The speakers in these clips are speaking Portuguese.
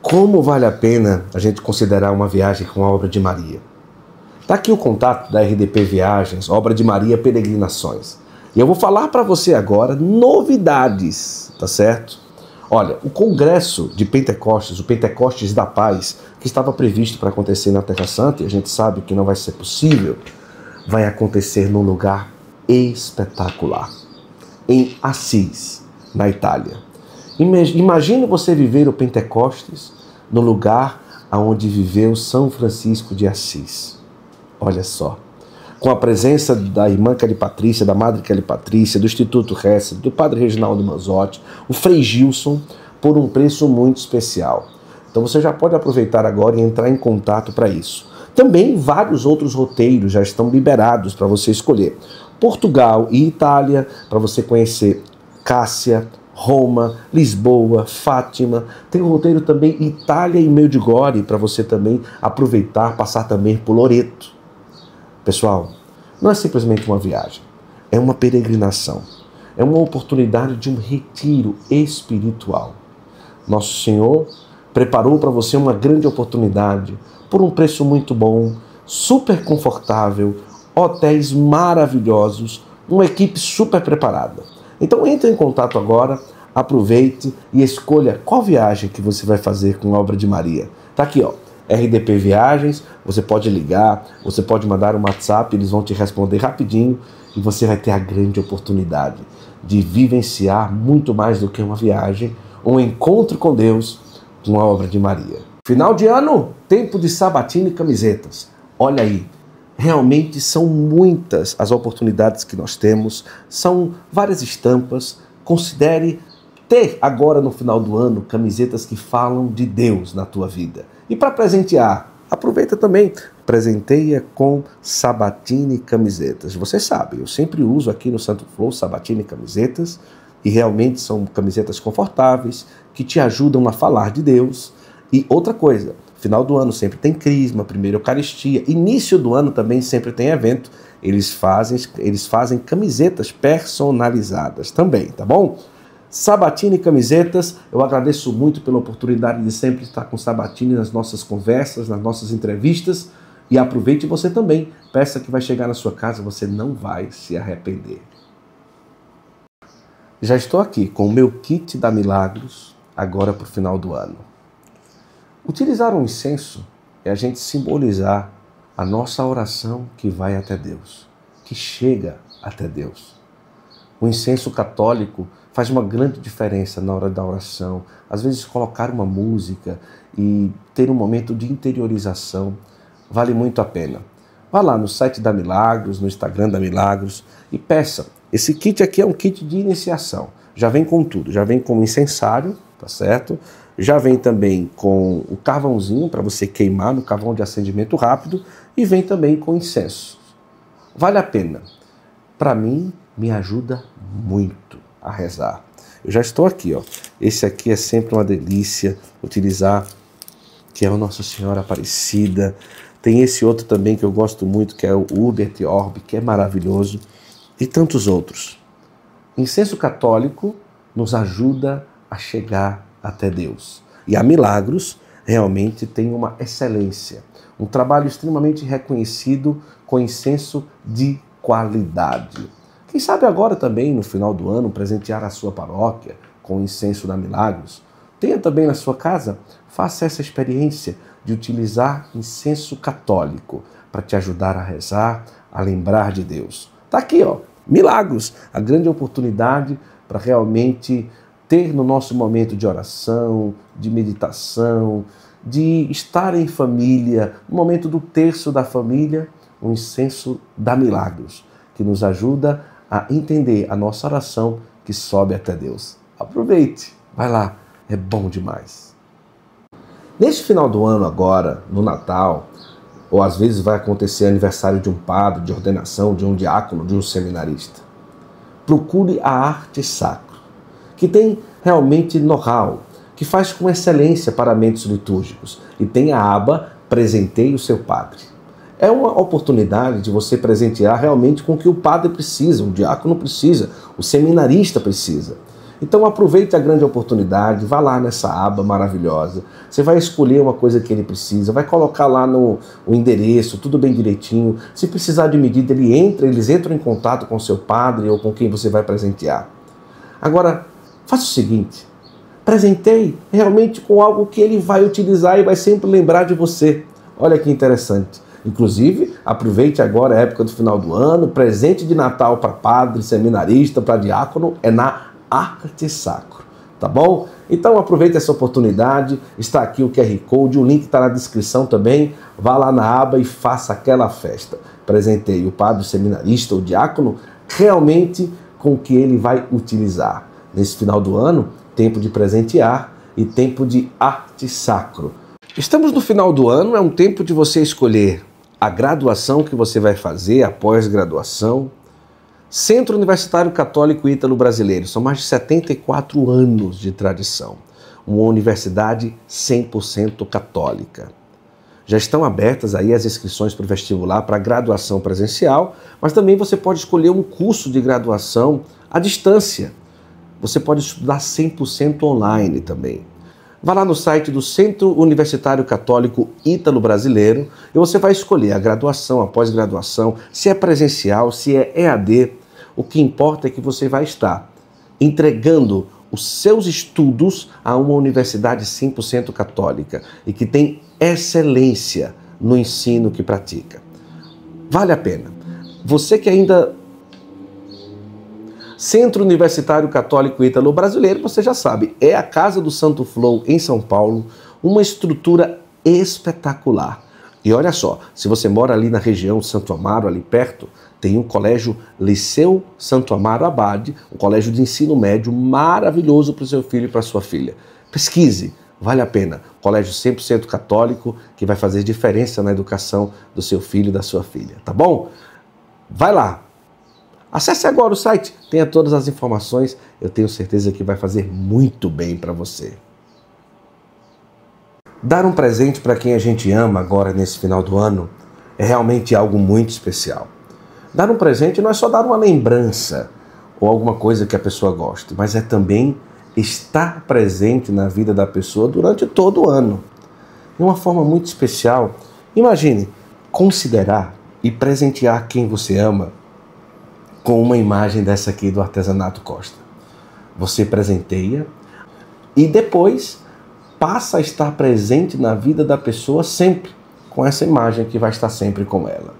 Como vale a pena a gente considerar uma viagem com a obra de Maria? Está aqui o contato da RDP Viagens, obra de Maria Peregrinações. E eu vou falar para você agora novidades, tá certo? Olha, o Congresso de Pentecostes, o Pentecostes da Paz, que estava previsto para acontecer na Terra Santa, e a gente sabe que não vai ser possível, vai acontecer num lugar espetacular, em Assis, na Itália. Imagine você viver o Pentecostes no lugar aonde viveu São Francisco de Assis. Olha só. Com a presença da irmã Kelly Patrícia, da madre Kelly Patrícia, do Instituto Hesse, do padre Reginaldo Manzotti, o Frei Gilson, por um preço muito especial. Então você já pode aproveitar agora e entrar em contato para isso. Também vários outros roteiros já estão liberados para você escolher. Portugal e Itália, para você conhecer Cássia, Roma, Lisboa, Fátima. Tem um roteiro também Itália e Medjugorje para você também aproveitar, passar também por Loreto. Pessoal, não é simplesmente uma viagem, é uma peregrinação, é uma oportunidade de um retiro espiritual. Nosso Senhor preparou para você uma grande oportunidade por um preço muito bom, super confortável, hotéis maravilhosos, uma equipe super preparada. Então entre em contato agora, aproveite e escolha qual viagem que você vai fazer com a obra de Maria. Tá aqui, ó. RDP Viagens, você pode ligar, você pode mandar um WhatsApp, eles vão te responder rapidinho e você vai ter a grande oportunidade de vivenciar muito mais do que uma viagem, um encontro com Deus com a obra de Maria. Final de ano, tempo de sabatina e camisetas. Olha aí, Realmente são muitas as oportunidades que nós temos, são várias estampas. Considere ter agora no final do ano camisetas que falam de Deus na tua vida. E para presentear, aproveita também, presenteia com Sabatini camisetas. Você sabe, eu sempre uso aqui no Santo Flow Sabatini camisetas e realmente são camisetas confortáveis que te ajudam a falar de Deus. E outra coisa, Final do ano sempre tem Crisma, primeira Eucaristia, início do ano também sempre tem evento. Eles fazem, eles fazem camisetas personalizadas também, tá bom? Sabatini e Camisetas, eu agradeço muito pela oportunidade de sempre estar com Sabatini nas nossas conversas, nas nossas entrevistas. E aproveite você também. Peça que vai chegar na sua casa, você não vai se arrepender. Já estou aqui com o meu kit da Milagros, agora para o final do ano. Utilizar um incenso é a gente simbolizar a nossa oração que vai até Deus, que chega até Deus. O incenso católico faz uma grande diferença na hora da oração. Às vezes, colocar uma música e ter um momento de interiorização vale muito a pena. Vá lá no site da Milagros, no Instagram da Milagros e peça. Esse kit aqui é um kit de iniciação. Já vem com tudo, já vem com o incensário, tá certo? Já vem também com o carvãozinho para você queimar no carvão de acendimento rápido e vem também com incenso. Vale a pena. Para mim, me ajuda muito a rezar. Eu já estou aqui, ó. Esse aqui é sempre uma delícia utilizar, que é o Nossa Senhora Aparecida. Tem esse outro também que eu gosto muito, que é o Uber Orb, que é maravilhoso, e tantos outros. Incenso católico nos ajuda a chegar até Deus. E a milagros realmente tem uma excelência, um trabalho extremamente reconhecido com incenso de qualidade. Quem sabe agora também, no final do ano, presentear a sua paróquia com incenso da Milagros. Tenha também na sua casa, faça essa experiência de utilizar incenso católico para te ajudar a rezar, a lembrar de Deus. Tá aqui, ó, Milagros, a grande oportunidade para realmente ter no nosso momento de oração, de meditação, de estar em família, no momento do terço da família, um incenso da milagros, que nos ajuda a entender a nossa oração que sobe até Deus. Aproveite, vai lá, é bom demais. Neste final do ano agora, no Natal, ou às vezes vai acontecer aniversário de um padre, de ordenação, de um diácono, de um seminarista. Procure a arte sacra que tem realmente know-how, que faz com excelência paramentos litúrgicos e tem a aba presentei o seu padre. É uma oportunidade de você presentear realmente com o que o padre precisa, o diácono precisa, o seminarista precisa. Então aproveite a grande oportunidade, vá lá nessa aba maravilhosa. Você vai escolher uma coisa que ele precisa, vai colocar lá no o endereço, tudo bem direitinho. Se precisar de medida, ele entra, eles entram em contato com seu padre ou com quem você vai presentear. Agora, Faça o seguinte: presenteie realmente com algo que ele vai utilizar e vai sempre lembrar de você. Olha que interessante. Inclusive, aproveite agora a época do final do ano, presente de Natal para padre, seminarista, para diácono, é na Arte Sacro, tá bom? Então aproveite essa oportunidade, está aqui o QR Code, o link está na descrição também, vá lá na aba e faça aquela festa. Presentei o padre, seminarista, o diácono, realmente com o que ele vai utilizar nesse final do ano, tempo de presentear e tempo de arte sacro. Estamos no final do ano, é um tempo de você escolher a graduação que você vai fazer, a pós-graduação. Centro Universitário Católico Ítalo Brasileiro, são mais de 74 anos de tradição, uma universidade 100% católica. Já estão abertas aí as inscrições para o vestibular para graduação presencial, mas também você pode escolher um curso de graduação à distância. Você pode estudar 100% online também. Vá lá no site do Centro Universitário Católico Ítalo Brasileiro e você vai escolher a graduação, a pós-graduação, se é presencial, se é EAD. O que importa é que você vai estar entregando os seus estudos a uma universidade 100% católica e que tem excelência no ensino que pratica. Vale a pena. Você que ainda Centro Universitário Católico Ítalo Brasileiro, você já sabe, é a Casa do Santo Flow em São Paulo, uma estrutura espetacular. E olha só, se você mora ali na região Santo Amaro, ali perto, tem o Colégio Liceu Santo Amaro Abade, um colégio de ensino médio maravilhoso para o seu filho e para sua filha. Pesquise, vale a pena. Colégio 100% católico que vai fazer diferença na educação do seu filho e da sua filha, tá bom? Vai lá, Acesse agora o site, tenha todas as informações, eu tenho certeza que vai fazer muito bem para você. Dar um presente para quem a gente ama agora nesse final do ano é realmente algo muito especial. Dar um presente não é só dar uma lembrança ou alguma coisa que a pessoa goste, mas é também estar presente na vida da pessoa durante todo o ano. De uma forma muito especial, imagine considerar e presentear quem você ama com uma imagem dessa aqui do artesanato Costa. Você presenteia e depois passa a estar presente na vida da pessoa sempre com essa imagem que vai estar sempre com ela.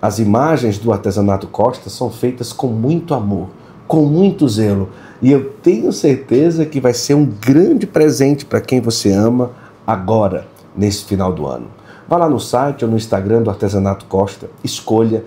As imagens do artesanato Costa são feitas com muito amor, com muito zelo, e eu tenho certeza que vai ser um grande presente para quem você ama agora, nesse final do ano. Vá lá no site ou no Instagram do Artesanato Costa, escolha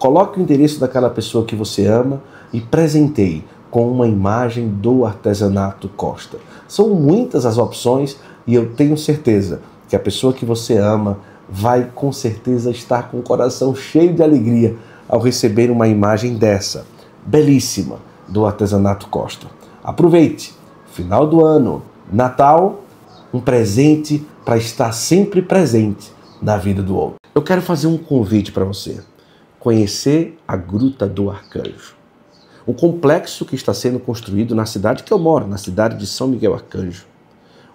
Coloque o endereço daquela pessoa que você ama e presenteie com uma imagem do artesanato Costa. São muitas as opções e eu tenho certeza que a pessoa que você ama vai com certeza estar com o coração cheio de alegria ao receber uma imagem dessa, belíssima, do artesanato Costa. Aproveite, final do ano, Natal, um presente para estar sempre presente na vida do outro. Eu quero fazer um convite para você conhecer a Gruta do Arcanjo. Um complexo que está sendo construído na cidade que eu moro, na cidade de São Miguel Arcanjo.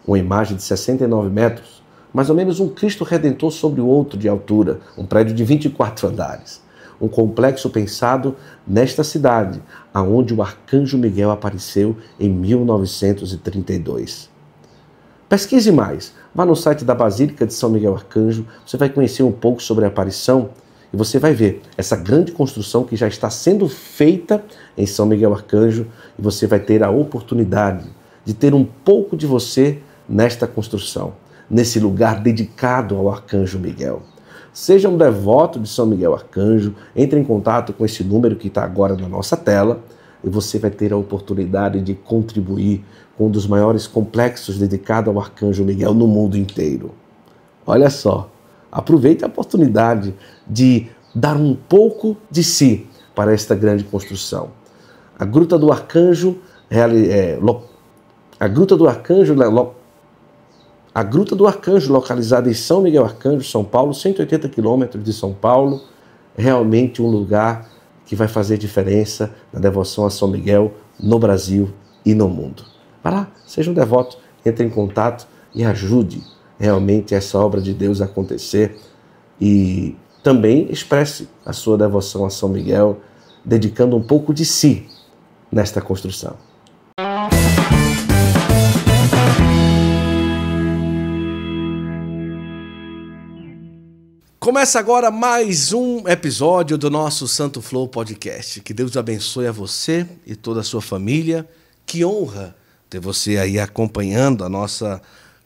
Uma imagem de 69 metros, mais ou menos um Cristo Redentor sobre o outro de altura, um prédio de 24 andares. Um complexo pensado nesta cidade, aonde o Arcanjo Miguel apareceu em 1932. Pesquise mais. Vá no site da Basílica de São Miguel Arcanjo, você vai conhecer um pouco sobre a aparição e você vai ver essa grande construção que já está sendo feita em São Miguel Arcanjo e você vai ter a oportunidade de ter um pouco de você nesta construção, nesse lugar dedicado ao Arcanjo Miguel. Seja um devoto de São Miguel Arcanjo, entre em contato com esse número que está agora na nossa tela e você vai ter a oportunidade de contribuir com um dos maiores complexos dedicado ao Arcanjo Miguel no mundo inteiro. Olha só, aproveite a oportunidade de dar um pouco de si para esta grande construção. A Gruta do Arcanjo, é, a Gruta do Arcanjo, né, a Gruta do Arcanjo, localizada em São Miguel Arcanjo, São Paulo, 180 quilômetros de São Paulo, é realmente um lugar que vai fazer diferença na devoção a São Miguel no Brasil e no mundo. Vá lá, seja um devoto, entre em contato e ajude realmente essa obra de Deus a acontecer e também expresse a sua devoção a São Miguel, dedicando um pouco de si nesta construção. Começa agora mais um episódio do nosso Santo Flow Podcast. Que Deus abençoe a você e toda a sua família. Que honra ter você aí acompanhando a nossa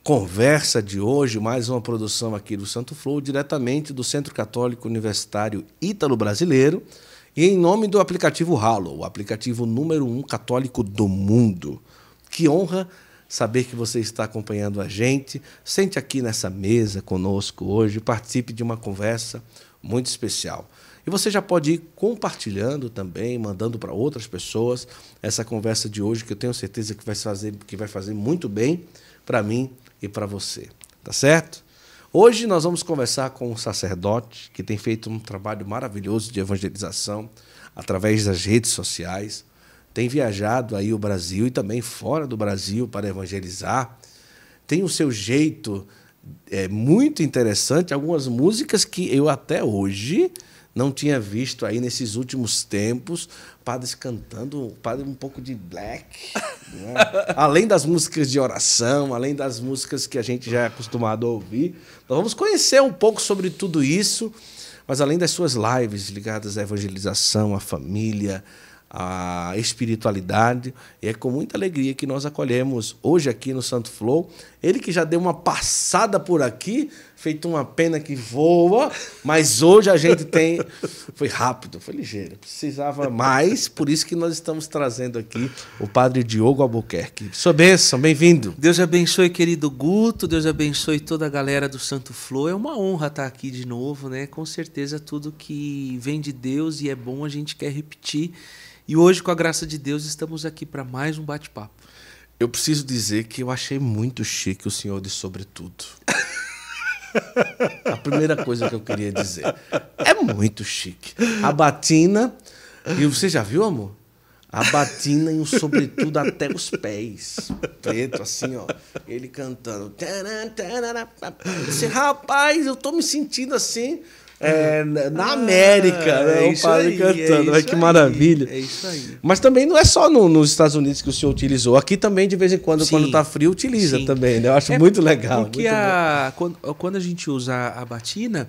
conversa de hoje, mais uma produção aqui do Santo Flow, diretamente do Centro Católico Universitário Ítalo Brasileiro, e em nome do aplicativo Halo, o aplicativo número um católico do mundo. Que honra saber que você está acompanhando a gente. Sente aqui nessa mesa conosco hoje, participe de uma conversa muito especial. E você já pode ir compartilhando também, mandando para outras pessoas essa conversa de hoje, que eu tenho certeza que vai fazer, que vai fazer muito bem para mim e para você. Tá certo? Hoje nós vamos conversar com um sacerdote que tem feito um trabalho maravilhoso de evangelização através das redes sociais, tem viajado aí o Brasil e também fora do Brasil para evangelizar, tem o seu jeito é, muito interessante, algumas músicas que eu até hoje não tinha visto aí nesses últimos tempos, padres cantando, o padre um pouco de black. Né? além das músicas de oração, além das músicas que a gente já é acostumado a ouvir. Nós então, vamos conhecer um pouco sobre tudo isso, mas além das suas lives ligadas à evangelização, à família, a espiritualidade. E é com muita alegria que nós acolhemos hoje aqui no Santo Flow. Ele que já deu uma passada por aqui, feito uma pena que voa, mas hoje a gente tem. Foi rápido, foi ligeiro, precisava mais, por isso que nós estamos trazendo aqui o Padre Diogo Albuquerque. Sua bênção, bem-vindo. Deus abençoe, querido Guto, Deus abençoe toda a galera do Santo Flow. É uma honra estar aqui de novo, né? Com certeza tudo que vem de Deus e é bom a gente quer repetir. E hoje, com a graça de Deus, estamos aqui para mais um bate-papo. Eu preciso dizer que eu achei muito chique o senhor de sobretudo. a primeira coisa que eu queria dizer. É muito chique. A batina. E você já viu, amor? A batina e o sobretudo até os pés. Preto, assim, ó. Ele cantando. Esse rapaz, eu tô me sentindo assim. É, na ah, América, ah, né? É o padre aí, é cantando, é que aí, maravilha. É isso aí. Mas também não é só no, nos Estados Unidos que o senhor utilizou. Aqui também, de vez em quando, sim, quando tá frio, utiliza sim. também, né? Eu acho é, muito legal. Porque muito a, quando, quando, a gente usa a batina,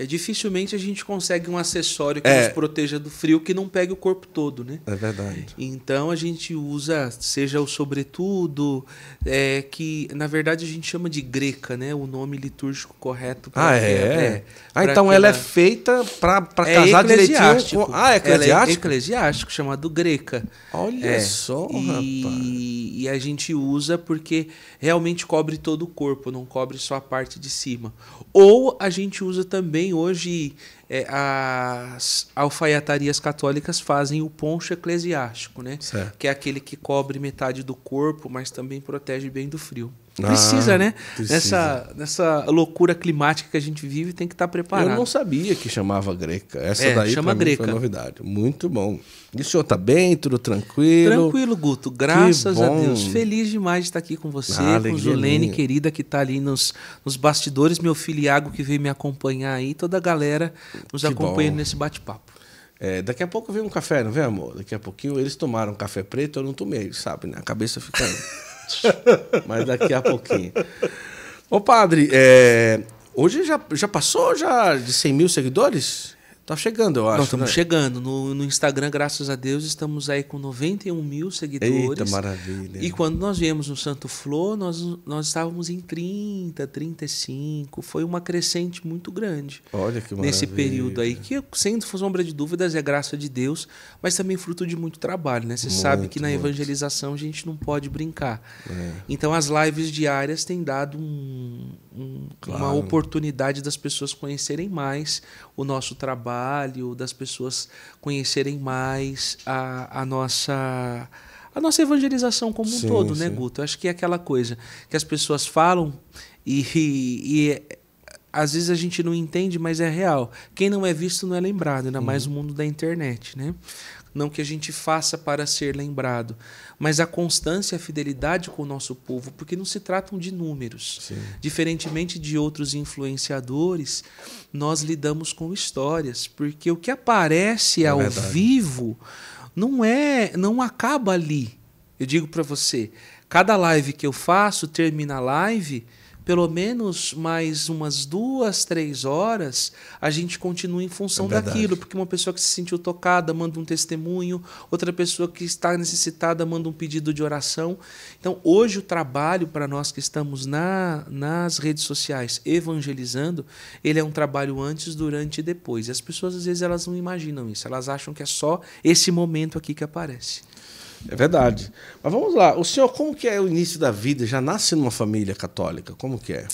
é, dificilmente a gente consegue um acessório que é. nos proteja do frio que não pegue o corpo todo, né? É verdade. Então a gente usa, seja o sobretudo, é, que na verdade a gente chama de greca, né? O nome litúrgico correto. Ah, é? é ah, então ela é feita para é casar direitinho. Com... Ah, é, é eclesiástico? é eclesiástico, chamado greca. Olha é. só, rapaz. e a gente usa porque realmente cobre todo o corpo, não cobre só a parte de cima. Ou a gente usa também também hoje é, as alfaiatarias católicas fazem o poncho eclesiástico, né? Certo. Que é aquele que cobre metade do corpo, mas também protege bem do frio. Precisa, ah, né? Precisa. Nessa, nessa loucura climática que a gente vive, tem que estar tá preparado. Eu não sabia que chamava greca. Essa é, daí chama greca. foi novidade. Muito bom. E o senhor está bem? Tudo tranquilo? Tranquilo, Guto. Graças a Deus. Feliz demais de estar tá aqui com você, ah, com a minha. querida, que está ali nos, nos bastidores, meu filho Iago, que veio me acompanhar aí, toda a galera nos que acompanhando bom. nesse bate-papo. É, daqui a pouco vem um café, não vem, amor? Daqui a pouquinho eles tomaram café preto, eu não tomei, sabe? Né? A cabeça ficando. Mas daqui a pouquinho. Ô, padre, é, hoje já, já passou já de 100 mil seguidores? Tá chegando, eu acho. Nós estamos né? chegando. No, no, Instagram, graças a Deus, estamos aí com 91 mil seguidores. Eita, maravilha. E quando nós viemos no Santo Flor, nós, nós estávamos em 30, 35. Foi uma crescente muito grande. Olha que maravilha. Nesse período aí, que, sem sombra de dúvidas, é graça de Deus, mas também fruto de muito trabalho, né? Você muito, sabe que na muito. evangelização a gente não pode brincar. É. Então, as lives diárias têm dado um, um, claro. uma oportunidade das pessoas conhecerem mais o nosso trabalho trabalho, das pessoas conhecerem mais a, a nossa a nossa evangelização como sim, um todo, né, sim. né, Guto? Eu acho que é aquela coisa que as pessoas falam e, e, e, é, às vezes a gente não entende, mas é real. Quem não é visto não é lembrado, ainda mais no mundo da internet, né? Não que a gente faça para ser lembrado, mas a constância, a fidelidade com o nosso povo, porque não se tratam de números. Sim. Diferentemente de outros influenciadores, nós lidamos com histórias, porque o que aparece é ao verdade. vivo não é, não acaba ali. Eu digo para você, cada live que eu faço termina a live pelo menos mais umas duas, três horas, a gente continua em função é daquilo, porque uma pessoa que se sentiu tocada manda um testemunho, outra pessoa que está necessitada manda um pedido de oração. Então, hoje o trabalho para nós que estamos na, nas redes sociais evangelizando, ele é um trabalho antes, durante e depois. E as pessoas às vezes elas não imaginam isso, elas acham que é só esse momento aqui que aparece. É verdade. Mas vamos lá. O senhor, como que é o início da vida? Já nasce numa família católica? Como que é?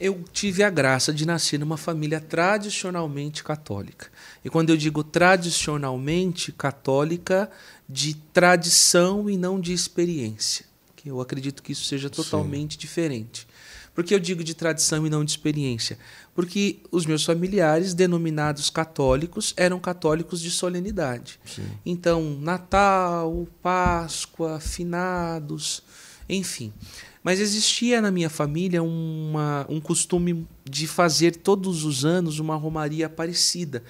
Eu tive a graça de nascer numa família tradicionalmente católica. E quando eu digo tradicionalmente católica, de tradição e não de experiência. Que eu acredito que isso seja totalmente Sim. diferente. Por que eu digo de tradição e não de experiência? porque os meus familiares, denominados católicos, eram católicos de solenidade. Sim. Então, Natal, Páscoa, finados, enfim. Mas existia na minha família uma, um costume de fazer todos os anos uma romaria parecida.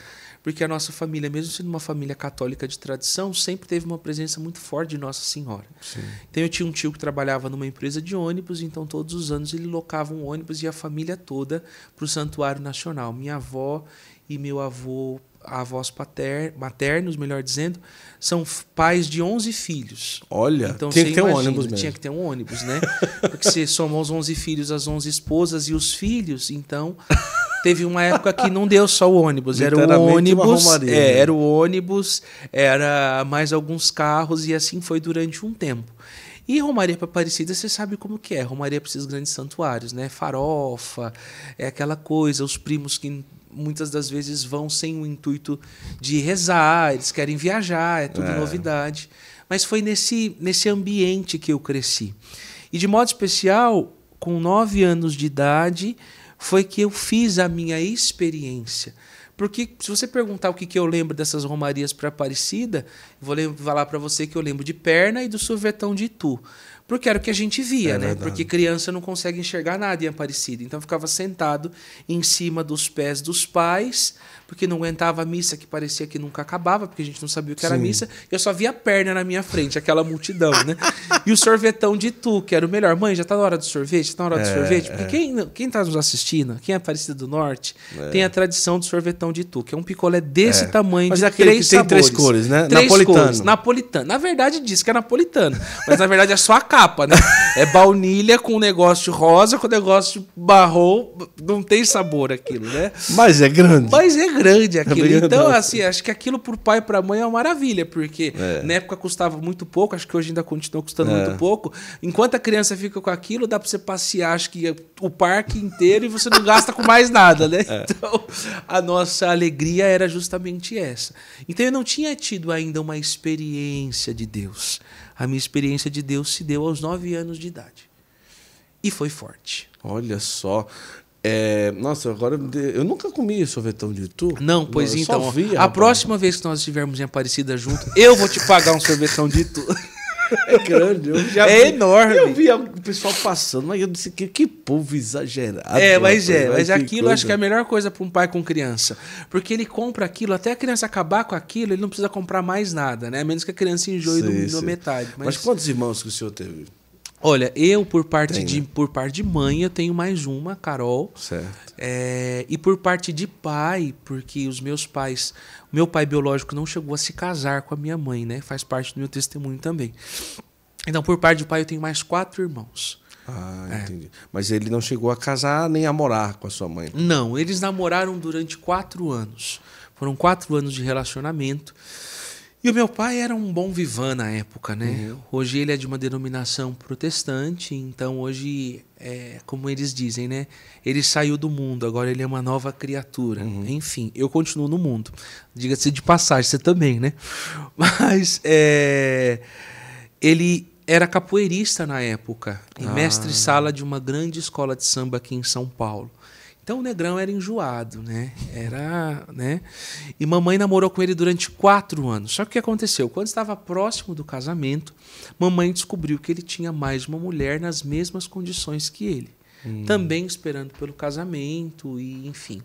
Porque a nossa família, mesmo sendo uma família católica de tradição, sempre teve uma presença muito forte de Nossa Senhora. Sim. Então eu tinha um tio que trabalhava numa empresa de ônibus, então todos os anos ele locava um ônibus e a família toda para o Santuário Nacional. Minha avó e meu avô avós pater, maternos, melhor dizendo, são pais de 11 filhos. Olha, então, tinha que ter imagina, um ônibus mesmo. Tinha que ter um ônibus, né? Porque você somou os 11 filhos, as 11 esposas e os filhos, então... Teve uma época que não deu só o ônibus, era o ônibus, é, né? era o ônibus, era mais alguns carros e assim foi durante um tempo. E Romaria para Aparecida, você sabe como que é. Romaria precisa de grandes santuários, né? Farofa, é aquela coisa, os primos que muitas das vezes vão sem o intuito de rezar, eles querem viajar, é tudo é. novidade. Mas foi nesse, nesse ambiente que eu cresci. E de modo especial, com nove anos de idade, foi que eu fiz a minha experiência. Porque se você perguntar o que, que eu lembro dessas romarias para Aparecida, vou falar para você que eu lembro de perna e do sorvetão de Itu porque era o que a gente via, é né? Verdade. Porque criança não consegue enxergar nada em Aparecida. Então ficava sentado em cima dos pés dos pais porque não aguentava a missa, que parecia que nunca acabava, porque a gente não sabia o que era missa. E eu só via a perna na minha frente, aquela multidão, né? e o sorvetão de tu, que era o melhor. Mãe, já tá na hora do sorvete? Já tá na hora é, do sorvete? É. Porque é. quem, quem tá nos assistindo, quem é Aparecida do Norte, é. tem a tradição do sorvetão de tu, que é um picolé desse é. tamanho, mas de é três tem sabores. três cores, né? Três napolitano. Cores, napolitano. Na verdade diz que é napolitano, mas na verdade é só a capa, né? É baunilha com o negócio rosa, com o negócio barro não tem sabor aquilo, né? Mas é grande. Mas é grande grande aquilo. É então, assim, acho que aquilo por pai e a mãe é uma maravilha, porque é. na época custava muito pouco, acho que hoje ainda continua custando é. muito pouco. Enquanto a criança fica com aquilo, dá para você passear, acho que o parque inteiro e você não gasta com mais nada, né? É. Então, a nossa alegria era justamente essa. Então, eu não tinha tido ainda uma experiência de Deus. A minha experiência de Deus se deu aos nove anos de idade. E foi forte. Olha só. É, nossa, agora eu nunca comi sorvetão de tu. Não, pois então. a rapaz. próxima vez que nós estivermos em Aparecida junto, eu vou te pagar um sorvetão de tu. É grande, eu já É vi, enorme. Eu vi o pessoal passando, mas eu disse que, que povo exagerado. É, mas é, mas aquilo coisa. acho que é a melhor coisa para um pai com criança. Porque ele compra aquilo, até a criança acabar com aquilo, ele não precisa comprar mais nada, né? A menos que a criança enjoe sim, do, sim. metade. Mas... mas quantos irmãos que o senhor teve? Olha, eu por parte, Tem, de, né? por parte de mãe, eu tenho mais uma, Carol. Certo. É, e por parte de pai, porque os meus pais. Meu pai biológico não chegou a se casar com a minha mãe, né? Faz parte do meu testemunho também. Então, por parte de pai, eu tenho mais quatro irmãos. Ah, é. entendi. Mas ele não chegou a casar nem a morar com a sua mãe? Não, eles namoraram durante quatro anos. Foram quatro anos de relacionamento. E o meu pai era um bom vivan na época, né? Uhum. Hoje ele é de uma denominação protestante, então hoje, é, como eles dizem, né? Ele saiu do mundo, agora ele é uma nova criatura. Uhum. Enfim, eu continuo no mundo. Diga-se de passagem, você também, né? Mas é, ele era capoeirista na época, e ah. mestre-sala de uma grande escola de samba aqui em São Paulo. Então o Negrão era enjoado, né? Era, né? E mamãe namorou com ele durante quatro anos. Só que o que aconteceu? Quando estava próximo do casamento, mamãe descobriu que ele tinha mais uma mulher nas mesmas condições que ele. Hum. Também esperando pelo casamento e enfim.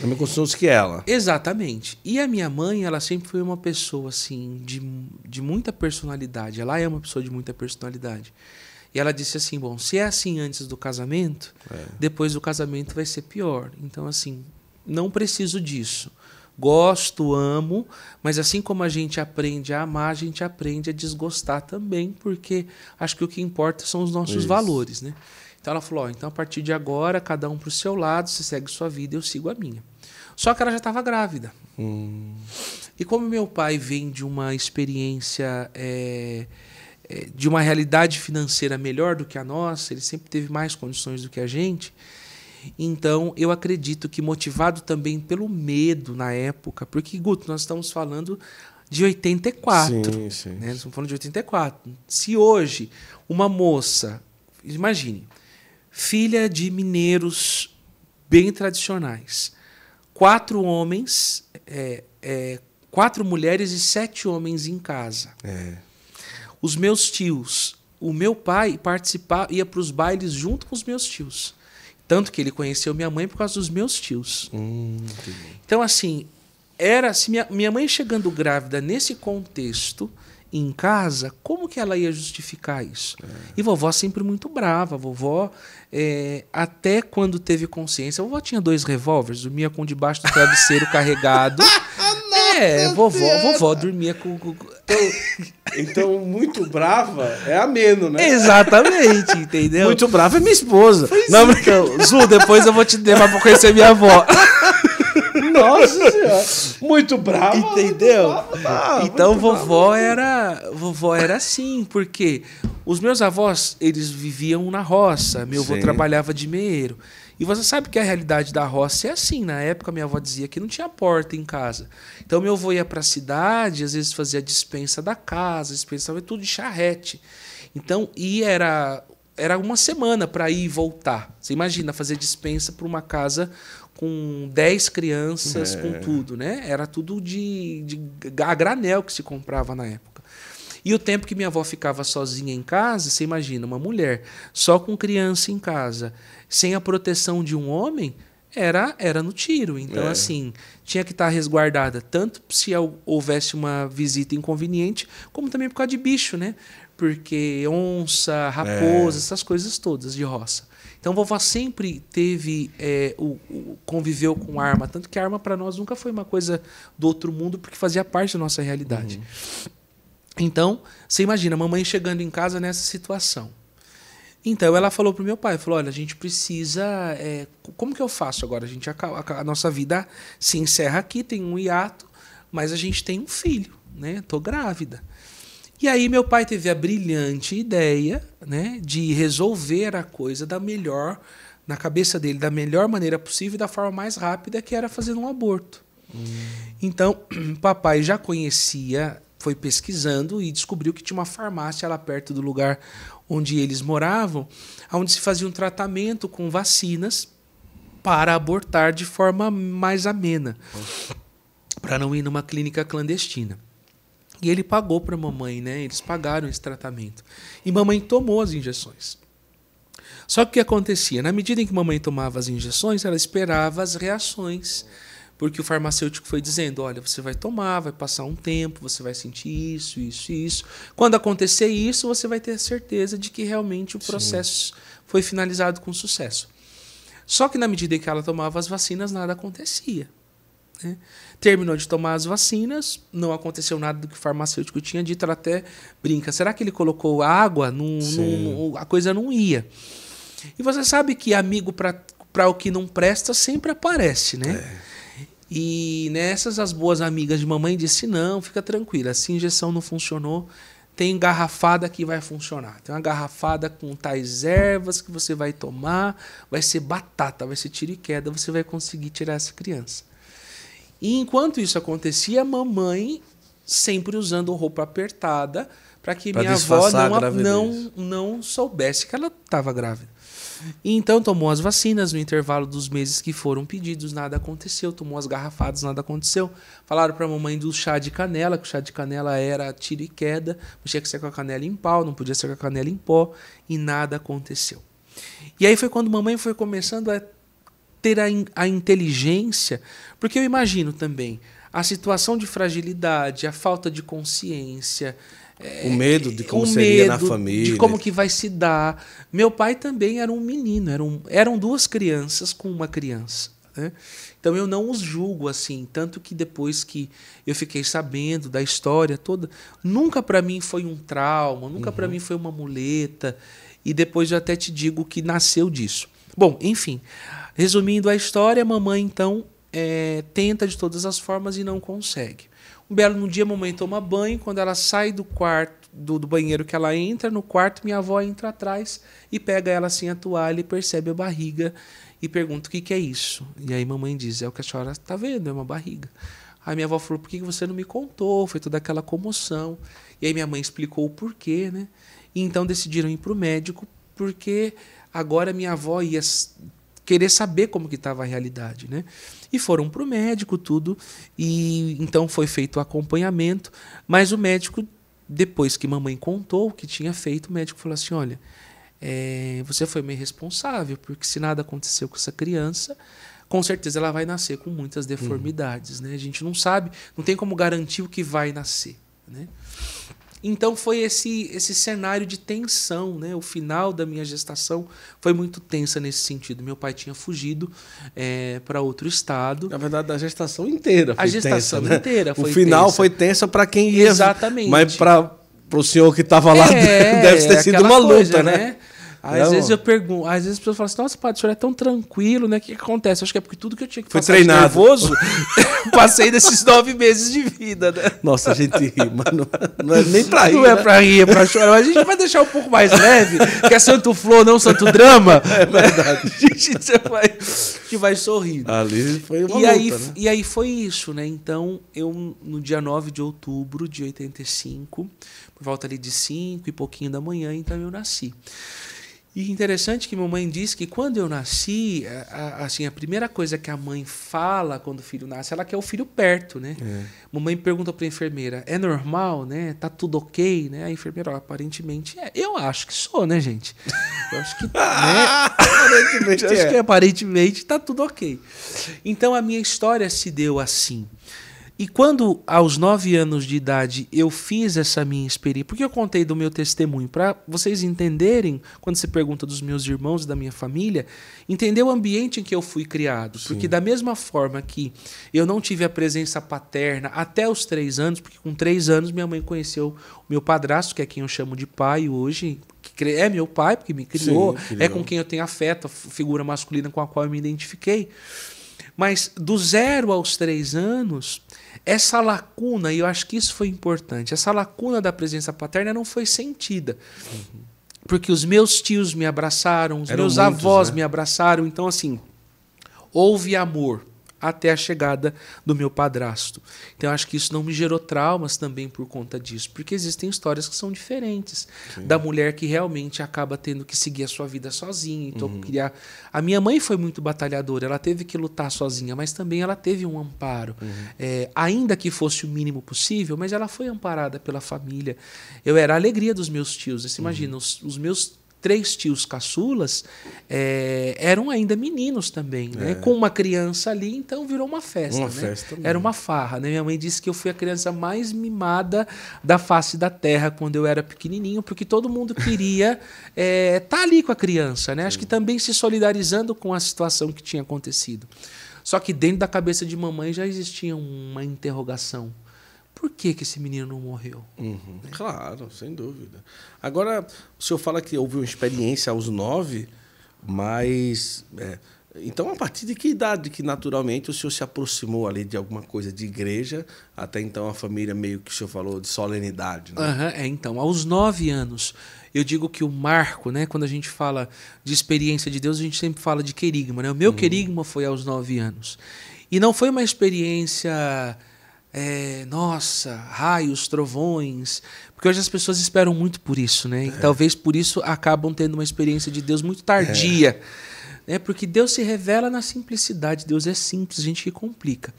nas mesmas condições que ela. Exatamente. E a minha mãe, ela sempre foi uma pessoa assim de, de muita personalidade. Ela é uma pessoa de muita personalidade. E ela disse assim: bom, se é assim antes do casamento, é. depois do casamento vai ser pior. Então, assim, não preciso disso. Gosto, amo, mas assim como a gente aprende a amar, a gente aprende a desgostar também, porque acho que o que importa são os nossos Isso. valores, né? Então ela falou: oh, então a partir de agora, cada um para o seu lado, você segue sua vida, eu sigo a minha. Só que ela já estava grávida. Hum. E como meu pai vem de uma experiência. É, é, de uma realidade financeira melhor do que a nossa, ele sempre teve mais condições do que a gente. Então, eu acredito que motivado também pelo medo na época, porque, Guto, nós estamos falando de 84. Sim, sim. Né? Nós estamos falando de 84. Se hoje uma moça, imagine, filha de mineiros bem tradicionais, quatro homens, é, é, quatro mulheres e sete homens em casa. É os meus tios, o meu pai participava, ia para os bailes junto com os meus tios. Tanto que ele conheceu minha mãe por causa dos meus tios. Hum, então, assim, era se minha, minha mãe chegando grávida nesse contexto em casa, como que ela ia justificar isso? É. E vovó sempre muito brava. Vovó, é, até quando teve consciência, vovó tinha dois revólveres, dormia com debaixo do travesseiro carregado. É, vovó, vovó dormia com. com... Então, então, muito brava é ameno, né? Exatamente, entendeu? Muito brava é minha esposa. Pois Não, porque, então, Zu, depois eu vou te levar pra conhecer minha avó. Nossa senhora. Muito brava. Entendeu? Muito ah, então muito vovó era, vovó era assim, porque os meus avós, eles viviam na roça, meu Sim. avô trabalhava de meeiro. E você sabe que a realidade da roça é assim. Na época, minha avó dizia que não tinha porta em casa. Então, meu avô ia para a cidade, às vezes fazia a dispensa da casa, dispensava tudo de charrete. Então, e era, era uma semana para ir e voltar. Você imagina fazer dispensa para uma casa com 10 crianças, é. com tudo, né? Era tudo de, de a granel que se comprava na época. E o tempo que minha avó ficava sozinha em casa, você imagina, uma mulher só com criança em casa, sem a proteção de um homem, era, era no tiro. Então, é. assim, tinha que estar resguardada, tanto se houvesse uma visita inconveniente, como também por causa de bicho, né? Porque onça, raposa, é. essas coisas todas de roça. Então, vovó sempre teve, é, o, o, conviveu com arma, tanto que a arma para nós nunca foi uma coisa do outro mundo, porque fazia parte da nossa realidade. Uhum. Então, você imagina, a mamãe chegando em casa nessa situação. Então ela falou pro meu pai, falou, olha, a gente precisa, é, como que eu faço agora? A gente a, a, nossa vida se encerra aqui, tem um hiato, mas a gente tem um filho, né? Tô grávida. E aí meu pai teve a brilhante ideia, né, de resolver a coisa da melhor, na cabeça dele, da melhor maneira possível, e da forma mais rápida, que era fazer um aborto. Hum. Então, papai já conhecia foi pesquisando e descobriu que tinha uma farmácia lá perto do lugar onde eles moravam, onde se fazia um tratamento com vacinas para abortar de forma mais amena, para não ir numa clínica clandestina. E ele pagou para a mamãe, né? Eles pagaram esse tratamento. E mamãe tomou as injeções. Só que o que acontecia? Na medida em que mamãe tomava as injeções, ela esperava as reações porque o farmacêutico foi dizendo: olha, você vai tomar, vai passar um tempo, você vai sentir isso, isso e isso. Quando acontecer isso, você vai ter a certeza de que realmente o processo Sim. foi finalizado com sucesso. Só que na medida que ela tomava as vacinas, nada acontecia. Né? Terminou de tomar as vacinas, não aconteceu nada do que o farmacêutico tinha dito. Ela até brinca: será que ele colocou água? Num, num, a coisa não ia. E você sabe que amigo para o que não presta sempre aparece, né? É. E nessas, as boas amigas de mamãe disse: não, fica tranquila, se injeção não funcionou, tem garrafada que vai funcionar. Tem uma garrafada com tais ervas que você vai tomar, vai ser batata, vai ser tiro e queda, você vai conseguir tirar essa criança. E enquanto isso acontecia, a mamãe sempre usando roupa apertada para que pra minha avó não, não, não soubesse que ela estava grávida. E então tomou as vacinas no intervalo dos meses que foram pedidos, nada aconteceu. Tomou as garrafadas, nada aconteceu. Falaram para a mamãe do chá de canela, que o chá de canela era tiro e queda, tinha que ser com a canela em pau, não podia ser com a canela em pó, e nada aconteceu. E aí foi quando a mamãe foi começando a ter a, in a inteligência, porque eu imagino também a situação de fragilidade, a falta de consciência, o medo de como seria na família. De como que vai se dar. Meu pai também era um menino, eram, eram duas crianças com uma criança. Né? Então eu não os julgo assim, tanto que depois que eu fiquei sabendo da história toda, nunca para mim foi um trauma, nunca uhum. para mim foi uma muleta. E depois eu até te digo que nasceu disso. Bom, enfim, resumindo a história, a mamãe então é, tenta de todas as formas e não consegue. Um belo num dia, a mamãe toma banho. Quando ela sai do quarto, do, do, banheiro que ela entra no quarto, minha avó entra atrás e pega ela assim a toalha e percebe a barriga e pergunta o que, que é isso. E aí mamãe diz: é o que a senhora está vendo, é uma barriga. Aí minha avó falou: por que você não me contou? Foi toda aquela comoção. E aí minha mãe explicou o porquê, né? E então decidiram ir para o médico, porque agora minha avó ia querer saber como que estava a realidade, né? e foram para o médico tudo e então foi feito o acompanhamento, mas o médico depois que mamãe contou o que tinha feito, o médico falou assim, olha, é, você foi meio responsável porque se nada aconteceu com essa criança, com certeza ela vai nascer com muitas deformidades, uhum. né? A gente não sabe, não tem como garantir o que vai nascer, né? Então foi esse, esse cenário de tensão, né? O final da minha gestação foi muito tensa nesse sentido. Meu pai tinha fugido é, eh, para outro estado. Na verdade, a gestação inteira foi A gestação tensa, né? inteira foi O final tensa. foi tensa para quem ia. Exatamente. Mas para o senhor que estava lá é, deve ter sido uma luta, coisa, né? né? às vezes eu pergunto, às vezes as pessoas falam assim, nossa, padre, o senhor é tão tranquilo, né? O que, que acontece? Eu acho que é porque tudo que eu tinha que Foi passar treinado. nervoso, passei desses nove meses de vida, né? Nossa, a gente ri, mano. Não é nem pra rir. Não é né? é pra rir, é pra chorar. Mas a gente vai deixar um pouco mais leve, que é santo flor, não santo drama. É verdade. Né? A, gente vai, a gente vai sorrindo. Ali foi uma e luta, aí, né? E aí foi isso, né? Então, eu, no dia 9 de outubro de 85, por volta ali de 5 e pouquinho da manhã, então eu nasci. E interessante que mamãe diz que quando eu nasci, a, a, assim, a primeira coisa que a mãe fala quando o filho nasce, ela quer o filho perto, né? É. Mamãe pergunta para a enfermeira: "É normal, né? Tá tudo OK, né?" A enfermeira, ó, aparentemente é. Eu acho que sou, né, gente? Eu acho que, né? aparentemente, acho é. que aparentemente tá tudo OK. Então a minha história se deu assim. E quando, aos nove anos de idade, eu fiz essa minha experiência, porque eu contei do meu testemunho, para vocês entenderem, quando você pergunta dos meus irmãos, da minha família, entender o ambiente em que eu fui criado. Sim. Porque, da mesma forma que eu não tive a presença paterna até os três anos, porque com três anos minha mãe conheceu o meu padrasto, que é quem eu chamo de pai hoje, que é meu pai, porque me criou, Sim, criou. é com quem eu tenho afeto, a figura masculina com a qual eu me identifiquei. Mas do zero aos três anos, essa lacuna, e eu acho que isso foi importante, essa lacuna da presença paterna não foi sentida. Uhum. Porque os meus tios me abraçaram, os Eram meus muitos, avós né? me abraçaram, então assim, houve amor até a chegada do meu padrasto. Então acho que isso não me gerou traumas também por conta disso, porque existem histórias que são diferentes Sim. da mulher que realmente acaba tendo que seguir a sua vida sozinha. Então uhum. A minha mãe foi muito batalhadora, ela teve que lutar sozinha, mas também ela teve um amparo, uhum. é, ainda que fosse o mínimo possível, mas ela foi amparada pela família. Eu era a alegria dos meus tios. Você uhum. imagina os, os meus três tios caçulas é, eram ainda meninos também, né? É. Com uma criança ali, então virou uma festa. Uma né? festa era uma farra, né? Minha mãe disse que eu fui a criança mais mimada da face da terra quando eu era pequenininho, porque todo mundo queria estar é, tá ali com a criança, né? Acho que também se solidarizando com a situação que tinha acontecido. Só que dentro da cabeça de mamãe já existia uma interrogação por que, que esse menino não morreu? Uhum. Né? Claro, sem dúvida. Agora, o senhor fala que houve uma experiência aos nove, mas. É, então, a partir de que idade que naturalmente o senhor se aproximou ali de alguma coisa de igreja? Até então, a família meio que o senhor falou de solenidade. Né? Uhum, é, então, aos nove anos, eu digo que o marco, né, quando a gente fala de experiência de Deus, a gente sempre fala de querigma. Né? O meu uhum. querigma foi aos nove anos. E não foi uma experiência é, nossa, raios, trovões. Porque hoje as pessoas esperam muito por isso, né? E é. talvez por isso acabam tendo uma experiência de Deus muito tardia. É. Né? Porque Deus se revela na simplicidade, Deus é simples, gente que complica.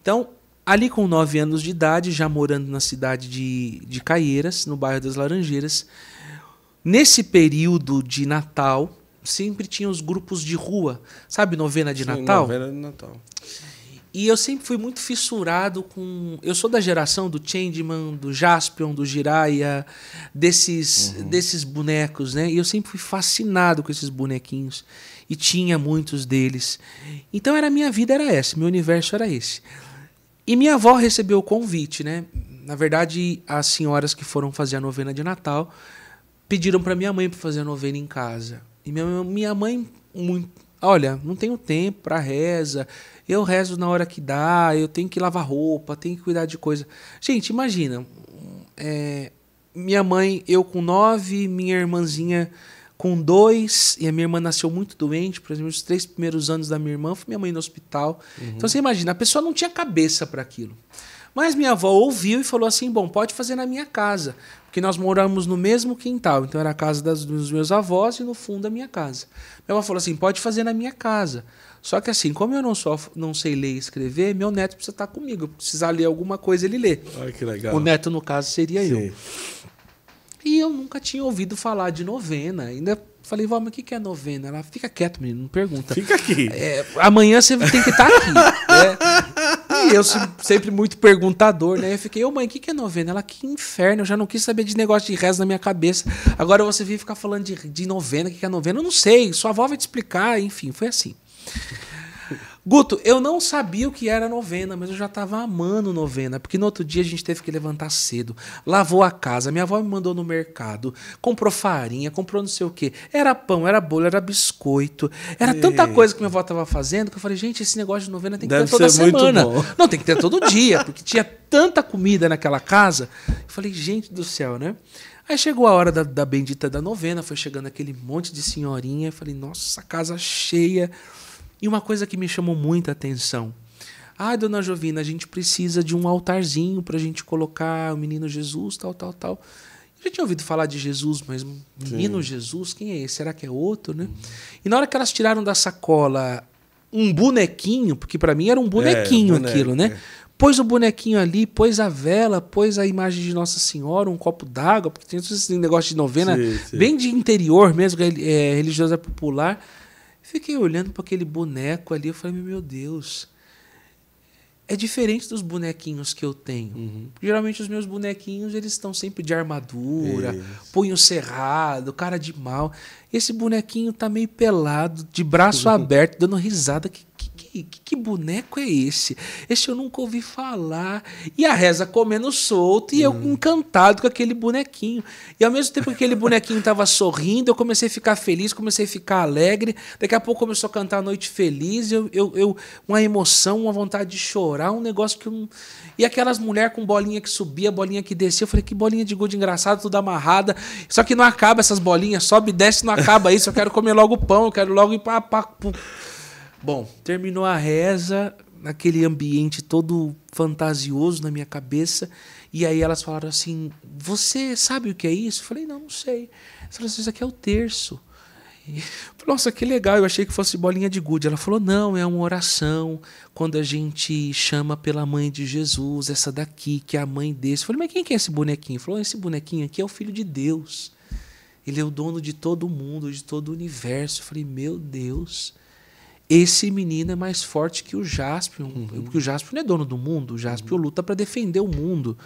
Então, ali com nove anos de idade, já morando na cidade de, de Caieiras, no bairro das Laranjeiras, nesse período de Natal, sempre tinha os grupos de rua, sabe, novena de Sim, Natal? Novena de Natal. E eu sempre fui muito fissurado com. Eu sou da geração do Changeman, do Jaspion, do Jiraiya, desses, uhum. desses bonecos, né? E eu sempre fui fascinado com esses bonequinhos. E tinha muitos deles. Então era minha vida era essa, meu universo era esse. E minha avó recebeu o convite, né? Na verdade, as senhoras que foram fazer a novena de Natal pediram para minha mãe para fazer a novena em casa. E minha, minha mãe, muito, olha, não tenho tempo para reza eu rezo na hora que dá, eu tenho que lavar roupa, tenho que cuidar de coisa. Gente, imagina. É, minha mãe, eu com nove, minha irmãzinha com dois, e a minha irmã nasceu muito doente, por exemplo, os três primeiros anos da minha irmã, foi minha mãe no hospital. Uhum. Então você imagina, a pessoa não tinha cabeça para aquilo. Mas minha avó ouviu e falou assim: bom, pode fazer na minha casa, porque nós moramos no mesmo quintal. Então era a casa das, dos meus avós e no fundo a minha casa. Minha avó falou assim: pode fazer na minha casa. Só que assim, como eu não só não sei ler e escrever, meu neto precisa estar comigo. Precisa ler alguma coisa, ele lê. Ai, que legal. O neto, no caso, seria Sim. eu. E eu nunca tinha ouvido falar de novena. Ainda falei, vó, mas o que, que é novena? Ela, fica quieto, menino, não pergunta. Fica aqui. É, amanhã você tem que estar aqui. Né? E eu sempre muito perguntador, né? Eu fiquei, ô oh, mãe, o que, que é novena? Ela, que inferno, eu já não quis saber de negócio de reza na minha cabeça. Agora você vem ficar falando de, de novena, o que, que é novena? Eu não sei, sua avó vai te explicar, enfim, foi assim. Guto, eu não sabia o que era novena, mas eu já estava amando novena, porque no outro dia a gente teve que levantar cedo, lavou a casa, minha avó me mandou no mercado, comprou farinha, comprou não sei o quê. Era pão, era bolo, era biscoito, era Eita. tanta coisa que minha avó estava fazendo que eu falei, gente, esse negócio de novena tem que Deve ter toda semana. Não, tem que ter todo dia, porque tinha tanta comida naquela casa. Eu falei, gente do céu, né? Aí chegou a hora da, da bendita da novena, foi chegando aquele monte de senhorinha, eu falei, nossa, casa cheia. E uma coisa que me chamou muita atenção. Ah, dona Jovina, a gente precisa de um altarzinho para a gente colocar o menino Jesus, tal, tal, tal. Eu já tinha ouvido falar de Jesus, mas menino Sim. Jesus, quem é esse? Será que é outro, né? E na hora que elas tiraram da sacola um bonequinho, porque para mim era um é, bonequinho é, aquilo, né? É. Pôs o bonequinho ali, pôs a vela, pôs a imagem de Nossa Senhora, um copo d'água, porque tem esse negócio de novena sim, sim. bem de interior mesmo, é, é religiosa popular. Fiquei olhando para aquele boneco ali, eu falei, meu Deus, é diferente dos bonequinhos que eu tenho. Uhum. Geralmente os meus bonequinhos eles estão sempre de armadura, Isso. punho cerrado, cara de mal. Esse bonequinho tá meio pelado, de braço aberto, dando risada. Que que, que boneco é esse? Esse eu nunca ouvi falar. E a reza comendo solto e hum. eu encantado com aquele bonequinho. E ao mesmo tempo que aquele bonequinho estava sorrindo, eu comecei a ficar feliz, comecei a ficar alegre. Daqui a pouco começou a cantar a noite feliz, eu, eu, eu uma emoção, uma vontade de chorar, um negócio que eu E aquelas mulheres com bolinha que subia, bolinha que descia, eu falei, que bolinha de gude engraçado, tudo amarrada. Só que não acaba essas bolinhas, sobe e desce, não acaba isso. Eu quero comer logo pão, eu quero logo ir para Bom, terminou a reza, naquele ambiente todo fantasioso na minha cabeça. E aí elas falaram assim: Você sabe o que é isso? Eu falei: Não, não sei. Elas falaram assim: Isso aqui é o terço. Nossa, que legal, eu achei que fosse bolinha de gude. Ela falou: Não, é uma oração quando a gente chama pela mãe de Jesus, essa daqui, que é a mãe desse. Eu falei: Mas quem que é esse bonequinho? Ele falou: ah, Esse bonequinho aqui é o filho de Deus. Ele é o dono de todo mundo, de todo o universo. Eu falei: Meu Deus esse menino é mais forte que o Jaspion, uhum. porque o Jaspion não é dono do mundo, o Jaspion uhum. luta para defender o mundo.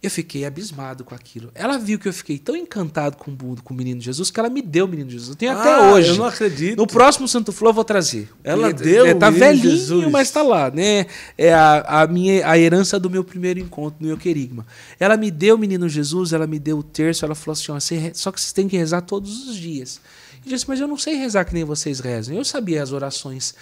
Eu fiquei abismado com aquilo. Ela viu que eu fiquei tão encantado com o, com o menino Jesus que ela me deu o menino Jesus. Eu tenho ah, até hoje. Eu não acredito. No próximo Santo Flor eu vou trazer. Ela Ele, deu. É, tá velhinho, Jesus. mas tá lá, né? É a, a, minha a herança do meu primeiro encontro no querigma. Ela me deu o menino Jesus, ela me deu o terço, ela falou assim: ó, só que vocês têm que rezar todos os dias disse, mas eu não sei rezar que nem vocês rezam. Eu sabia as orações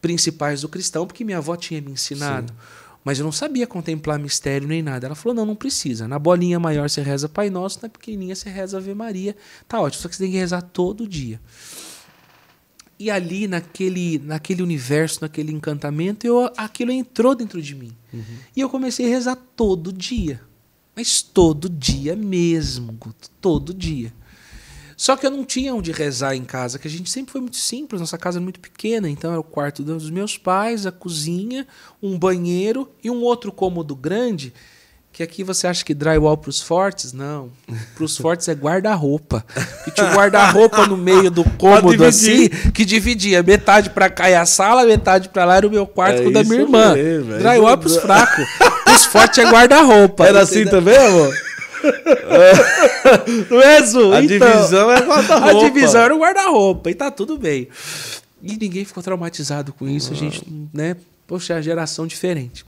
principais do cristão, porque minha avó tinha me ensinado. Sim. Mas eu não sabia contemplar mistério nem nada. Ela falou: não, não precisa. Na bolinha maior você reza Pai Nosso, na pequenininha você reza Ave Maria. Tá ótimo, só que você tem que rezar todo dia. E ali, naquele, naquele universo, naquele encantamento, eu, aquilo entrou dentro de mim. Uhum. E eu comecei a rezar todo dia. Mas todo dia mesmo, Guto, todo dia. Só que eu não tinha onde rezar em casa, que a gente sempre foi muito simples, nossa casa era muito pequena, então era o quarto dos meus pais, a cozinha, um banheiro e um outro cômodo grande. Que aqui você acha que drywall para os fortes? Não. Para os fortes é guarda-roupa. E tinha um guarda-roupa no meio do cômodo assim, que dividia. Metade para cá é a sala, metade para lá era o meu quarto é com o da minha irmã. Mesmo, é drywall para os fracos. Para os fortes é guarda-roupa. Era assim também, amor? Não é, Zu? A então, divisão é guarda-roupa. A divisão era o guarda-roupa e tá tudo bem. E ninguém ficou traumatizado com isso, a gente, né? Poxa, é a geração diferente.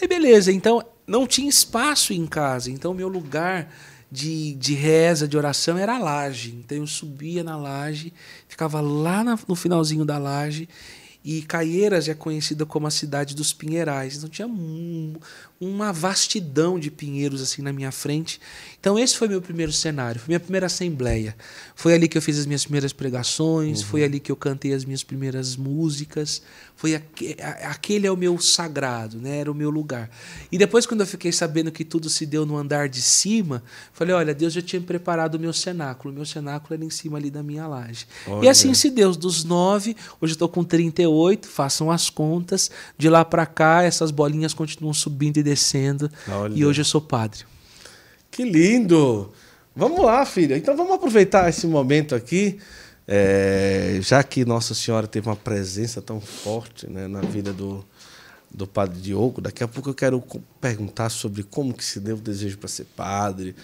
Aí beleza, então não tinha espaço em casa, então meu lugar de, de reza, de oração era a laje. Então eu subia na laje, ficava lá na, no finalzinho da laje e Caieiras é conhecida como a cidade dos pinheirais. Então tinha um, uma vastidão de pinheiros assim na minha frente. Então esse foi meu primeiro cenário, foi minha primeira assembleia. Foi ali que eu fiz as minhas primeiras pregações, uhum. foi ali que eu cantei as minhas primeiras músicas. Foi aquele, aquele é o meu sagrado, né? Era o meu lugar. E depois quando eu fiquei sabendo que tudo se deu no andar de cima, falei, olha, Deus já tinha preparado o meu cenáculo. O meu cenáculo era em cima ali da minha laje. Olha. E assim se deu, dos nove, hoje eu tô com 38, façam as contas, de lá para cá essas bolinhas continuam subindo e agradecendo. Olha. E hoje eu sou padre. Que lindo! Vamos lá, filha. Então vamos aproveitar esse momento aqui, é, já que Nossa Senhora teve uma presença tão forte né, na vida do, do padre Diogo. Daqui a pouco eu quero perguntar sobre como que se deu o desejo para ser padre.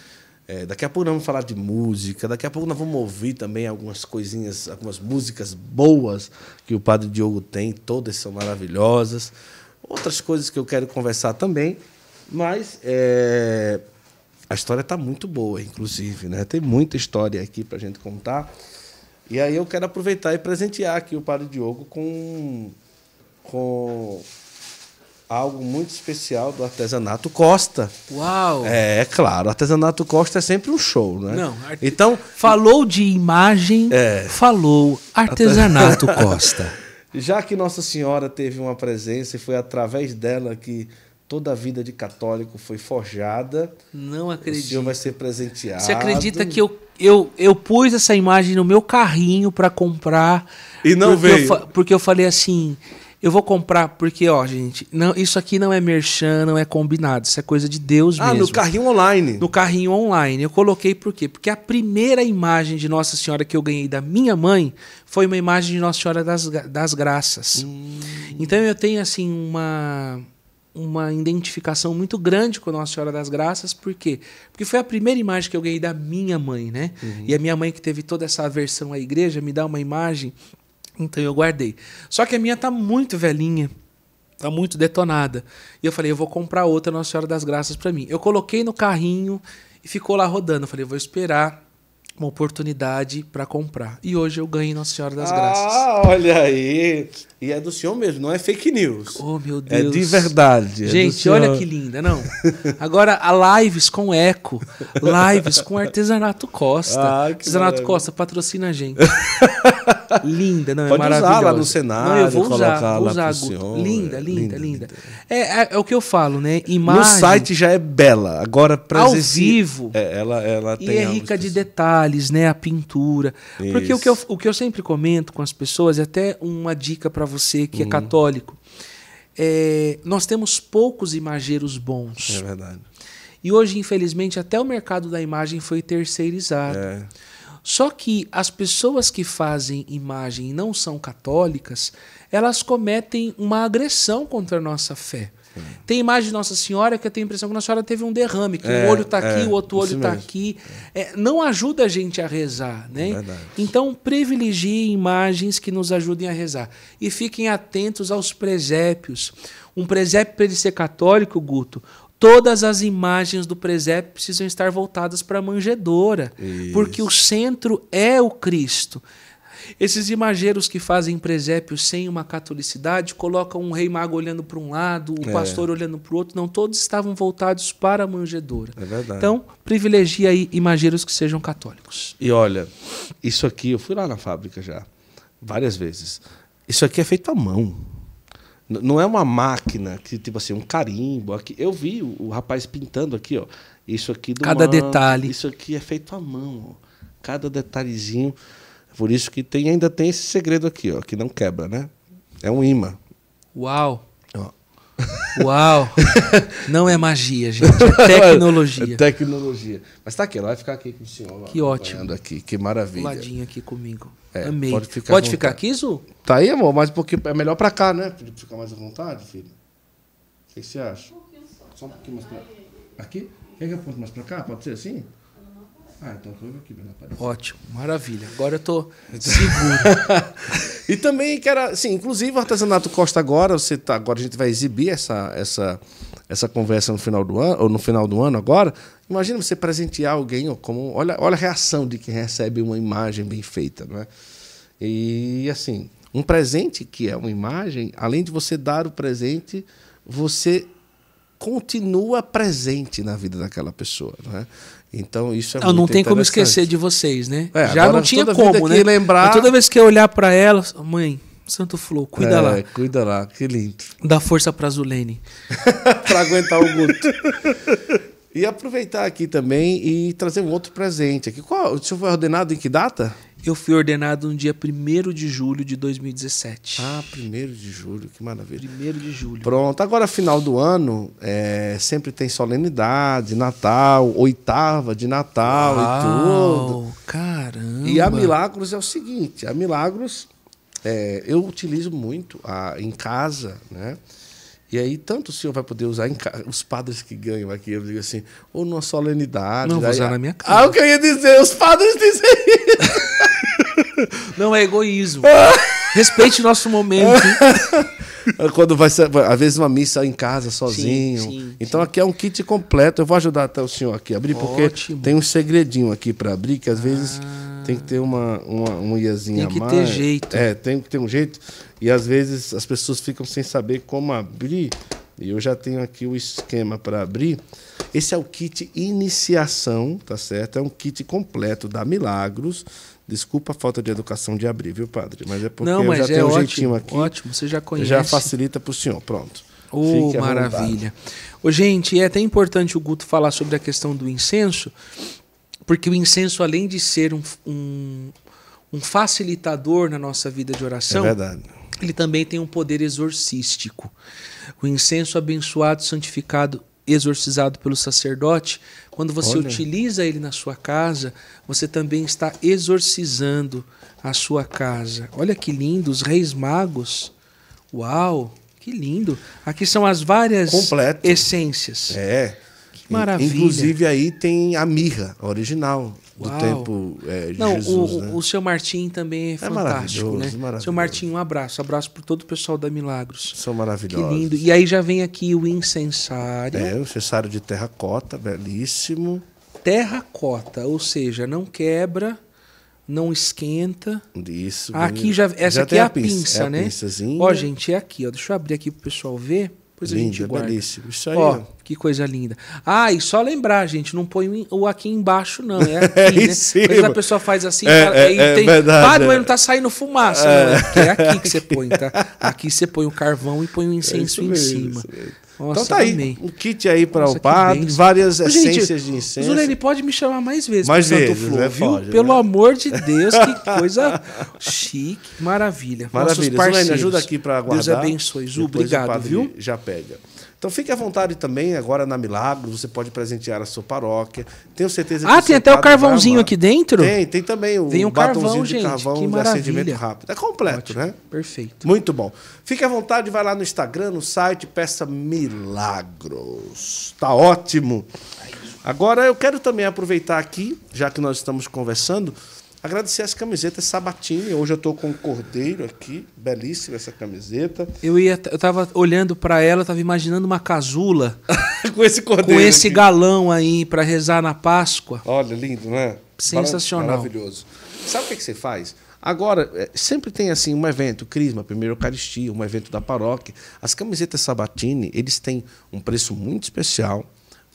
É, daqui a pouco nós vamos falar de música, daqui a pouco nós vamos ouvir também algumas coisinhas, algumas músicas boas que o Padre Diogo tem, todas são maravilhosas. Outras coisas que eu quero conversar também, mas é, a história está muito boa, inclusive, né? Tem muita história aqui para a gente contar. E aí eu quero aproveitar e presentear aqui o Padre Diogo com, com algo muito especial do artesanato Costa. Uau! É, é claro, artesanato Costa é sempre um show, né? Não, então falou de imagem, é. falou artesanato Costa. já que Nossa Senhora teve uma presença e foi através dela que toda a vida de católico foi forjada. Não acredito. O senhor vai ser presenteado. Você acredita que eu, eu, eu pus essa imagem no meu carrinho para comprar? E não porque veio. Eu, porque eu falei assim, eu vou comprar porque, ó, gente, não, isso aqui não é merchan, não é combinado, isso é coisa de Deus ah, mesmo. Ah, no carrinho online. No carrinho online. Eu coloquei por quê? Porque a primeira imagem de Nossa Senhora que eu ganhei da minha mãe foi uma imagem de Nossa Senhora das, das Graças. Hum. Então eu tenho, assim, uma uma identificação muito grande com Nossa Senhora das Graças, por quê? Porque foi a primeira imagem que eu ganhei da minha mãe, né? Uhum. E a minha mãe, que teve toda essa aversão à igreja, me dá uma imagem então eu guardei. Só que a minha tá muito velhinha, tá muito detonada. E eu falei, eu vou comprar outra Nossa Senhora das Graças para mim. Eu coloquei no carrinho e ficou lá rodando. Eu falei, vou esperar uma oportunidade para comprar. E hoje eu ganhei Nossa Senhora das ah, Graças. Ah, olha aí. E é do senhor mesmo, não é fake news. Oh, meu é Deus. É de verdade. É gente, é olha que linda, não. Agora, a lives com eco, lives com artesanato Costa. Ah, artesanato maravilha. Costa patrocina a gente. linda, não, é Pode maravilhosa. usar lá no cenário, não, eu vou usar, vou usar senhor, é linda, linda, linda, linda, é, é, é, o que eu falo, né? Imagem, no site já é bela, agora para Ao vivo. É, ela, ela tem e é rica de detalhes, né? A pintura. Isso. Porque o que, eu, o que eu sempre comento com as pessoas, é até uma dica para você que é uhum. é católico, é, nós temos poucos imageiros bons. É verdade. E hoje, infelizmente, até o mercado da imagem foi terceirizado. É. Só que as pessoas que fazem imagem e não são católicas, elas cometem uma agressão contra a nossa fé. Sim. Tem imagem de Nossa Senhora que eu tenho a impressão que Nossa Senhora teve um derrame, que é, um olho está aqui, é, o outro olho está aqui. É, não ajuda a gente a rezar. Né? É verdade. Então, privilegiem imagens que nos ajudem a rezar. E fiquem atentos aos presépios. Um presépio para ele ser católico, Guto, Todas as imagens do presépio precisam estar voltadas para a manjedoura, Isso. porque o centro é o Cristo. Esses imageiros que fazem presépios sem uma catolicidade colocam um rei mago olhando para um lado, o um é. pastor olhando para o outro. Não, todos estavam voltados para a manjedoura. É verdade. Então, privilegia aí imageiros que sejam católicos. E olha, isso aqui, eu fui lá na fábrica já, várias vezes. Isso aqui é feito à mão. Não é uma máquina que, tipo assim, um carimbo. Aqui, eu vi o, o rapaz pintando aqui, ó. Isso aqui do Cada detalhe. Isso aqui é feito à mão, ó. Cada detalhezinho. Por isso que tem, ainda tem esse segredo aqui, ó, que não quebra, né? É um imã. Uau! Uau! Não é magia, gente. É, é tecnologia. É tecnologia. Mas tá aqui, ela vai ficar aqui com o senhor. Que ótimo. Aqui. Que maravilha. Coladinho aqui comigo. É, Amei. Pode ficar, pode ficar aqui, Zu? Tá aí, amor, mas porque é melhor pra cá, né? Pra ficar mais à vontade, filho. O que, você acha? só. um pouquinho mais pra... Aqui? Quer que eu aponte mais pra cá? Pode ser assim? Ah, então tô aqui, não apareceu. Ótimo, maravilha. Agora eu tô seguro. e também quero, assim, inclusive o artesanato Costa agora, você tá, agora a gente vai exibir essa essa essa conversa no final do ano, ou no final do ano agora. Imagina você presentear alguém, ó, como, olha, olha a reação de quem recebe uma imagem bem feita, não é? E assim, um presente que é uma imagem, além de você dar o presente, você continua presente na vida daquela pessoa, não é? Então isso é não, muito Não tem como esquecer de vocês, né? É, Já agora, não tinha como, né? Lembrar... toda vez que eu olhar para ela, mãe, Santo Flor, cuida é, lá. Cuida lá, que lindo. Dá força para Zulene. para aguentar o Guto. e aproveitar aqui também e trazer um outro presente aqui. Qual, o senhor foi ordenado em que data? Eu fui ordenado no dia 1 de julho de 2017. Ah, 1 de julho, que maravilha. 1 de julho. Pronto, agora final do ano, é, sempre tem solenidade, Natal, oitava de Natal Uau, e tudo. Caramba! E a Milagros é o seguinte: a Milagros, é, eu utilizo muito a, em casa, né? E aí, tanto o senhor vai poder usar ca... os padres que ganham aqui, eu digo assim, ou numa solenidade. Não, vou usar na minha casa. Ah, o que eu ia dizer, os padres dizem isso. Não, é egoísmo. Respeite nosso momento. Quando vai ser, às vezes, uma missa em casa sozinho. Sim, sim, então, sim. aqui é um kit completo. Eu vou ajudar até o senhor aqui a abrir, Ótimo. porque tem um segredinho aqui para abrir, que às vezes ah tem que ter uma, uma um iazinha Tem que mais. ter jeito. É, tem que ter um jeito. E às vezes as pessoas ficam sem saber como abrir. E eu já tenho aqui o esquema para abrir. Esse é o kit iniciação, tá certo? É um kit completo da Milagros. Desculpa a falta de educação de abrir, viu, padre? Mas é porque Não, mas eu já é tenho ótimo, um jeitinho aqui. Ótimo, você já conhece. Já facilita para o senhor, pronto. Oh, maravilha. Ô, gente, é até importante o Guto falar sobre a questão do incenso, porque o incenso, além de ser um, um, um facilitador na nossa vida de oração, é ele também tem um poder exorcístico. O incenso abençoado, santificado, exorcizado pelo sacerdote, quando você Olha. utiliza ele na sua casa, você também está exorcizando a sua casa. Olha que lindo, os reis magos. Uau, que lindo. Aqui são as várias Completo. essências. É. Maravilha. Inclusive aí tem a mirra original do tempo é, de Não, Jesus. O, né? o seu Martim também é, é fantástico, né? maravilhoso, né? Maravilhoso. Seu Martim, um abraço, abraço para todo o pessoal da Milagros. São maravilhosos. Que lindo. E aí já vem aqui o incensário. É, o incensário de terracota, belíssimo. Terracota, ou seja, não quebra, não esquenta. Isso. Aqui bem... já essa já aqui é a pinça, pinça é a né? Pinçazinha. Ó, gente, é aqui, ó. Deixa eu abrir aqui pro pessoal ver. Pois linda, a gente é guarda. belíssimo. Isso aí. Ó, é- que coisa linda. Ah, e só lembrar, gente, não põe o aqui embaixo, não. É aqui, é né? Cima. Mas a pessoa faz assim, é, cara, é, é tem... Verdade, ah, não, é. não tá saindo fumaça. É, não, é aqui que você põe, tá? Aqui você põe o carvão e põe o incenso em mesmo, cima. Nossa, então tá aí, amei. um kit aí para o padre, várias Mas, essências gente, de incenso. Zurene, pode me chamar mais vezes mais vezes, Santo Flor, né? viu? Pode, né? Pelo né? amor de Deus, que coisa chique, maravilha. Maravilha, Nossos ajuda aqui para guardar. Deus abençoe, Zu, obrigado, viu? Já pega. Então fique à vontade também, agora na Milagros, você pode presentear a sua paróquia. Tenho certeza ah, que Ah, tem até o carvãozinho aqui dentro? Tem, tem também o tem um carvão, de gente, carvão de acendimento rápido. É completo, Ótimo, né? Perfeito. Muito bom. Fique à vontade, vai lá no Instagram, no site, peça Milagros. Tá ótimo. Agora eu quero também aproveitar aqui, já que nós estamos conversando, Agradecer as camisetas Sabatini. Hoje eu estou com um cordeiro aqui, belíssima essa camiseta. Eu ia, eu estava olhando para ela, estava imaginando uma casula com esse cordeiro, com esse aqui. galão aí para rezar na Páscoa. Olha, lindo, né? Sensacional, maravilhoso. Sabe o que, é que você faz? Agora, é, sempre tem assim um evento, Crisma, Primeira Eucaristia, um evento da paróquia. As camisetas Sabatini, eles têm um preço muito especial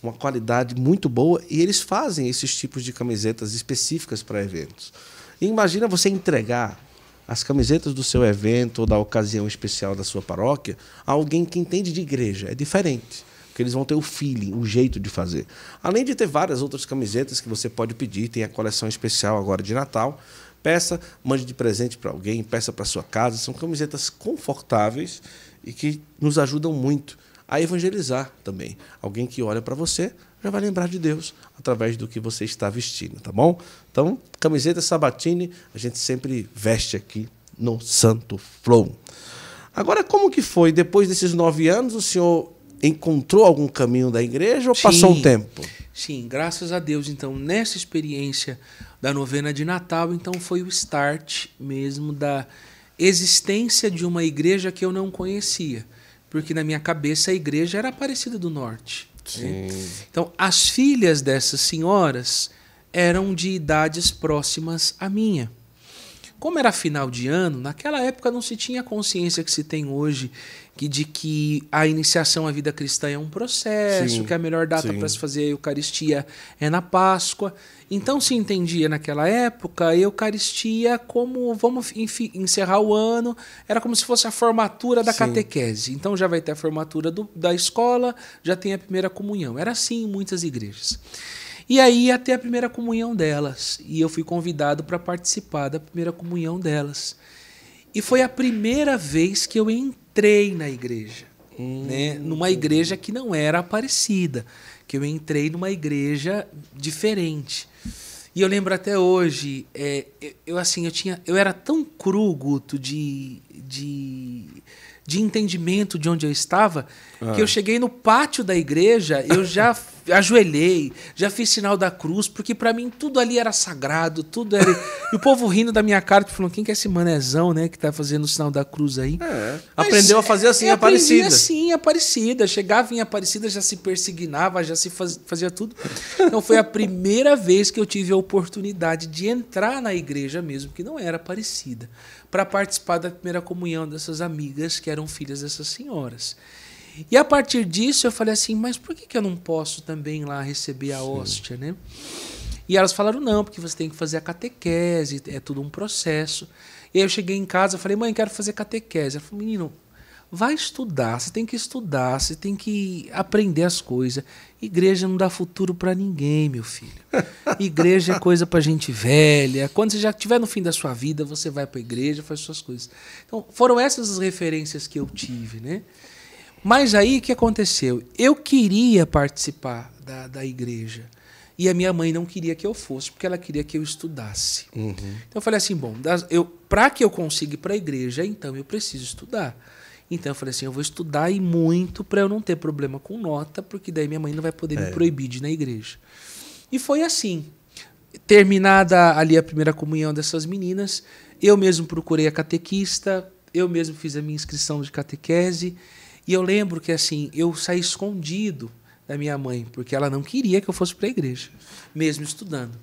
uma qualidade muito boa e eles fazem esses tipos de camisetas específicas para eventos. E imagina você entregar as camisetas do seu evento ou da ocasião especial da sua paróquia a alguém que entende de igreja. É diferente. Porque eles vão ter o feeling, o jeito de fazer. Além de ter várias outras camisetas que você pode pedir, tem a coleção especial agora de Natal. Peça, mande de presente para alguém, peça para sua casa. São camisetas confortáveis e que nos ajudam muito a evangelizar também. Alguém que olha para você já vai lembrar de Deus através do que você está vestindo, tá bom? Então, camiseta Sabatini, a gente sempre veste aqui no Santo Flow. Agora, como que foi? Depois desses nove anos, o senhor encontrou algum caminho da igreja ou sim, passou um tempo? Sim, graças a Deus. Então, nessa experiência da novena de Natal, então foi o start mesmo da existência de uma igreja que eu não conhecia porque na minha cabeça a igreja era Aparecida do Norte. Sim. Então, as filhas dessas senhoras eram de idades próximas à minha. Como era final de ano, naquela época não se tinha a consciência que se tem hoje que de que a iniciação à vida cristã é um processo, sim, que a melhor data para se fazer a Eucaristia é na Páscoa. Então se entendia naquela época a Eucaristia como vamos encerrar o ano, era como se fosse a formatura da sim. catequese. Então já vai ter a formatura do, da escola, já tem a primeira comunhão. Era assim em muitas igrejas. E aí até a primeira comunhão delas, e eu fui convidado para participar da primeira comunhão delas. E foi a primeira vez que eu entrei entrei na igreja. Hum. Né? Numa igreja que não era parecida. Que eu entrei numa igreja diferente. E eu lembro até hoje, é, eu assim, eu tinha, eu era tão cru, Guto, de, de, de entendimento de onde eu estava, ah. que eu ah. cheguei no pátio da igreja, eu já ajoelhei, já fiz sinal da cruz, porque para mim tudo ali era sagrado, tudo era. e o povo rindo da minha cara, tipo, falando: quem que é esse manezão, né, que tá fazendo o sinal da cruz aí? É. Aprendeu a é, fazer assim, é, Aparecida. assim, Aparecida. Chegava em Aparecida, já se persignava, já se faz, fazia tudo. Então foi a primeira vez que eu tive a oportunidade de entrar na igreja mesmo, que não era Aparecida, para participar da primeira comunhão dessas amigas que eram filhas dessas senhoras. E a partir disso eu falei assim, mas por que, que eu não posso também lá receber a Sim. hóstia, né? E elas falaram, não, porque você tem que fazer a catequese, é tudo um processo. E aí eu cheguei em casa, falei, mãe, quero fazer catequese. Ela falou, menino, vai estudar, você tem que estudar, você tem que aprender as coisas. Igreja não dá futuro para ninguém, meu filho. Igreja é coisa para gente velha. Quando você já estiver no fim da sua vida, você vai para a igreja, faz suas coisas. Então, foram essas as referências que eu tive, né? Mas aí o que aconteceu? Eu queria participar da, da igreja. E a minha mãe não queria que eu fosse, porque ela queria que eu estudasse. Uhum. Então eu falei assim: bom, para que eu consiga ir para a igreja, então eu preciso estudar. Então eu falei assim: eu vou estudar e muito para eu não ter problema com nota, porque daí minha mãe não vai poder é. me proibir de ir na igreja. E foi assim. Terminada ali a primeira comunhão dessas meninas, eu mesmo procurei a catequista, eu mesmo fiz a minha inscrição de catequese. E eu lembro que assim, eu saí escondido da minha mãe, porque ela não queria que eu fosse para a igreja, mesmo estudando.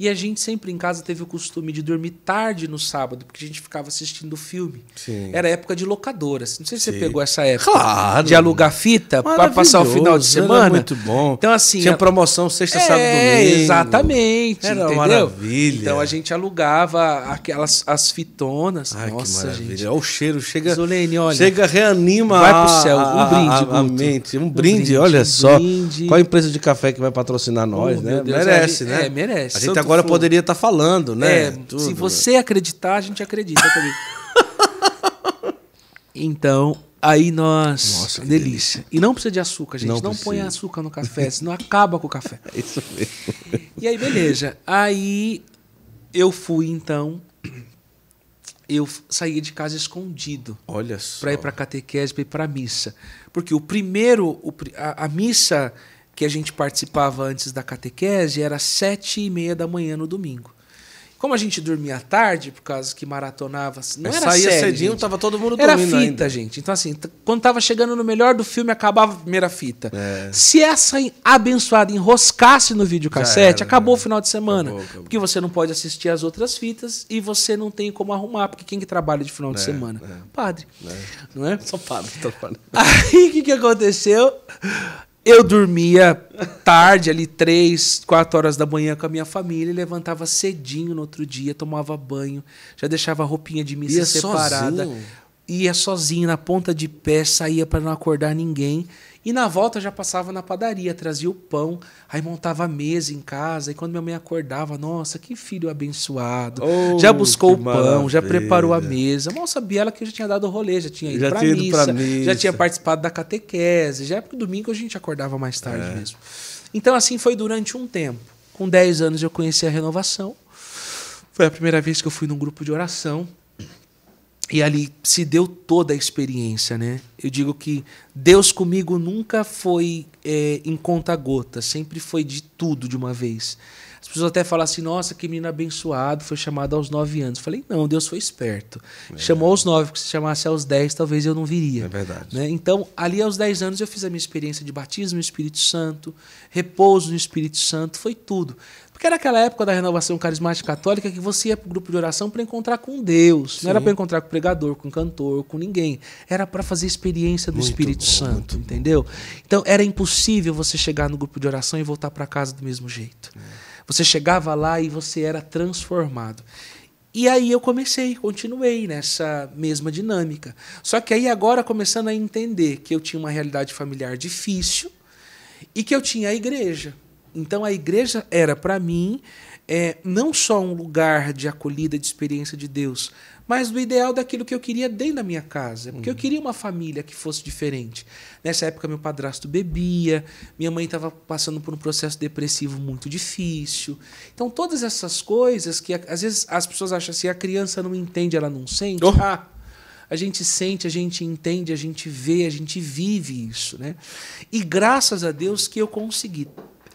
E a gente sempre em casa teve o costume de dormir tarde no sábado, porque a gente ficava assistindo filme. Sim. Era época de locadoras. Não sei se Sim. você pegou essa época. Claro. De alugar fita para passar o final de semana. Era muito bom. Então, assim. Tinha a... promoção sexta, é, sábado domingo. Exatamente. Era entendeu? maravilha. Então a gente alugava aquelas as fitonas. Ai, Nossa, que maravilha. Olha o cheiro, chega. Zulene, olha. Chega, reanima. Vai pro céu. Um brinde, a, a, a mente. Um brinde, um brinde olha um só. Brinde. Qual a empresa de café que vai patrocinar nós, oh, né? Deus, merece, é, né? É, merece. A gente tá agora for. poderia estar tá falando, né? É, Tudo. se né? você acreditar, a gente acredita também. então, aí nós. Nossa, que delícia. delícia. E não precisa de açúcar, gente. Não, não põe açúcar no café, senão acaba com o café. É isso mesmo. E aí, beleza. Aí eu fui, então. Eu saí de casa escondido. Olha só. Pra ir pra catequese, pra ir pra missa. Porque o primeiro. O, a, a missa que a gente participava antes da catequese era sete e meia da manhã no domingo. Como a gente dormia tarde, por causa que maratonava, não é, era Saía série, cedinho, gente. tava todo mundo dormindo Era fita, ainda. gente. Então, assim, quando tava chegando no melhor do filme, acabava a primeira fita. É. Se essa abençoada enroscasse no videocassete, acabou né? o final de semana. Acabou, acabou. Porque você não pode assistir as outras fitas e você não tem como arrumar, porque quem que trabalha de final é, de semana? É. Padre. É. Não é? Só padre. Aí, o que, que aconteceu? Eu dormia tarde, ali três, quatro horas da manhã com a minha família, levantava cedinho no outro dia, tomava banho, já deixava a roupinha de missa Ia separada. Sozinho? Ia sozinho, na ponta de pé, saía para não acordar ninguém. E na volta já passava na padaria, trazia o pão, aí montava a mesa em casa. E quando minha mãe acordava, nossa, que filho abençoado. Oh, já buscou o pão, maravilha. já preparou a mesa. Mal sabia ela que eu já tinha dado o rolê, já tinha ido, já pra, tinha missa, ido missa, já tinha participado da catequese. Já porque domingo a gente acordava mais tarde é. mesmo. Então assim foi durante um tempo. Com 10 anos eu conheci a renovação. Foi a primeira vez que eu fui num grupo de oração. E ali se deu toda a experiência, né? Eu digo que Deus comigo nunca foi é, em conta-gota, sempre foi de tudo de uma vez. As pessoas até falam assim, nossa, que menino abençoado, foi chamado aos nove anos. Eu falei, não, Deus foi esperto. É Chamou aos nove, porque se chamasse aos dez, talvez eu não viria. É verdade. Né? Então, ali aos dez anos, eu fiz a minha experiência de batismo no Espírito Santo, repouso no Espírito Santo, foi tudo. Porque era aquela época da renovação carismática católica que você ia para o grupo de oração para encontrar com Deus. Sim. Não era para encontrar com o pregador, com o cantor, com ninguém. Era para fazer experiência do muito Espírito bom, Santo, entendeu? Então era impossível você chegar no grupo de oração e voltar para casa do mesmo jeito. É. Você chegava lá e você era transformado. E aí eu comecei, continuei nessa mesma dinâmica. Só que aí agora começando a entender que eu tinha uma realidade familiar difícil e que eu tinha a igreja. Então a igreja era para mim é, não só um lugar de acolhida, de experiência de Deus, mas do ideal daquilo que eu queria dentro da minha casa. Porque uhum. eu queria uma família que fosse diferente. Nessa época, meu padrasto bebia, minha mãe estava passando por um processo depressivo muito difícil. Então, todas essas coisas que às vezes as pessoas acham assim: a criança não entende, ela não sente. Oh. Ah, a gente sente, a gente entende, a gente vê, a gente vive isso. Né? E graças a Deus que eu consegui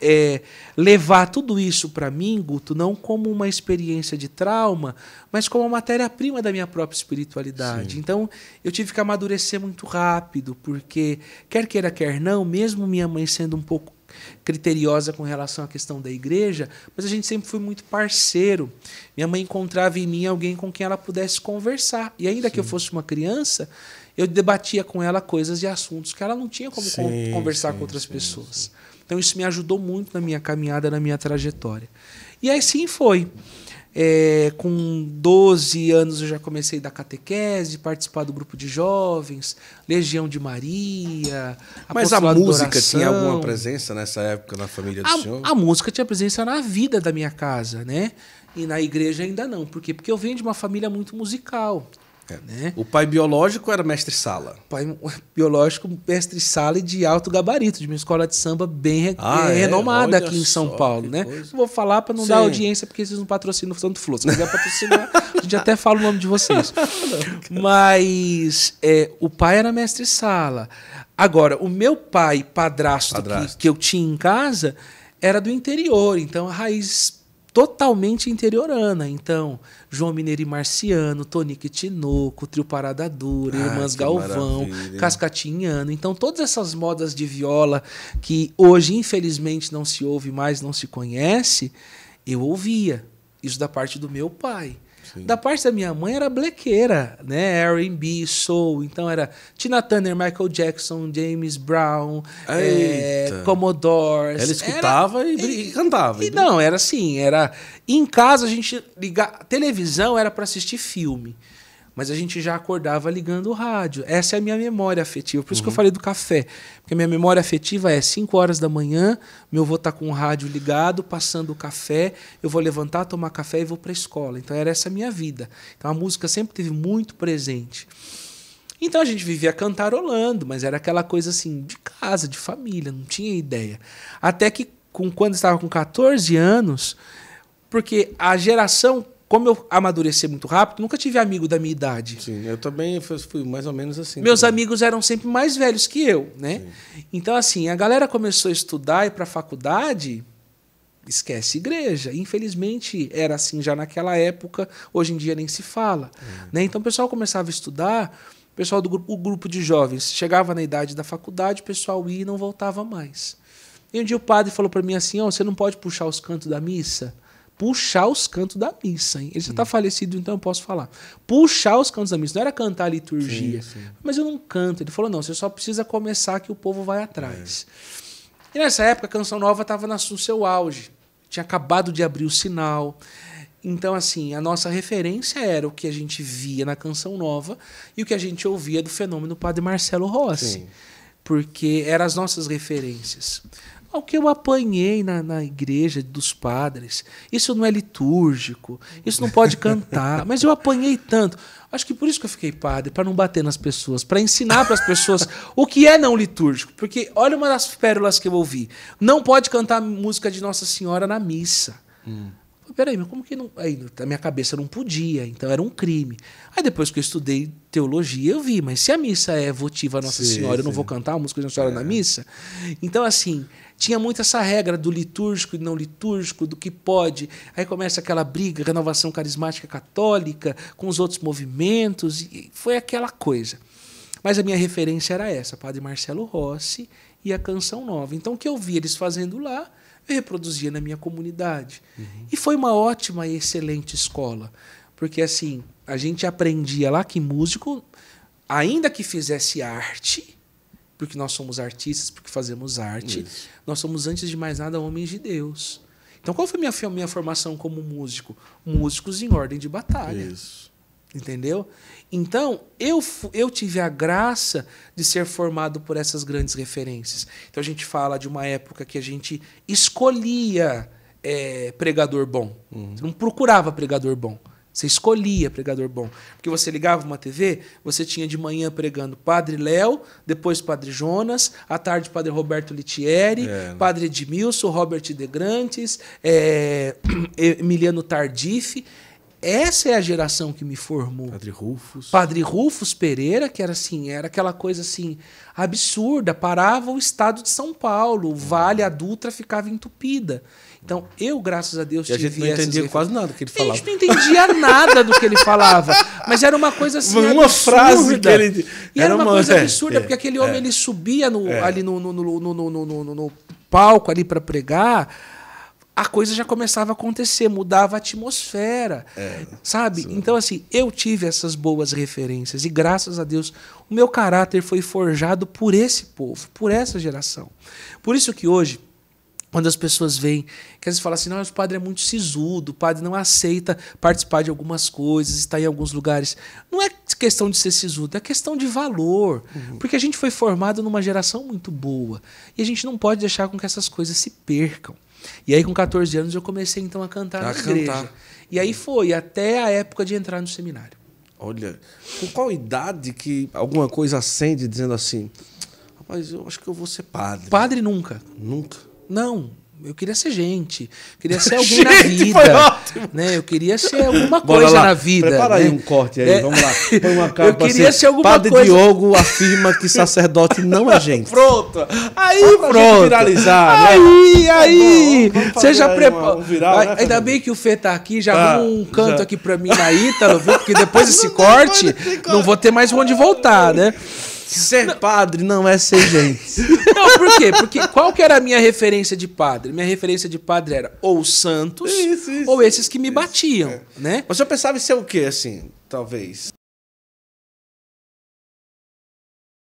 é, levar tudo isso para mim, Guto, não como uma experiência de trauma, mas como a matéria-prima da minha própria espiritualidade. Sim. Então, eu tive que amadurecer muito rápido, porque, quer queira, quer não, mesmo minha mãe sendo um pouco criteriosa com relação à questão da igreja, mas a gente sempre foi muito parceiro. Minha mãe encontrava em mim alguém com quem ela pudesse conversar. E ainda Sim. que eu fosse uma criança, eu debatia com ela coisas e assuntos que ela não tinha como sim, conversar sim, com outras sim, pessoas. Então isso me ajudou muito na minha caminhada, na minha trajetória. E assim foi. É, com 12 anos eu já comecei da catequese, participar do grupo de jovens, Legião de Maria. Mas a música tinha alguma presença nessa época na família do a, senhor? A música tinha presença na vida da minha casa, né? E na igreja ainda não. Por quê? Porque eu venho de uma família muito musical. É. Né? O pai biológico era mestre sala. pai biológico, mestre sala e de alto gabarito, de uma escola de samba bem ah, é, é? renomada aqui em São Paulo, né? Coisa. Vou falar para não Sim. dar audiência, porque vocês não patrocinam tanto flor. Se quiser patrocinar, a gente até fala o nome de vocês. Mas é, o pai era mestre sala. Agora, o meu pai, padrasto, padrasto. Que, que eu tinha em casa, era do interior, então a raiz totalmente interiorana. Então, João Mineiro e Marciano, Tonique Tinoco, Trio Parada Dura, ah, Irmãs Galvão, Cascatinhano. Então, todas essas modas de viola que hoje, infelizmente, não se ouve mais, não se conhece, eu ouvia. Isso da parte do meu pai. Da parte da minha mãe era blequeira, né? R&B, soul, então era Tina Turner, Michael Jackson, James Brown, é, eh, Commodores. Ela escutava era, e, e, cantava. E, e não, era assim, era em casa a gente ligar televisão era para assistir filme mas a gente já acordava ligando o rádio. Essa é a minha memória afetiva. Por isso uhum. que eu uhum. falei do café. Porque a minha memória afetiva é 5 horas da manhã, meu avô está com o rádio ligado, passando o café, eu vou levantar, tomar café e vou para a escola. Então era essa a minha vida. Então a música sempre teve muito presente. Então a gente vivia cantarolando, mas era aquela coisa assim, de casa, de família, não tinha ideia. Até que com, quando estava com 14 anos, porque a geração como eu amadureci muito rápido, nunca tive amigo da minha idade. Sim, eu também fui mais ou menos assim. Meus também. amigos eram sempre mais velhos que eu, né? Sim. Então, assim, a galera começou a estudar e para faculdade, esquece igreja. Infelizmente, era assim já naquela época, hoje em dia nem se fala. É. Né? Então, o pessoal começava a estudar, o pessoal do grupo, grupo de jovens chegava na idade da faculdade, o pessoal ia e não voltava mais. E um dia o padre falou para mim assim: oh, você não pode puxar os cantos da missa? puxar os cantos da missa, hein? Ele já está falecido, então eu posso falar. Puxar os cantos da missa, não era cantar a liturgia. Sim, sim. Mas eu não canto. Ele falou: não, você só precisa começar que o povo vai atrás. É. E nessa época a canção nova estava no seu auge. Tinha acabado de abrir o sinal. Então, assim, a nossa referência era o que a gente via na canção nova e o que a gente ouvia do fenômeno Padre Marcelo Rossi. Sim. Porque eram as nossas referências ao que eu apanhei na, na igreja dos padres. Isso não é litúrgico, isso não pode cantar, mas eu apanhei tanto. Acho que por isso que eu fiquei padre, para não bater nas pessoas, para ensinar para as pessoas o que é não litúrgico. Porque olha uma das pérolas que eu ouvi: não pode cantar música de Nossa Senhora na missa. Hum. Peraí, mas como que não. Aí a minha cabeça não podia, então era um crime. Aí depois que eu estudei teologia, eu vi, mas se a missa é votiva a Nossa sim, Senhora, sim. eu não vou cantar a música de Nossa Senhora é. na missa. Então, assim, tinha muito essa regra do litúrgico e não litúrgico, do que pode. Aí começa aquela briga, renovação carismática católica, com os outros movimentos, e foi aquela coisa. Mas a minha referência era essa, Padre Marcelo Rossi e a Canção Nova. Então, o que eu vi eles fazendo lá eu reproduzia na minha comunidade. Uhum. E foi uma ótima e excelente escola, porque assim, a gente aprendia lá que músico, ainda que fizesse arte, porque nós somos artistas, porque fazemos arte, Isso. nós somos, antes de mais nada, homens de Deus. Então, qual foi minha, minha formação como músico? Músicos em ordem de batalha. Isso. Entendeu? Então, eu, eu tive a graça de ser formado por essas grandes referências. Então, a gente fala de uma época que a gente escolhia é, pregador bom. Uhum. Você não procurava pregador bom. Você escolhia pregador bom. Porque você ligava uma TV, você tinha de manhã pregando Padre Léo, depois Padre Jonas, à tarde Padre Roberto Litieri, é, né? Padre Edmilson, Robert De Grantes, é, Emiliano Tardif. Essa é a geração que me formou. Padre Rufus. Padre Rufus Pereira, que era assim, era aquela coisa assim absurda, parava o estado de São Paulo, o Vale, hum. a Dutra ficava entupida. Então, eu, graças a Deus, e tive a gente não entendia quase nada do que ele falava. A gente não entendia nada do que ele falava, mas era uma coisa assim uma absurda. frase que ele e era, era uma, uma, coisa é, absurda, é, porque aquele homem é. ele subia no, é. ali no, no, no, no palco ali para pregar a coisa já começava a acontecer, mudava a atmosfera, é, sabe? Sim. Então, assim, eu tive essas boas referências e, graças a Deus, o meu caráter foi forjado por esse povo, por essa geração. Por isso que hoje, quando as pessoas veem, que às vezes falam assim, não, o padre é muito sisudo, o padre não aceita participar de algumas coisas, está em alguns lugares. Não é questão de ser sisudo, é questão de valor. Uhum. Porque a gente foi formado numa geração muito boa e a gente não pode deixar com que essas coisas se percam. E aí, com 14 anos, eu comecei então a cantar a na cantar. igreja. E aí foi, até a época de entrar no seminário. Olha, com qual idade que alguma coisa acende dizendo assim: rapaz, eu acho que eu vou ser padre? Padre nunca. Nunca? Não, eu queria ser gente, queria ser alguém gente, na vida. Né? Eu queria ser alguma coisa lá. na vida. Prepara né? aí um corte aí, é... vamos lá. Põe uma capa, Eu queria assim, ser alguma Padre coisa. Padre Diogo afirma que sacerdote não é gente. pronto. Aí Só pronto. viralizar, Aí, né? aí. Tá aí! Você já prepara. Um né, Ainda bem que o Fê tá aqui, já tá, um canto já. aqui para mim na Ítalo, viu? Porque depois desse corte, não vou ter mais onde voltar, né? Ser não. padre não é ser gente. Não, por quê? Porque qual que era a minha referência de padre? Minha referência de padre era ou santos isso, isso, ou esses que me isso, batiam, é. né? Mas eu pensava em ser o quê, assim, talvez?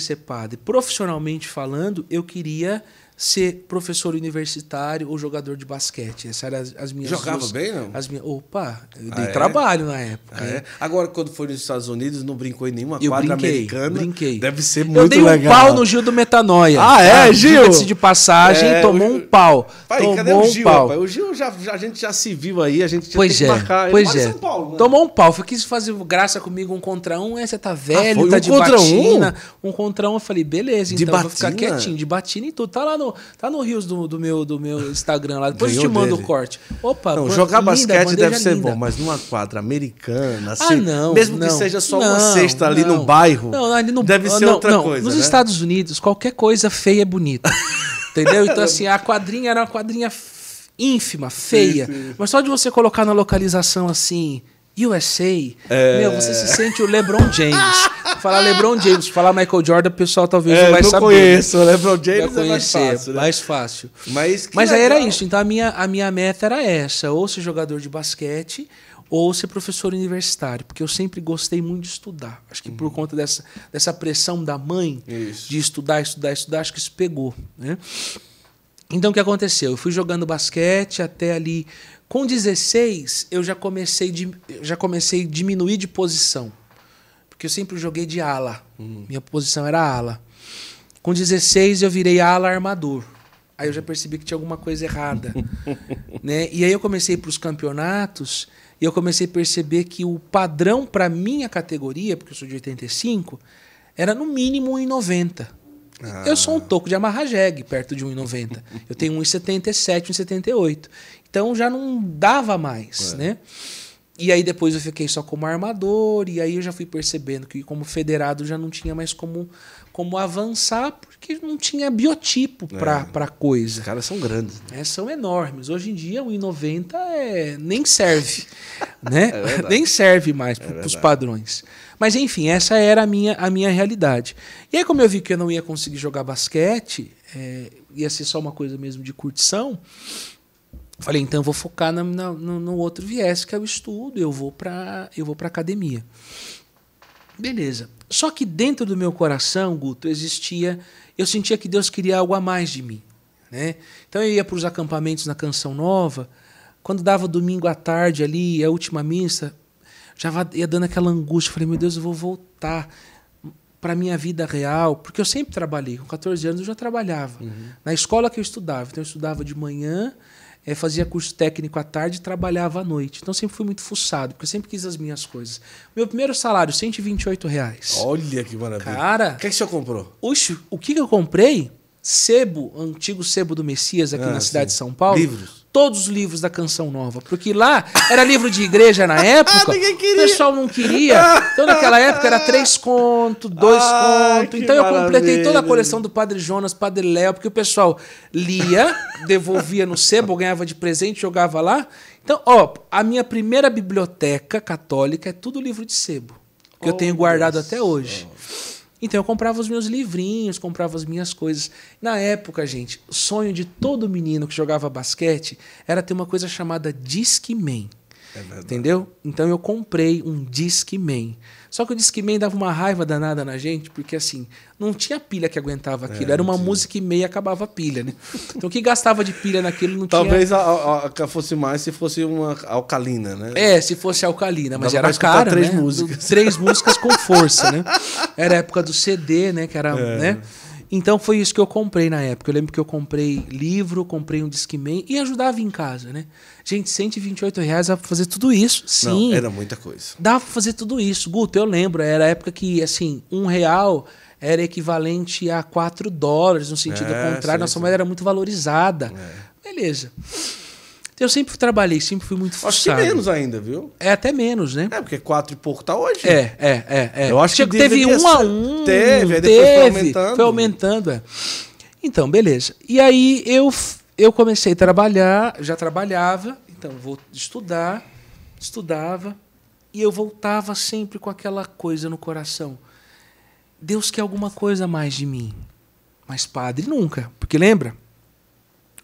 Ser padre. Profissionalmente falando, eu queria ser professor universitário ou jogador de basquete. Essas eram as, as minhas Jogava duas, bem, não? As minhas, opa, eu dei ah, é? trabalho é? na época. Ah, é? Agora, quando foi nos Estados Unidos, não brincou em nenhuma eu quadra brinquei, americana. Brinquei. Deve ser muito legal. Eu dei um pau no Gil do Metanoia. Ah, é, tá? Gil? Gil de passagem, é, tomou Gil... um pau. Pai, tomou cadê o Gil, um pau. O Gil já, já, a gente já se viu aí, a gente já pois tem é, que marcar. Pois é. Paulo, né? Tomou um pau. Eu quis fazer graça comigo um contra um. essa é, você tá ah, velho, ah, tá um de contra batina. Um? um contra um. Eu falei, beleza, então vou ficar quietinho, de batina e tudo. Tá lá no no, tá no rios do, do, meu, do meu Instagram lá. Depois Ganhou eu te mando dele. o corte. Opa, não, jogar linda, basquete deve ser linda. bom, mas numa quadra americana, ah, assim, ah, não, mesmo não, que seja só não, uma cesta ali no bairro, não, ali no, deve ser outra coisa. Nos né? Estados Unidos, qualquer coisa feia é bonita. entendeu? Então, assim, a quadrinha era uma quadrinha ínfima, feia. Sim, sim. Mas só de você colocar na localização assim USA. É... Meu, você se sente o LeBron James. falar LeBron James, falar Michael Jordan, o pessoal talvez é, não vai não saber. Eu conheço, o LeBron James vai conhecer, é mais fácil. Né? Mais fácil. Mas, Mas aí era isso. Então a minha, a minha meta era essa: ou ser jogador de basquete, ou ser professor universitário, porque eu sempre gostei muito de estudar. Acho que uhum. por conta dessa, dessa pressão da mãe isso. de estudar, estudar, estudar, acho que isso pegou. Né? Então o que aconteceu? Eu fui jogando basquete até ali com 16, eu já comecei, já comecei a diminuir de posição. Porque eu sempre joguei de ala. Uhum. Minha posição era ala. Com 16, eu virei ala armador. Aí eu já percebi que tinha alguma coisa errada. né? E aí eu comecei para os campeonatos e eu comecei a perceber que o padrão para minha categoria, porque eu sou de 85, era no mínimo em 90 ah. Eu sou um toco de amarra jegue perto de 1,90. eu tenho 1,77, 1,78. Então já não dava mais, é. né? E aí depois eu fiquei só como armador, e aí eu já fui percebendo que como federado já não tinha mais como, como avançar, porque não tinha biotipo para é. Pra coisa. Os caras são grandes. Né? É, são enormes. Hoje em dia, 1,90 é, nem serve, né? É nem serve mais é para os padrões. Mas enfim, essa era a minha, a minha realidade. E aí, como eu vi que eu não ia conseguir jogar basquete, é, ia ser só uma coisa mesmo de curtição, falei, então vou focar na, na, no, no, outro viés, que é o estudo, eu vou para eu vou para academia. Beleza. Só que dentro do meu coração, Guto, existia, eu sentia que Deus queria algo a mais de mim, né? Então eu ia para os acampamentos na Canção Nova, quando dava domingo à tarde ali, a última missa, já ia dando aquela angústia. Falei, meu Deus, eu vou voltar para minha vida real, porque eu sempre trabalhei. Com 14 anos eu já trabalhava. Uhum. Na escola que eu estudava, então eu estudava de manhã, é, fazia curso técnico à tarde e trabalhava à noite. Então sempre fui muito fuçado, porque eu sempre quis as minhas coisas. Meu primeiro salário, 128 reais. Olha que maravilha. Cara. O que, é que o senhor comprou? Oxe, o que, que eu comprei? Sebo, antigo sebo do Messias aqui ah, na cidade sim. de São Paulo. Livros todos os livros da Canção Nova, porque lá era livro de igreja na ah, época, o pessoal não queria. Então naquela época era três contos, dois ah, contos. Então eu completei toda a coleção do Padre Jonas, Padre Léo, porque o pessoal lia, devolvia no sebo, ganhava de presente, jogava lá. Então, ó, a minha primeira biblioteca católica é tudo livro de sebo, que oh, eu tenho oh, guardado Deus até hoje. Então eu comprava os meus livrinhos, comprava as minhas coisas. Na época, gente, o sonho de todo menino que jogava basquete era ter uma coisa chamada Discman. É entendeu? Então eu comprei um Discman. Man. Só que o Disque Man dava uma raiva danada na gente, porque assim, não tinha pilha que aguentava é, aquilo. É, Era uma música e meia acabava a pilha, né? Então o que gastava de pilha naquilo não Talvez tinha. Talvez a, a, fosse mais se fosse uma alcalina, né? É, se fosse alcalina, mas era cara. Três né? músicas. Três músicas com força, né? Era a época do CD, né? Que era, é. né? Então foi isso que eu comprei na época. Eu lembro que eu comprei livro, comprei um Discman e ajudava em casa, né? Gente, 128 reais dá pra fazer tudo isso. Sim. Não, era muita coisa. Dava pra fazer tudo isso. Guto, eu lembro, era a época que, assim, um real era equivalente a 4 dólares, no sentido é, contrário, sim, nossa sim. moeda era muito valorizada. É. Beleza. Então, eu sempre trabalhei, sempre fui muito forçado. Acho que menos ainda, viu? É, até menos, né? É, porque quatro e pouco tá hoje. É, é, é. é. Eu acho Chega, que teve um a um. Teve, aí depois foi aumentando. Foi aumentando, é. Então, beleza. E aí eu, eu comecei a trabalhar, já trabalhava, então vou estudar, estudava, e eu voltava sempre com aquela coisa no coração. Deus quer alguma coisa mais de mim. Mas padre nunca. Porque lembra?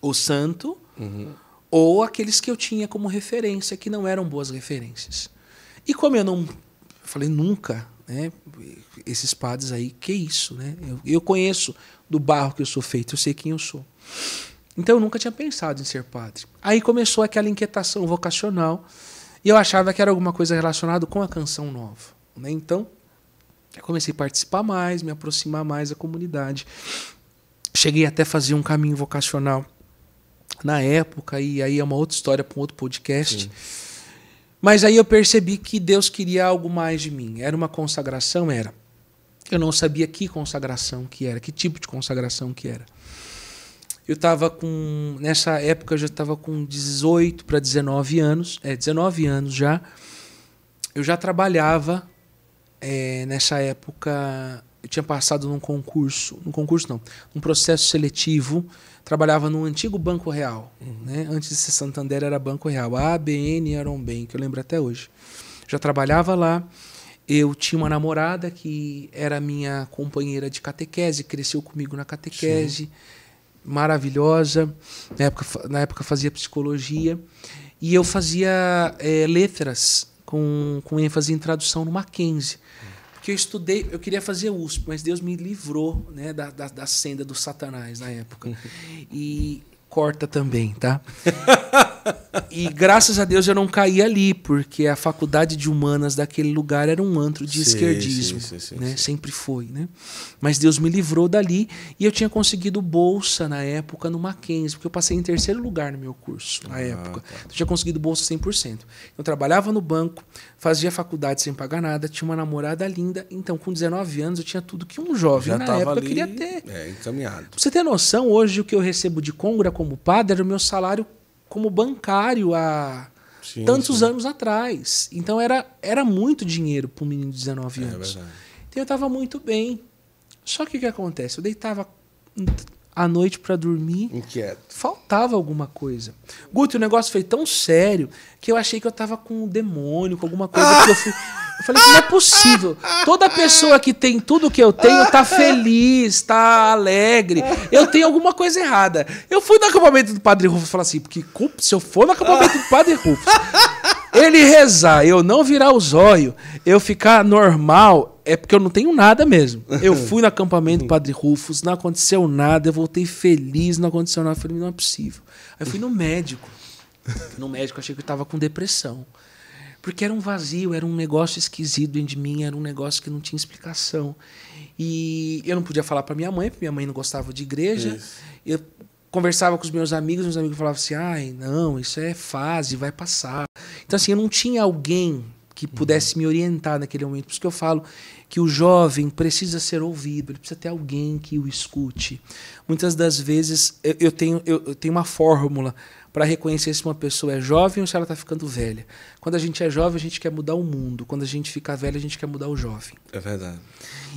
O santo... Uhum ou aqueles que eu tinha como referência, que não eram boas referências. E como eu não falei nunca, né, esses padres aí, que isso, né? Eu, eu conheço do barro que eu sou feito, eu sei quem eu sou. Então eu nunca tinha pensado em ser padre. Aí começou aquela inquietação vocacional, e eu achava que era alguma coisa relacionada com a canção nova, né? Então, eu comecei a participar mais, me aproximar mais da comunidade. Cheguei até a fazer um caminho vocacional na época, e aí é uma outra história para um outro podcast. Sim. Mas aí eu percebi que Deus queria algo mais de mim. Era uma consagração, era. Eu não sabia que consagração que era, que tipo de consagração que era. Eu estava com, nessa época eu já estava com 18 para 19 anos, é 19 anos já. Eu já trabalhava é, nessa época. Eu tinha passado num concurso, num concurso não, num processo seletivo trabalhava no antigo Banco Real. Uhum. Né? Antes de ser Santander era Banco Real. A ABN era um bem, que eu lembro até hoje. Já trabalhava lá. Eu tinha uma namorada que era minha companheira de catequese, cresceu comigo na catequese, Sim. maravilhosa. Na época, na época fazia psicologia. E eu fazia é, letras com, com ênfase em tradução no Mackenzie que eu estudei, eu queria fazer USP, mas Deus me livrou né, da, da, da senda do Satanás na época. e corta também, tá? e graças a Deus eu não caí ali, porque a faculdade de humanas daquele lugar era um antro de sim, esquerdismo. Sim, sim, né? Sempre foi. Né? Mas Deus me livrou dali e eu tinha conseguido bolsa na época no Mackenzie, porque eu passei em terceiro lugar no meu curso na ah, época. Tá. Então, eu tinha conseguido bolsa 100%. Eu trabalhava no banco, fazia faculdade sem pagar nada, tinha uma namorada linda. Então, com 19 anos, eu tinha tudo que um jovem Já na época ali, queria ter. É, encaminhado. Pra você ter noção, hoje o que eu recebo de Congra como padre era o meu salário como bancário há sim, tantos sim. anos atrás. Então era, era muito dinheiro para um menino de 19 é, anos. É então eu estava muito bem. Só que o que acontece? Eu deitava à noite para dormir. Inquieto. Faltava alguma coisa. Guto, o negócio foi tão sério que eu achei que eu estava com um demônio, com alguma coisa ah! que eu fui. Eu falei, não é possível. Toda pessoa que tem tudo que eu tenho tá feliz, tá alegre. Eu tenho alguma coisa errada. Eu fui no acampamento do Padre Rufus e falei assim, porque se eu for no acampamento do Padre Rufus, ele rezar, eu não virar os olhos, eu ficar normal, é porque eu não tenho nada mesmo. Eu fui no acampamento do Padre Rufus, não aconteceu nada, eu voltei feliz, não aconteceu nada. Eu falei, não é possível. Aí eu fui no médico. no médico, achei que eu tava com depressão. Porque era um vazio, era um negócio esquisito dentro de mim, era um negócio que não tinha explicação. E eu não podia falar para minha mãe, porque minha mãe não gostava de igreja. Isso. Eu conversava com os meus amigos, meus amigos falavam assim: ai, não, isso é fase, vai passar. Então, assim, eu não tinha alguém que uhum. pudesse me orientar naquele momento. Por isso que eu falo que o jovem precisa ser ouvido, ele precisa ter alguém que o escute. Muitas das vezes eu, eu tenho, eu, eu, tenho uma fórmula para reconhecer se uma pessoa é jovem ou se ela está ficando velha. Quando a gente é jovem, a gente quer mudar o mundo. Quando a gente fica velho, a gente quer mudar o jovem. É verdade.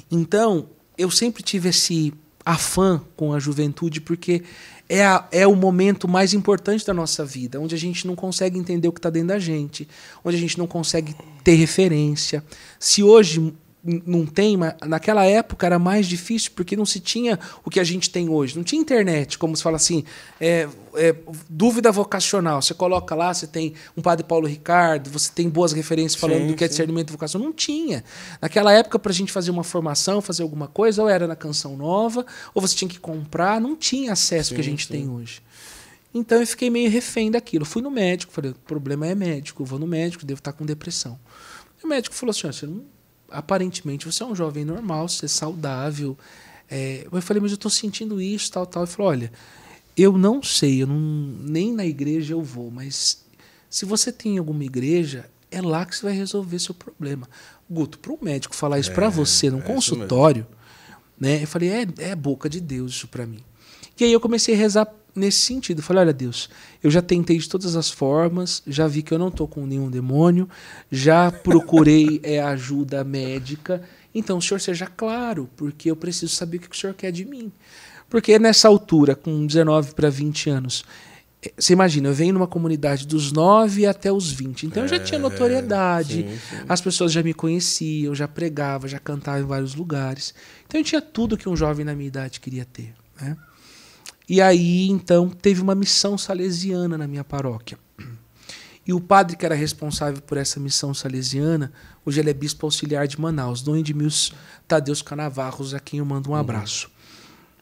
Então, eu sempre tive esse afã com a juventude, porque é, a, é o momento mais importante da nossa vida, onde a gente não consegue entender o que está dentro da gente, onde a gente não consegue ter referência. Se hoje não tem, mas naquela época era mais difícil porque não se tinha o que a gente tem hoje. Não tinha internet, como se fala assim, é, é, dúvida vocacional. Você coloca lá, você tem um padre Paulo Ricardo, você tem boas referências falando sim, do que é discernimento vocacional. Não tinha. Naquela época, para a gente fazer uma formação, fazer alguma coisa, ou era na Canção Nova, ou você tinha que comprar. Não tinha acesso sim, que a gente sim. tem hoje. Então eu fiquei meio refém daquilo. Fui no médico, falei, o problema é médico, eu vou no médico, devo estar com depressão. E o médico falou assim, você não aparentemente você é um jovem normal, você é saudável. É, eu falei, mas eu estou sentindo isso, tal, tal. Ele falou, olha, eu não sei, eu não, nem na igreja eu vou, mas se você tem alguma igreja, é lá que você vai resolver seu problema. Guto, para um médico falar isso é, para você num é consultório, né? Eu falei, é, é boca de Deus isso para mim. E aí eu comecei a rezar nesse sentido. falei, olha Deus, eu já tentei de todas as formas, já vi que eu não estou com nenhum demônio, já procurei é, ajuda médica. Então, o senhor seja claro, porque eu preciso saber o que o senhor quer de mim. Porque nessa altura, com 19 para 20 anos, eh, você imagina, eu venho numa comunidade dos 9 até os 20. Então é, eu já tinha é, notoriedade. Sim, sim. As pessoas já me conheciam, já pregava, já cantava em vários lugares. Então eu tinha tudo que um jovem na minha idade queria ter. Né? E aí, então, teve uma missão salesiana na minha paróquia. E o padre que era responsável por essa missão salesiana, hoje ele é bispo auxiliar de Manaus, Dom Edmilson Tadeus Canavarros, a quem eu mando um uhum. abraço.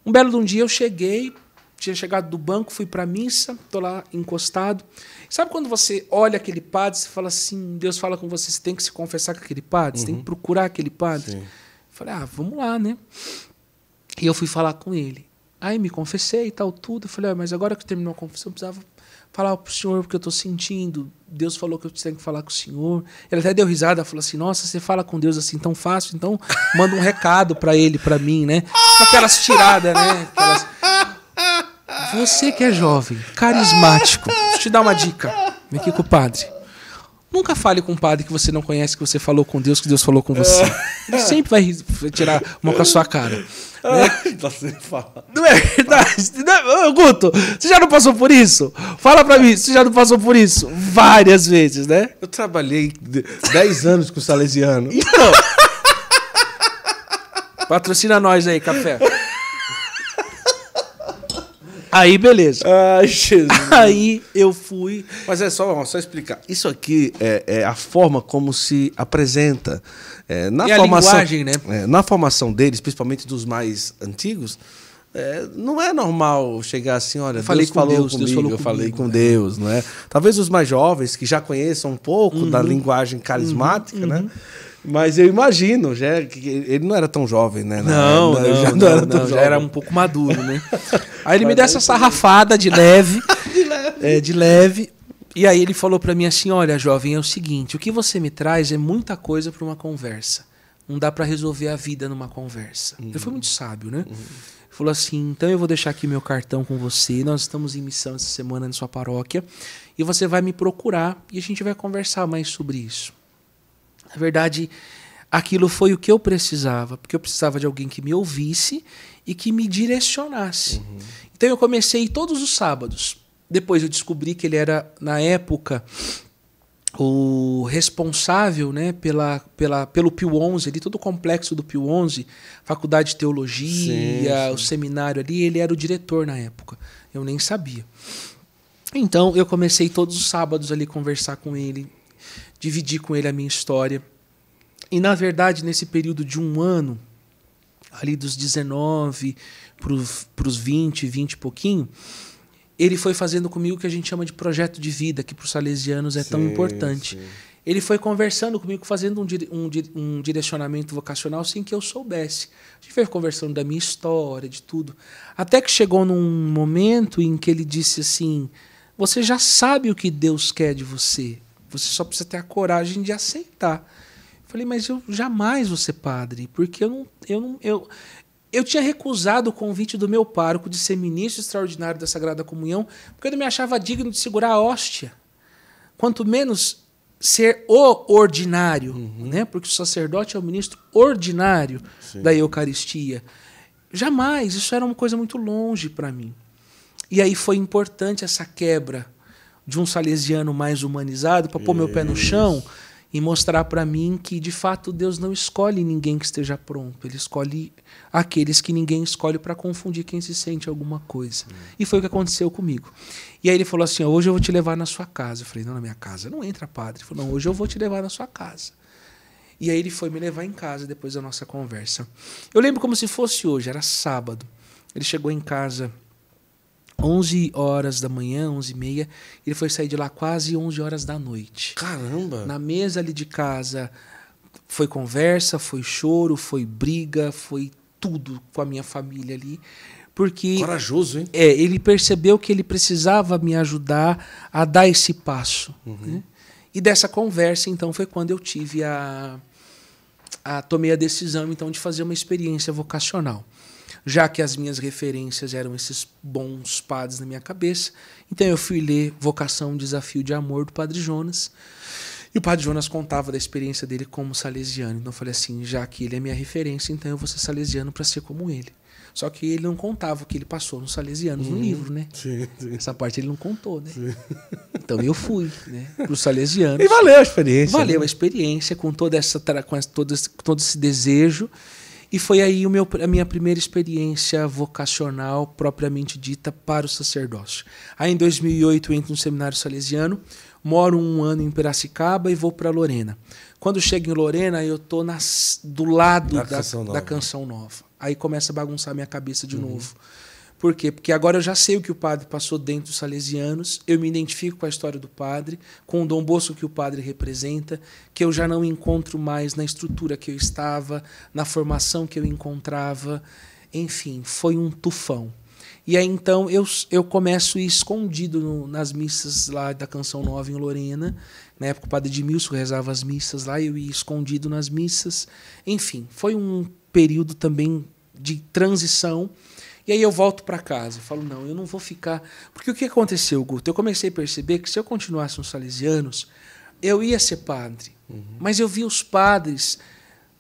Um belo de um dia eu cheguei, tinha chegado do banco, fui para a missa, tô lá encostado. Sabe quando você olha aquele padre, e fala assim, Deus fala com você, você tem que se confessar com aquele padre, você tem que uhum. procurar aquele padre. Sim. falei, ah, vamos lá, né? E eu fui falar com ele. Aí me confessei e tal, tudo. Eu falei, ah, mas agora que terminou a confissão, eu precisava falar pro senhor porque eu estou sentindo. Deus falou que eu tenho que falar com o senhor. Ele até deu risada, falou assim: "Nossa, você fala com Deus assim tão fácil, então manda um recado para ele, para mim, né?" Aquelas tiradas, né? Aquelas... Você que é jovem, carismático, deixa eu te dar uma dica. Vem aqui com o padre. Nunca fale com um padre que você não conhece, que você falou com Deus, que Deus falou com você. Ele é. sempre vai tirar uma com a sua cara. Né? Ah, tá Não é verdade? Não, Guto, você já não passou por isso? Fala pra mim, você já não passou por isso? Várias vezes, né? Eu trabalhei 10 anos com o Salesiano. Então. Patrocina nós aí, café. Aí, beleza. Ai, Jesus. Aí eu fui. Mas é só, só explicar. Isso aqui é, é a forma como se apresenta. É, na e formação, a linguagem, né? É, na formação deles, principalmente dos mais antigos, é, não é normal chegar assim, olha, eu falei Deus falou Deus, comigo, Deus falou eu comigo, falei com né? Deus, é? Talvez os mais jovens que já conheçam um pouco uhum. da linguagem uhum. carismática, né? uhum. né? Mas eu imagino, já é que ele não era tão jovem, né? Não, não, já, não, não era, não, já era um pouco maduro, né? Aí ele me deu essa sarrafada de leve, de leve, é, de leve. E aí ele falou para mim assim: "Olha, jovem, é o seguinte, o que você me traz é muita coisa para uma conversa. Não dá para resolver a vida numa conversa". Uhum. Ele foi muito sábio, né? Uhum. Ele falou assim: "Então eu vou deixar aqui meu cartão com você. Nós estamos em missão essa semana na sua paróquia e você vai me procurar e a gente vai conversar mais sobre isso". Na verdade, aquilo foi o que eu precisava, porque eu precisava de alguém que me ouvisse e que me direcionasse. Uhum. Então eu comecei todos os sábados. Depois eu descobri que ele era, na época, o responsável né, pela, pela, pelo Pio 11, ali, todo o complexo do Pio 11, Faculdade de Teologia, sim, sim. o seminário ali, ele era o diretor na época. Eu nem sabia. Então eu comecei todos os sábados ali conversar com ele, dividi com ele a minha história. E, na verdade, nesse período de um ano, ali dos 19 para os 20, 20 e pouquinho, ele foi fazendo comigo o que a gente chama de projeto de vida, que para os salesianos é sim, tão importante. Sim. Ele foi conversando comigo, fazendo um, um, um, direcionamento vocacional sem que eu soubesse. A gente foi conversando da minha história, de tudo. Até que chegou num momento em que ele disse assim: Você já sabe o que Deus quer de você. Você só precisa ter a coragem de aceitar. Eu falei, mas eu jamais vou ser padre, porque eu não. Eu, não, eu, eu tinha recusado o convite do meu pároco de ser ministro extraordinário da Sagrada Comunhão, porque eu não me achava digno de segurar a hóstia. Quanto menos ser o ordinário, uhum. né? Porque o sacerdote é o ministro ordinário Sim. da Eucaristia. Jamais, isso era uma coisa muito longe para mim. E aí foi importante essa quebra de um salesiano mais humanizado, para pôr meu pé no chão e mostrar para mim que de fato Deus não escolhe ninguém que esteja pronto, ele escolhe aqueles que ninguém escolhe para confundir quem se sente alguma coisa. Hum. E foi o que aconteceu comigo. E aí ele falou assim: "Hoje eu vou te levar na sua casa". Eu falei: "Não, na minha casa não entra, padre". Ele falou: "Não, hoje eu vou te levar na sua casa". E aí ele foi me levar em casa depois da nossa conversa. Eu lembro como se fosse hoje, era sábado. Ele chegou em casa 11 horas da manhã, 11 e meia. Ele foi sair de lá quase 11 horas da noite. Caramba! Na mesa ali de casa foi conversa, foi choro, foi briga, foi tudo com a minha família ali. Porque. Corajoso, hein? É, ele percebeu que ele precisava me ajudar a dar esse passo. Uhum. Né? E dessa conversa, então, foi quando eu tive a, a. tomei a decisão, então, de fazer uma experiência vocacional já que as minhas referências eram esses bons padres na minha cabeça. Então eu fui ler Vocação, Desafio de Amor do Padre Jonas. E o Padre Jonas contava da experiência dele como salesiano. Então eu falei assim, já que ele é minha referência, então eu vou ser salesiano para ser como ele. Só que ele não contava o que ele passou nos salesianos hum, no livro, né? Sim, sim. Essa parte ele não contou, né? Sim. Então eu fui, né? Para os salesianos. E valeu a experiência. Valeu né? a experiência com toda essa com todo esse desejo. E foi aí o meu, a minha primeira experiência vocacional propriamente dita para o sacerdócio. Aí em 2008 eu entro no seminário salesiano, moro um ano em Piracicaba e vou para Lorena. Quando chego em Lorena, eu estou do lado da, da, canção, da nova. canção, nova. Aí começa a bagunçar minha cabeça de uhum. novo. Por quê? Porque agora eu já sei o que o padre passou dentro dos salesianos, eu me identifico com a história do padre, com o Dom Bosco que o padre representa, que eu já não encontro mais na estrutura que eu estava, na formação que eu encontrava. Enfim, foi um tufão. E aí então eu, eu começo ir escondido no, nas missas lá da Canção Nova em Lorena. Na época o padre Edmilson rezava as missas lá, eu ia escondido nas missas. Enfim, foi um período também de transição e aí eu volto para casa. Eu falo, não, eu não vou ficar. Porque o que aconteceu, Guto? Eu comecei a perceber que se eu continuasse nos salesianos, eu ia ser padre. Uhum. Mas eu vi os padres,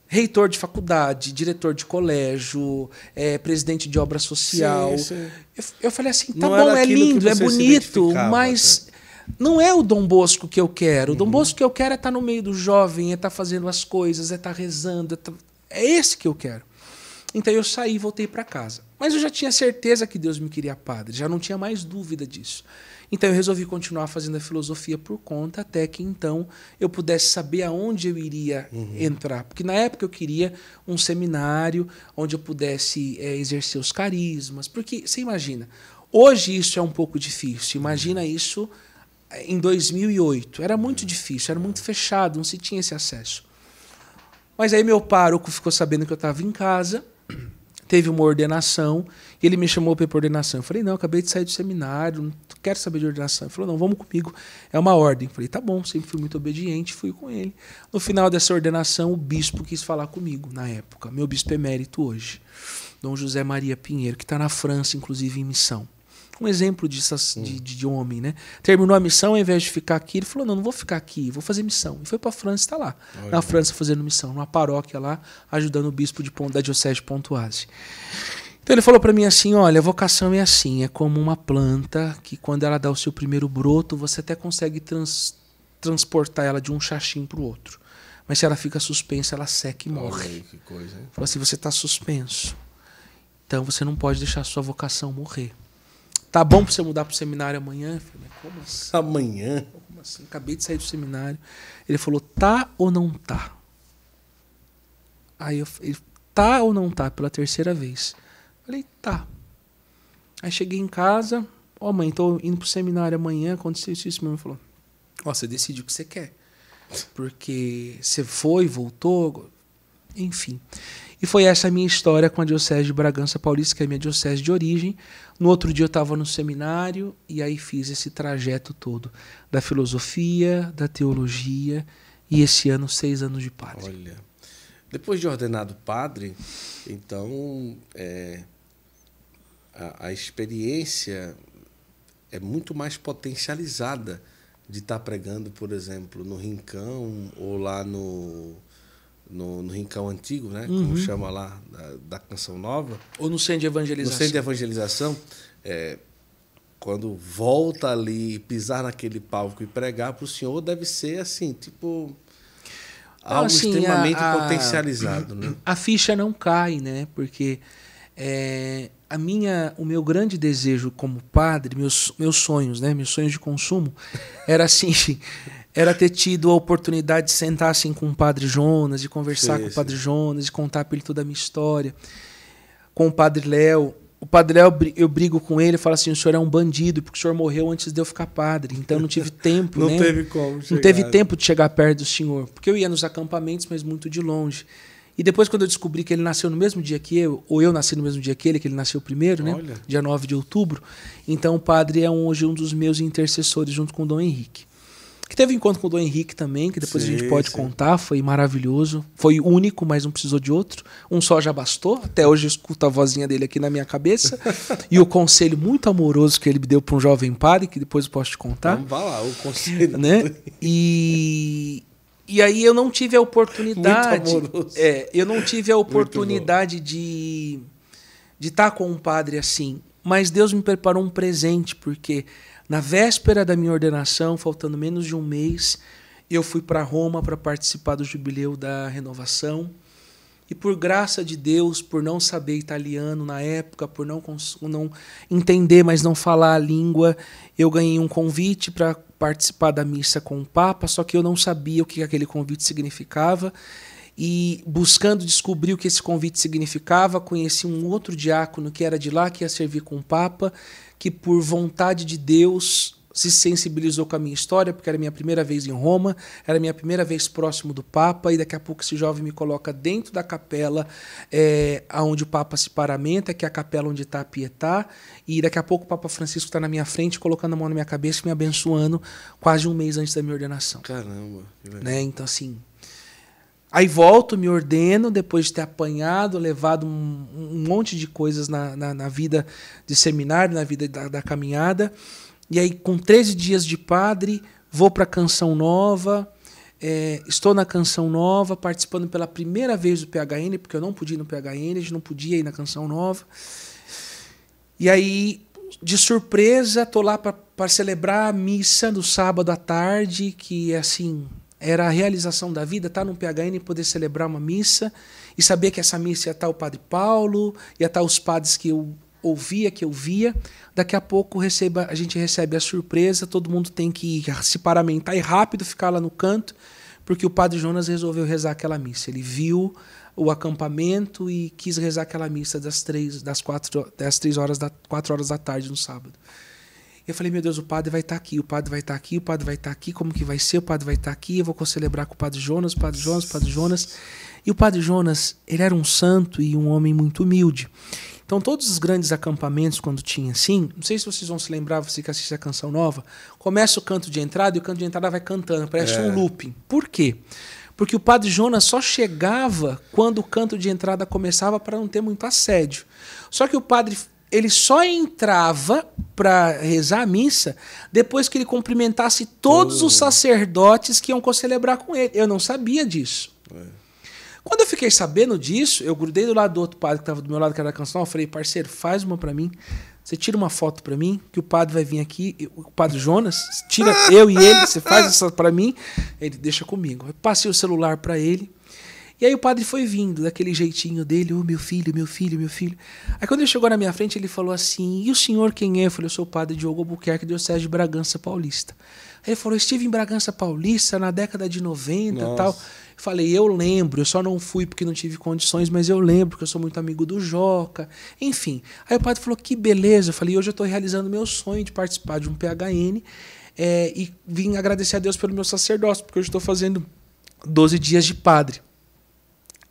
reitor de faculdade, diretor de colégio, é, presidente de obra social. Sim, sim. Eu, eu, falei assim, tá não bom, é lindo, é bonito, mas. Até. Né? Não é o Dom Bosco que eu quero. O Dom uhum. Bosco que eu quero é estar tá no meio do jovem, é estar tá fazendo as coisas, é estar tá rezando. É, é esse que eu quero. Então eu saí e voltei para casa. Mas eu já tinha certeza que Deus me queria padre, já não tinha mais dúvida disso. Então eu resolvi continuar fazendo a filosofia por conta, até que então eu pudesse saber aonde eu iria uhum. entrar. Porque na época eu queria um seminário onde eu pudesse é, exercer os carismas. Porque você imagina, hoje isso é um pouco difícil. Imagina uhum. isso é, em 2008. Era muito uhum. difícil, era muito fechado, não se tinha esse acesso. Mas aí meu pároco ficou sabendo que eu estava em casa teve uma ordenação, e ele me chamou para a ordenação. Eu falei, não, acabei de sair do seminário, não quero saber de ordenação. Ele falou, não, vamos comigo, é uma ordem. Eu falei, tá bom, sempre fui muito obediente, fui com ele. No final dessa ordenação, o bispo quis falar comigo, na época, meu bispo é emérito hoje, Dom José Maria Pinheiro, que está na França, inclusive, em missão um exemplo assim, hum. de, de, de, homem, né? Terminou a missão, ao invés de ficar aqui, ele falou: não, não vou ficar aqui, vou fazer missão. E foi para a França e está lá. Olha. Na França fazendo missão, numa paróquia lá, ajudando o bispo de, da Diocese de Pontoise. Então ele falou para mim assim: olha, a vocação é assim, é como uma planta que quando ela dá o seu primeiro broto, você até consegue trans, transportar ela de um xaxim para o outro. Mas se ela fica suspensa, ela seca e morre. Aí, que coisa, hein? Falou assim: você está suspenso. Então você não pode deixar a sua vocação morrer. Tá bom pra você mudar pro seminário amanhã? Eu falei, como assim? Amanhã? Como assim? Acabei de sair do seminário. Ele falou, tá ou não tá? Aí eu falei, tá ou não tá? Pela terceira vez. Eu falei, tá. Aí cheguei em casa, ó oh, mãe, tô indo pro seminário amanhã, aconteceu isso, isso mesmo. Ele falou, ó, oh, você decide o que você quer. Porque você foi, voltou, enfim. E foi essa a minha história com a Diocese de Bragança Paulista, que é a minha diocese de origem. No outro dia eu estava no seminário e aí fiz esse trajeto todo da filosofia, da teologia e esse ano seis anos de padre. Olha, depois de ordenado padre, então é, a, a experiência é muito mais potencializada de estar tá pregando, por exemplo, no Rincão ou lá no no, no Rincão Antigo, né? Uhum. Como chama lá, da, da, Canção Nova. Ou no Centro de Evangelização. No Centro de Evangelização, é, quando volta ali, pisar naquele palco e pregar para o Senhor, deve ser assim, tipo... Algo assim, extremamente a, a, potencializado, né? A ficha não cai, né? Porque é, a minha, o meu grande desejo como padre, meus, meus sonhos, né? Meus sonhos de consumo, era assim era ter tido a oportunidade de sentar assim com o Padre Jonas, de conversar sim, com o Padre sim. Jonas, de contar para ele toda a minha história, com o Padre Léo. O Padre Léo, eu brigo com ele, falo assim, o senhor é um bandido, porque o senhor morreu antes de eu ficar padre, então não tive tempo, Não né? teve como chegar. Não teve tempo de chegar perto do senhor, porque eu ia nos acampamentos, mas muito de longe. E depois, quando eu descobri que ele nasceu no mesmo dia que eu, ou eu nasci no mesmo dia que ele, que ele nasceu primeiro, né? Olha. né? Dia 9 de outubro. Então, o padre é hoje um dos meus intercessores, junto com o Dom Henrique que teve um encontro com o Dom Henrique também, que depois sim, a gente pode sim. contar, foi maravilhoso. Foi único, mas não precisou de outro. Um só já bastou. Até hoje eu escuto a vozinha dele aqui na minha cabeça. e o conselho muito amoroso que ele me deu para um jovem padre, que depois eu posso te contar. Então, vá lá, o conselho. Né? E. E aí eu não tive a oportunidade. Muito amoroso. É, eu não tive a oportunidade de de estar tá com um padre assim, mas Deus me preparou um presente porque na véspera da minha ordenação, faltando menos de um mês, eu fui para Roma para participar do jubileu da renovação. E por graça de Deus, por não saber italiano na época, por não, não entender, mas não falar a língua, eu ganhei um convite para participar da missa com o Papa, só que eu não sabia o que aquele convite significava e buscando descobrir o que esse convite significava, conheci um outro diácono que era de lá, que ia servir com o Papa, que por vontade de Deus se sensibilizou com a minha história, porque era minha primeira vez em Roma, era minha primeira vez próximo do Papa, e daqui a pouco esse jovem me coloca dentro da capela é, eh, onde o Papa se paramenta, que é a capela onde está a Pietá, e daqui a pouco o Papa Francisco está na minha frente, colocando a mão na minha cabeça e me abençoando quase um mês antes da minha ordenação. Caramba! Né? Então, assim, Aí volto, me ordeno, depois de ter apanhado, levado um, um monte de coisas na, na, na, vida de seminário, na vida da, da, caminhada. E aí, com 13 dias de padre, vou para a Canção Nova. É, estou na Canção Nova, participando pela primeira vez do PHN, porque eu não podia ir no PHN, a gente não podia ir na Canção Nova. E aí, de surpresa, tô lá para celebrar a missa do sábado à tarde, que é assim, era a realização da vida, estar tá num PHN e poder celebrar uma missa e saber que essa missa ia estar tá o Padre Paulo, ia estar tá os padres que eu ouvia, que eu via. Daqui a pouco receba, a gente recebe a surpresa, todo mundo tem que se paramentar e rápido ficar lá no canto, porque o Padre Jonas resolveu rezar aquela missa. Ele viu o acampamento e quis rezar aquela missa das três, das quatro, das três horas da quatro horas da tarde no sábado. Eu falei, meu Deus, o padre vai estar tá aqui, o padre vai estar tá aqui, o padre vai estar tá aqui, como que vai ser? O padre vai estar tá aqui, eu vou celebrar com o padre Jonas, o padre Jonas, o padre Jonas. E o padre Jonas, ele era um santo e um homem muito humilde. Então, todos os grandes acampamentos, quando tinha assim, não sei se vocês vão se lembrar, você que assiste a canção nova, começa o canto de entrada e o canto de entrada vai cantando, parece é. um looping. Por quê? Porque o padre Jonas só chegava quando o canto de entrada começava para não ter muito assédio. Só que o padre ele só entrava para rezar a missa depois que ele cumprimentasse todos oh. os hum. sacerdotes que iam celebrar com ele. Eu não sabia disso. É. Quando eu fiquei sabendo disso, eu grudei do lado do outro padre que estava do meu lado, que era da canção. Eu falei, parceiro, faz uma para mim. Você tira uma foto para mim, que o padre vai vir aqui, o padre Jonas, tira eu e ele, você faz essa para mim, ele deixa comigo. Eu passei o celular para ele. E aí o padre foi vindo, daquele jeitinho dele, ô oh, meu filho, meu filho, meu filho. Aí quando ele chegou na minha frente, ele falou assim: E o senhor quem é? Eu falei: Eu sou o padre Diogo Albuquerque, diocese de Bragança Paulista. Aí ele falou: Estive em Bragança Paulista na década de 90 e tal. Eu falei, eu lembro, eu só não fui porque não tive condições, mas eu lembro que eu sou muito amigo do Joca, enfim. Aí o padre falou, que beleza. Eu falei, hoje eu estou realizando meu sonho de participar de um PHN é, eh, e vim agradecer a Deus pelo meu sacerdócio, porque hoje estou fazendo 12 dias de padre.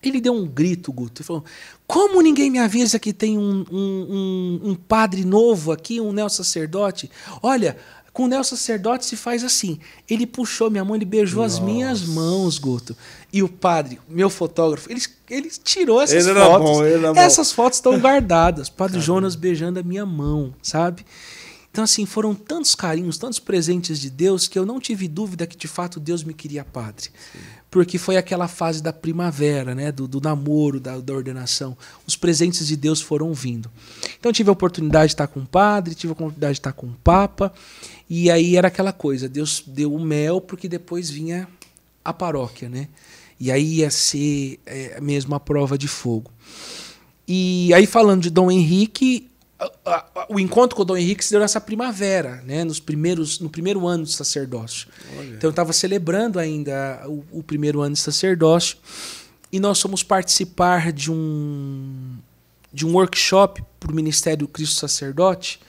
Ele deu um grito, Guto, e falou: Como ninguém me avisa que tem um, um, um, um padre novo aqui, um neo-sacerdote? Olha, com o neo-sacerdote se faz assim. Ele puxou minha mão, ele beijou Nossa. as minhas mãos, Guto. E o padre, meu fotógrafo, ele, ele tirou essas ele fotos. Bom, ele essas fotos estão guardadas. Padre Caramba. Jonas beijando a minha mão, sabe? Então, assim, foram tantos carinhos, tantos presentes de Deus, que eu não tive dúvida que de fato Deus me queria padre. Sim porque foi aquela fase da primavera, né? do, do namoro, da, da, ordenação. Os presentes de Deus foram vindo. Então tive a oportunidade de estar com o padre, tive a oportunidade de estar com o papa, e aí era aquela coisa, Deus deu o mel porque depois vinha a paróquia, né? E aí ia ser é, mesmo a prova de fogo. E aí falando de Dom Henrique, o encontro com o Dom Henrique se deu nessa primavera, né? Nos primeiros, no primeiro ano de sacerdócio. Olha. Então eu estava celebrando ainda o, o, primeiro ano de sacerdócio e nós fomos participar de um de um workshop para o Ministério Cristo Sacerdote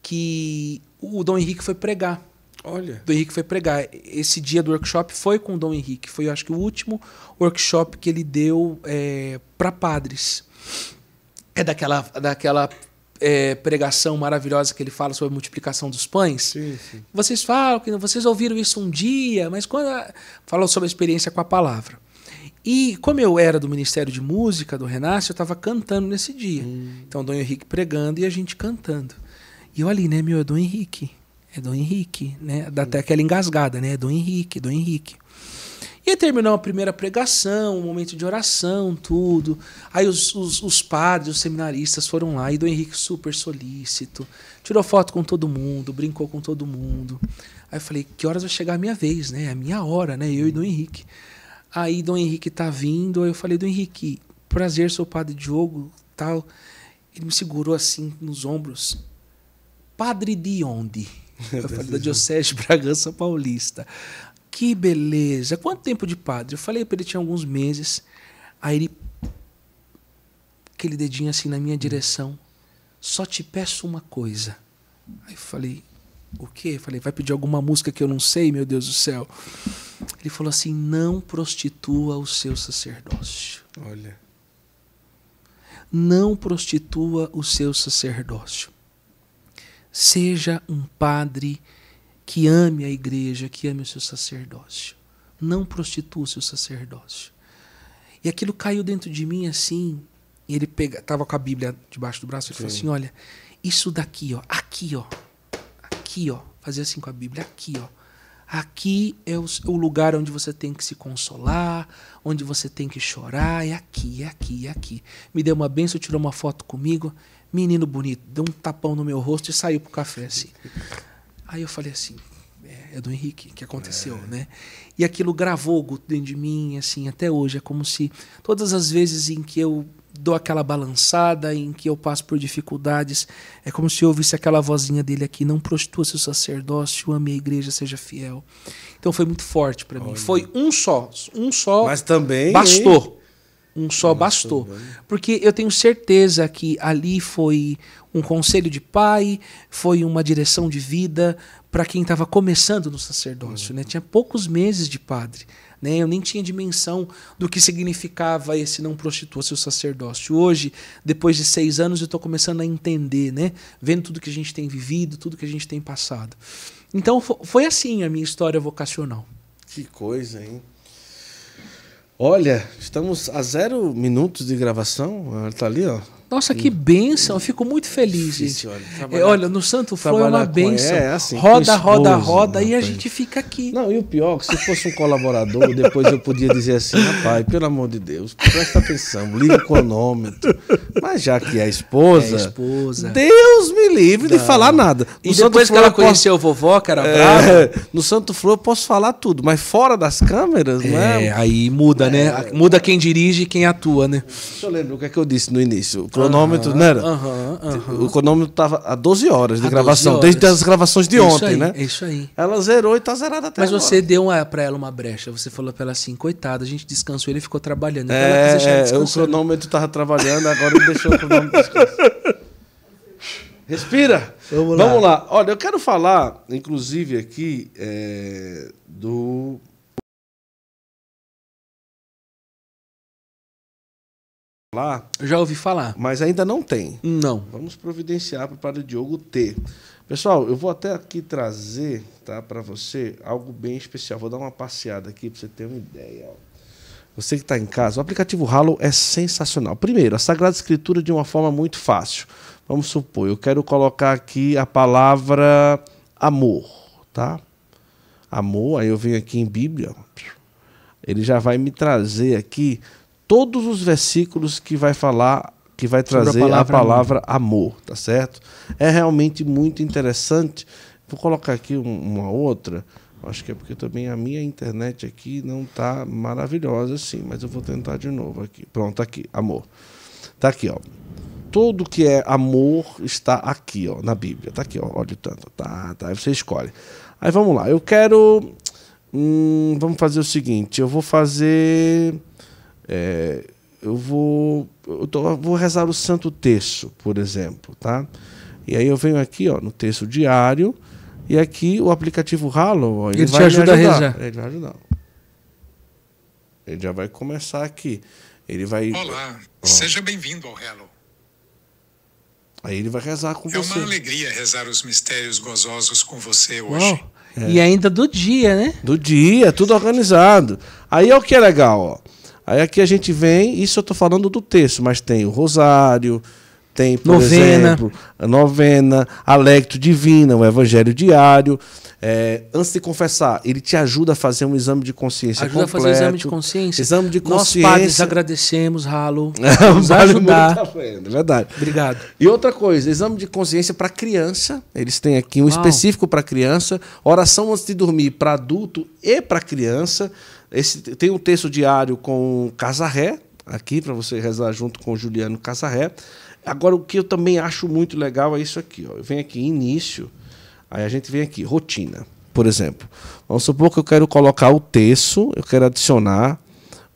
que o Dom Henrique foi pregar. Olha. Dom Henrique foi pregar. Esse dia do workshop foi com o Dom Henrique. Foi, acho que, o último workshop que ele deu é, eh, para padres. É daquela, daquela é, pregação maravilhosa que ele fala sobre a multiplicação dos pães. Sim, sim. Vocês falam que vocês ouviram isso um dia, mas quando falou sobre a experiência com a palavra. E como eu era do Ministério de Música do Renasce, eu estava cantando nesse dia. Hum. Então, Dom Henrique pregando e a gente cantando. E eu ali, né, meu, é Dom Henrique. É Dom Henrique, né? Dá até hum. aquela engasgada, né? É Dom Henrique, Dom Henrique. E aí terminou a primeira pregação, um momento de oração, tudo. Aí os, os, os, padres, os seminaristas foram lá e do Henrique super solícito. Tirou foto com todo mundo, brincou com todo mundo. Aí eu falei, que horas vai chegar a minha vez, né? A minha hora, né? Eu e Dom Henrique. Aí Dom Henrique tá vindo, aí eu falei, Dom Henrique, prazer, sou o padre Diogo, tal. Ele me segurou assim nos ombros. Padre de onde? Eu falei da Diocese de Bragança Paulista. Que beleza! Quanto tempo de padre? Eu falei para ele tinha alguns meses. Aí ele aquele dedinho assim na minha direção. Só te peço uma coisa. Aí eu falei: "O quê?" Eu falei: "Vai pedir alguma música que eu não sei, meu Deus do céu." Ele falou assim: "Não prostitua o seu sacerdócio." Olha. Não prostitua o seu sacerdócio. Seja um padre que ame a igreja, que ame o seu sacerdócio. Não prostitua o seu sacerdócio. E aquilo caiu dentro de mim assim, e ele pega, tava com a Bíblia debaixo do braço, ele falou assim: "Olha, isso daqui, ó, aqui, ó. Aqui, ó. Fazer assim com a Bíblia, aqui, ó. Aqui é o, o lugar onde você tem que se consolar, onde você tem que chorar, é aqui, é aqui, é aqui. Me deu uma benção, tirou uma foto comigo, menino bonito, deu um tapão no meu rosto e saiu pro café assim. Aí eu falei assim, é, é do Henrique que aconteceu, é. né? E aquilo gravou dentro de mim, assim, até hoje. É como se todas as vezes em que eu dou aquela balançada, em que eu passo por dificuldades, é como se eu ouvisse aquela vozinha dele aqui: não prostitua seu sacerdócio, ame a igreja, seja fiel. Então foi muito forte para mim. Foi um só, um só. Mas também bastou. Hein? Um só Nossa, bastou. Porque eu tenho certeza que ali foi um conselho de pai, foi uma direção de vida para quem estava começando no sacerdócio. Né? Uhum. Né? Tinha poucos meses de padre. Né? Eu nem tinha dimensão do que significava esse não prostituir se o sacerdócio. Hoje, depois de seis anos, eu estou começando a entender, né? vendo tudo que a gente tem vivido, tudo que a gente tem passado. Então, foi assim a minha história vocacional. Que coisa, hein? Olha, estamos a zero minutos de gravação. Ela tá ali, ó. Nossa, que benção, eu fico muito feliz, Difícil, gente. Olha, é, olha, no Santo Flor é uma benção. É, assim, roda, roda, roda, e a gente fica aqui. Não, e o pior, que se fosse um colaborador, depois eu podia dizer assim, rapaz, pelo amor de Deus, presta atenção, liga o cronômetro. Mas já que é esposa, é esposa. Deus me livre Não. de falar nada. No e Santo depois Flor, que ela conheceu posso... o vovó, cara, é, No Santo Flor eu posso falar tudo, mas fora das câmeras, é, né? Aí muda, né? é, né? Muda quem dirige e quem atua, né? Deixa eu o que é que eu disse no início cronômetro, uhum, não era? Uhum, uhum. O cronômetro tava a 12 horas de a gravação, horas. desde as gravações de isso ontem, aí, né? Isso aí. Ela zerou e tá zerada até Mas agora. você deu para ela uma brecha, você falou para ela assim, coitada, a gente descansou, ele ficou trabalhando. Então é, é o cronômetro tava trabalhando, agora ele deixou o cronômetro descansar. Respira! Vamos lá. Vamos lá. Olha, eu quero falar, inclusive, aqui é, do lá. Já ouvi falar. Mas ainda não tem. Não. Vamos providenciar para o Padre Diogo ter. Pessoal, eu vou até aqui trazer tá, para você algo bem especial. Vou dar uma passeada aqui para você ter uma ideia. Você que está em casa, o aplicativo Halo é sensacional. Primeiro, a Sagrada Escritura de uma forma muito fácil. Vamos supor, eu quero colocar aqui a palavra amor, tá? Amor, aí eu venho aqui em Bíblia, ele já vai me trazer aqui todos os versículos que vai falar, que vai trazer a palavra, a palavra amor. amor, tá certo? É realmente muito interessante. Vou colocar aqui uma outra. Acho que é porque também a minha internet aqui não está maravilhosa assim, mas eu vou tentar de novo aqui. Pronto, aqui, amor. Tá aqui, ó. Todo que é amor está aqui, ó, na Bíblia. Tá aqui, ó, olha tanto. Tá, tá. Aí você escolhe. Aí vamos lá. Eu quero. Hum, vamos fazer o seguinte. Eu vou fazer. É, eu vou eu tô, vou rezar o Santo Terço, por exemplo, tá? E aí eu venho aqui, ó, no texto diário, e aqui o aplicativo Halo, ó, ele, ele vai te ajuda ajudar. a rezar. Ele vai ajudar. Ele já vai começar aqui. Ele vai Olá, ó. seja bem-vindo ao Halo. Aí ele vai rezar com é você. É uma alegria rezar os mistérios gozosos com você hoje. É. E ainda do dia, né? Do dia, tudo organizado. Aí é o que é legal, ó. Aí aqui a gente vem, isso eu estou falando do texto, mas tem o rosário, tem, por novena. exemplo, a novena, a lecto divina, o evangelho diário. É, antes de confessar, ele te ajuda a fazer um exame de consciência ajuda completo. Ajuda a fazer um exame de consciência. Exame de consciência. Nós padres agradecemos, Ralo, nos vale ajudar. Muito, tá é verdade. Obrigado. E outra coisa, exame de consciência para criança. Eles têm aqui um Uau. específico para criança. Oração antes de dormir para adulto e para criança. Esse, tem um texto diário com Casarré, aqui, para você rezar junto com Juliano Casarré. Agora, o que eu também acho muito legal é isso aqui. Ó. Eu venho aqui, início, aí a gente vem aqui, rotina, por exemplo. Vamos supor que eu quero colocar o texto, eu quero adicionar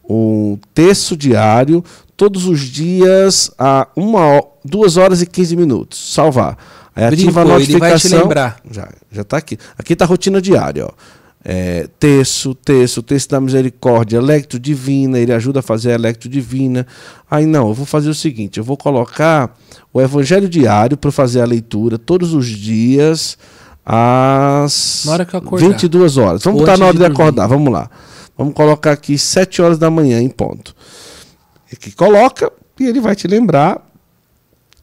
um texto diário todos os dias a uma, duas horas e 15 minutos. Salvar. Aí ativa Brincou, a notificação. Ele vai te lembrar. Já, já tá aqui. Aqui tá a rotina diária, ó é, terço, terço, terço da misericórdia, electro divina, ele ajuda a fazer a electro divina. Aí não, eu vou fazer o seguinte, eu vou colocar o evangelho diário para fazer a leitura todos os dias às na hora que acordar. 22 horas. Vamos Ou botar na hora de, de acordar, vamos lá. Vamos colocar aqui 7 horas da manhã em ponto. E que coloca e ele vai te lembrar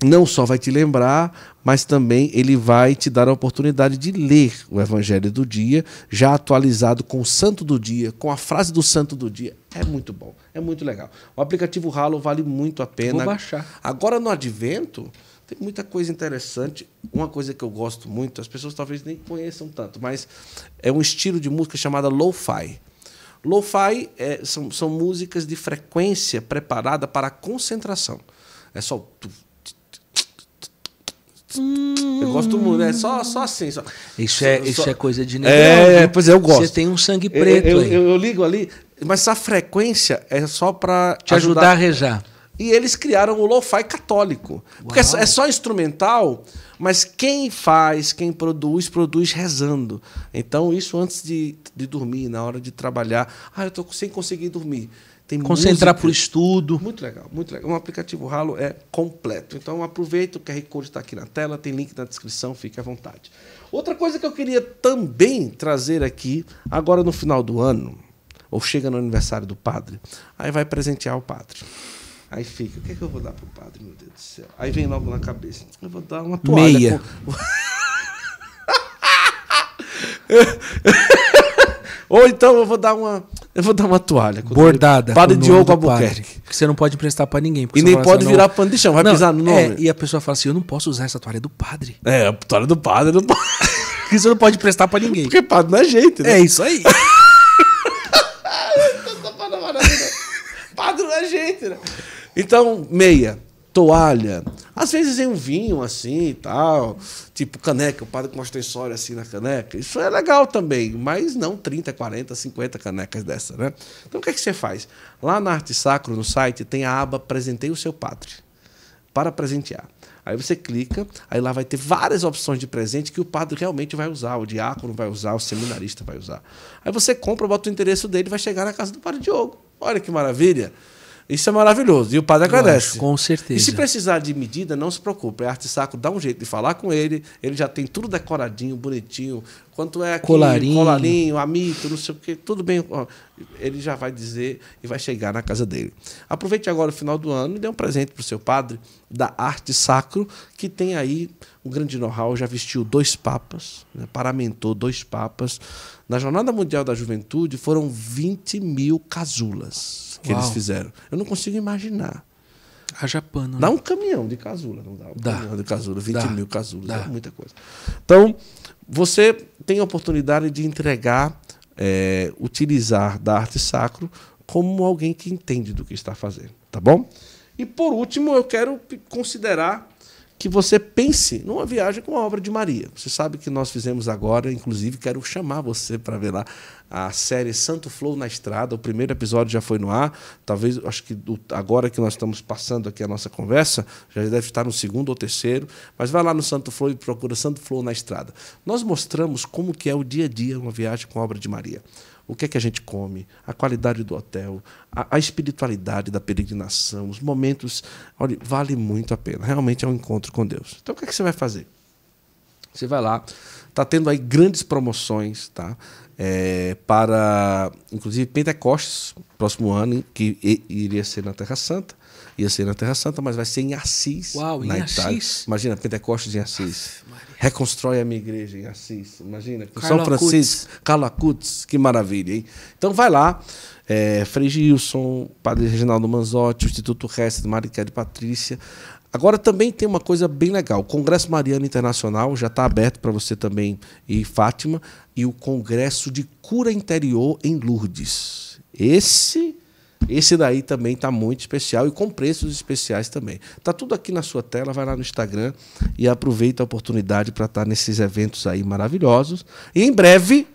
não só vai te lembrar, mas também ele vai te dar a oportunidade de ler o Evangelho do dia, já atualizado com o santo do dia, com a frase do santo do dia. É muito bom, é muito legal. O aplicativo Halo vale muito a pena. Vou baixar. Agora no advento, tem muita coisa interessante. Uma coisa que eu gosto muito, as pessoas talvez nem conheçam tanto, mas é um estilo de música chamada lo-fi. Lo-fi é, são, são músicas de frequência preparada para concentração. É só tu, Hum. Eu gosto hum. muito, é só, só assim. Só. Isso, é, só, isso é coisa de negócio. É, pois é, eu gosto. Você tem um sangue preto. Eu, eu, eu, eu ligo ali, mas essa frequência é só para te ajudar. ajudar a rezar. E eles criaram o lo-fi católico. É Uau. Porque é só instrumental, mas quem faz, quem produz, produz rezando. Então, isso antes de, de dormir, na hora de trabalhar. Ah, eu tô sem conseguir dormir. Tem Concentrar música. por estudo. Muito legal, muito legal. Um aplicativo ralo é completo. Então aproveita, o QR Code está aqui na tela, tem link na descrição, fique à vontade. Outra coisa que eu queria também trazer aqui, agora no final do ano, ou chega no aniversário do padre, aí vai presentear o padre. Aí fica, o que, é que eu vou dar pro padre, meu Deus do céu? Aí vem logo na cabeça, eu vou dar uma toalha. Meia. Com... ou então eu vou dar uma eu vou dar uma toalha. Bordada. Padre Diogo Albuquerque. que você não pode emprestar para ninguém. E nem assim, pode assim, virar pano de chão, vai não, pisar no nome. É, e a pessoa fala assim: eu não posso usar essa toalha do padre. É, a toalha do padre não Porque você não pode emprestar para ninguém. Porque padre não é jeito, né? É isso aí. padre não é jeito, né? Então, meia toalha. Às vezes em um vinho assim e tal, tipo caneca, o padre com ostensório assim na caneca. Isso é legal também, mas não 30, 40, 50 canecas dessa, né? Então o que, é que você faz? Lá na Arte Sacro, no site, tem a aba Presenteie o seu padre, para presentear. Aí você clica, aí lá vai ter várias opções de presente que o padre realmente vai usar, o diácono vai usar, o seminarista vai usar. Aí você compra, bota o endereço dele, vai chegar na casa do padre Diogo. Olha que maravilha! Isso é maravilhoso. E o padre agradece. Acho, com certeza. E se precisar de medida, não se preocupe. A é Arte Saco dá um jeito de falar com ele. Ele já tem tudo decoradinho, bonitinho. Quanto é aqui, colarinho, colarinho amito, não sei o quê. Tudo bem. Ele já vai dizer e vai chegar na casa dele. Aproveite agora o final do ano e dê um presente para o seu padre da Arte Sacro, que tem aí um grande know-how. Já vestiu dois papas, né? paramentou dois papas. Na Jornada Mundial da Juventude foram 20 mil casulas que Uau. eles fizeram. Eu não consigo imaginar. Haja pano. Né? Dá um caminhão de casula, não dá? Um dá. caminhão de casula, 20 dá. mil casulas, dá. É muita coisa. Então, você tem a oportunidade de entregar, é, utilizar da arte sacro como alguém que entende do que está fazendo, tá bom? E por último, eu quero considerar que você pense numa viagem com a obra de Maria. Você sabe que nós fizemos agora, inclusive quero chamar você para ver lá a série Santo Flow na Estrada. O primeiro episódio já foi no ar. Talvez, acho que do, agora que nós estamos passando aqui a nossa conversa, já deve estar no segundo ou terceiro. Mas vai lá no Santo Flow e procura Santo Flow na Estrada. Nós mostramos como que é o dia a dia uma viagem com a obra de Maria o que é que a gente come, a qualidade do hotel, a, a espiritualidade da peregrinação, os momentos. Olha, vale muito a pena. Realmente é um encontro com Deus. Então o que é que você vai fazer? Você vai lá, tá tendo aí grandes promoções, tá? É, para, inclusive, Pentecostes, próximo ano, que e, iria ser na Terra Santa. Ia ser na Terra Santa, mas vai ser em Assis. Uau, na em Itália. Assis? Imagina, Pentecostes em Assis reconstrói a minha igreja em Assis. Imagina, com São Francisco, Cuts, que maravilha, hein? Então vai lá, é, Frei Gilson, Padre Reginaldo Manzotti, o Instituto Rest, Mariquel de Patrícia. Agora também tem uma coisa bem legal. O Congresso Mariano Internacional já está aberto para você também e Fátima. E o Congresso de Cura Interior em Lourdes. Esse esse daí também está muito especial e com preços especiais também. Está tudo aqui na sua tela, vai lá no Instagram e aproveita a oportunidade para estar tá nesses eventos aí maravilhosos. E em breve,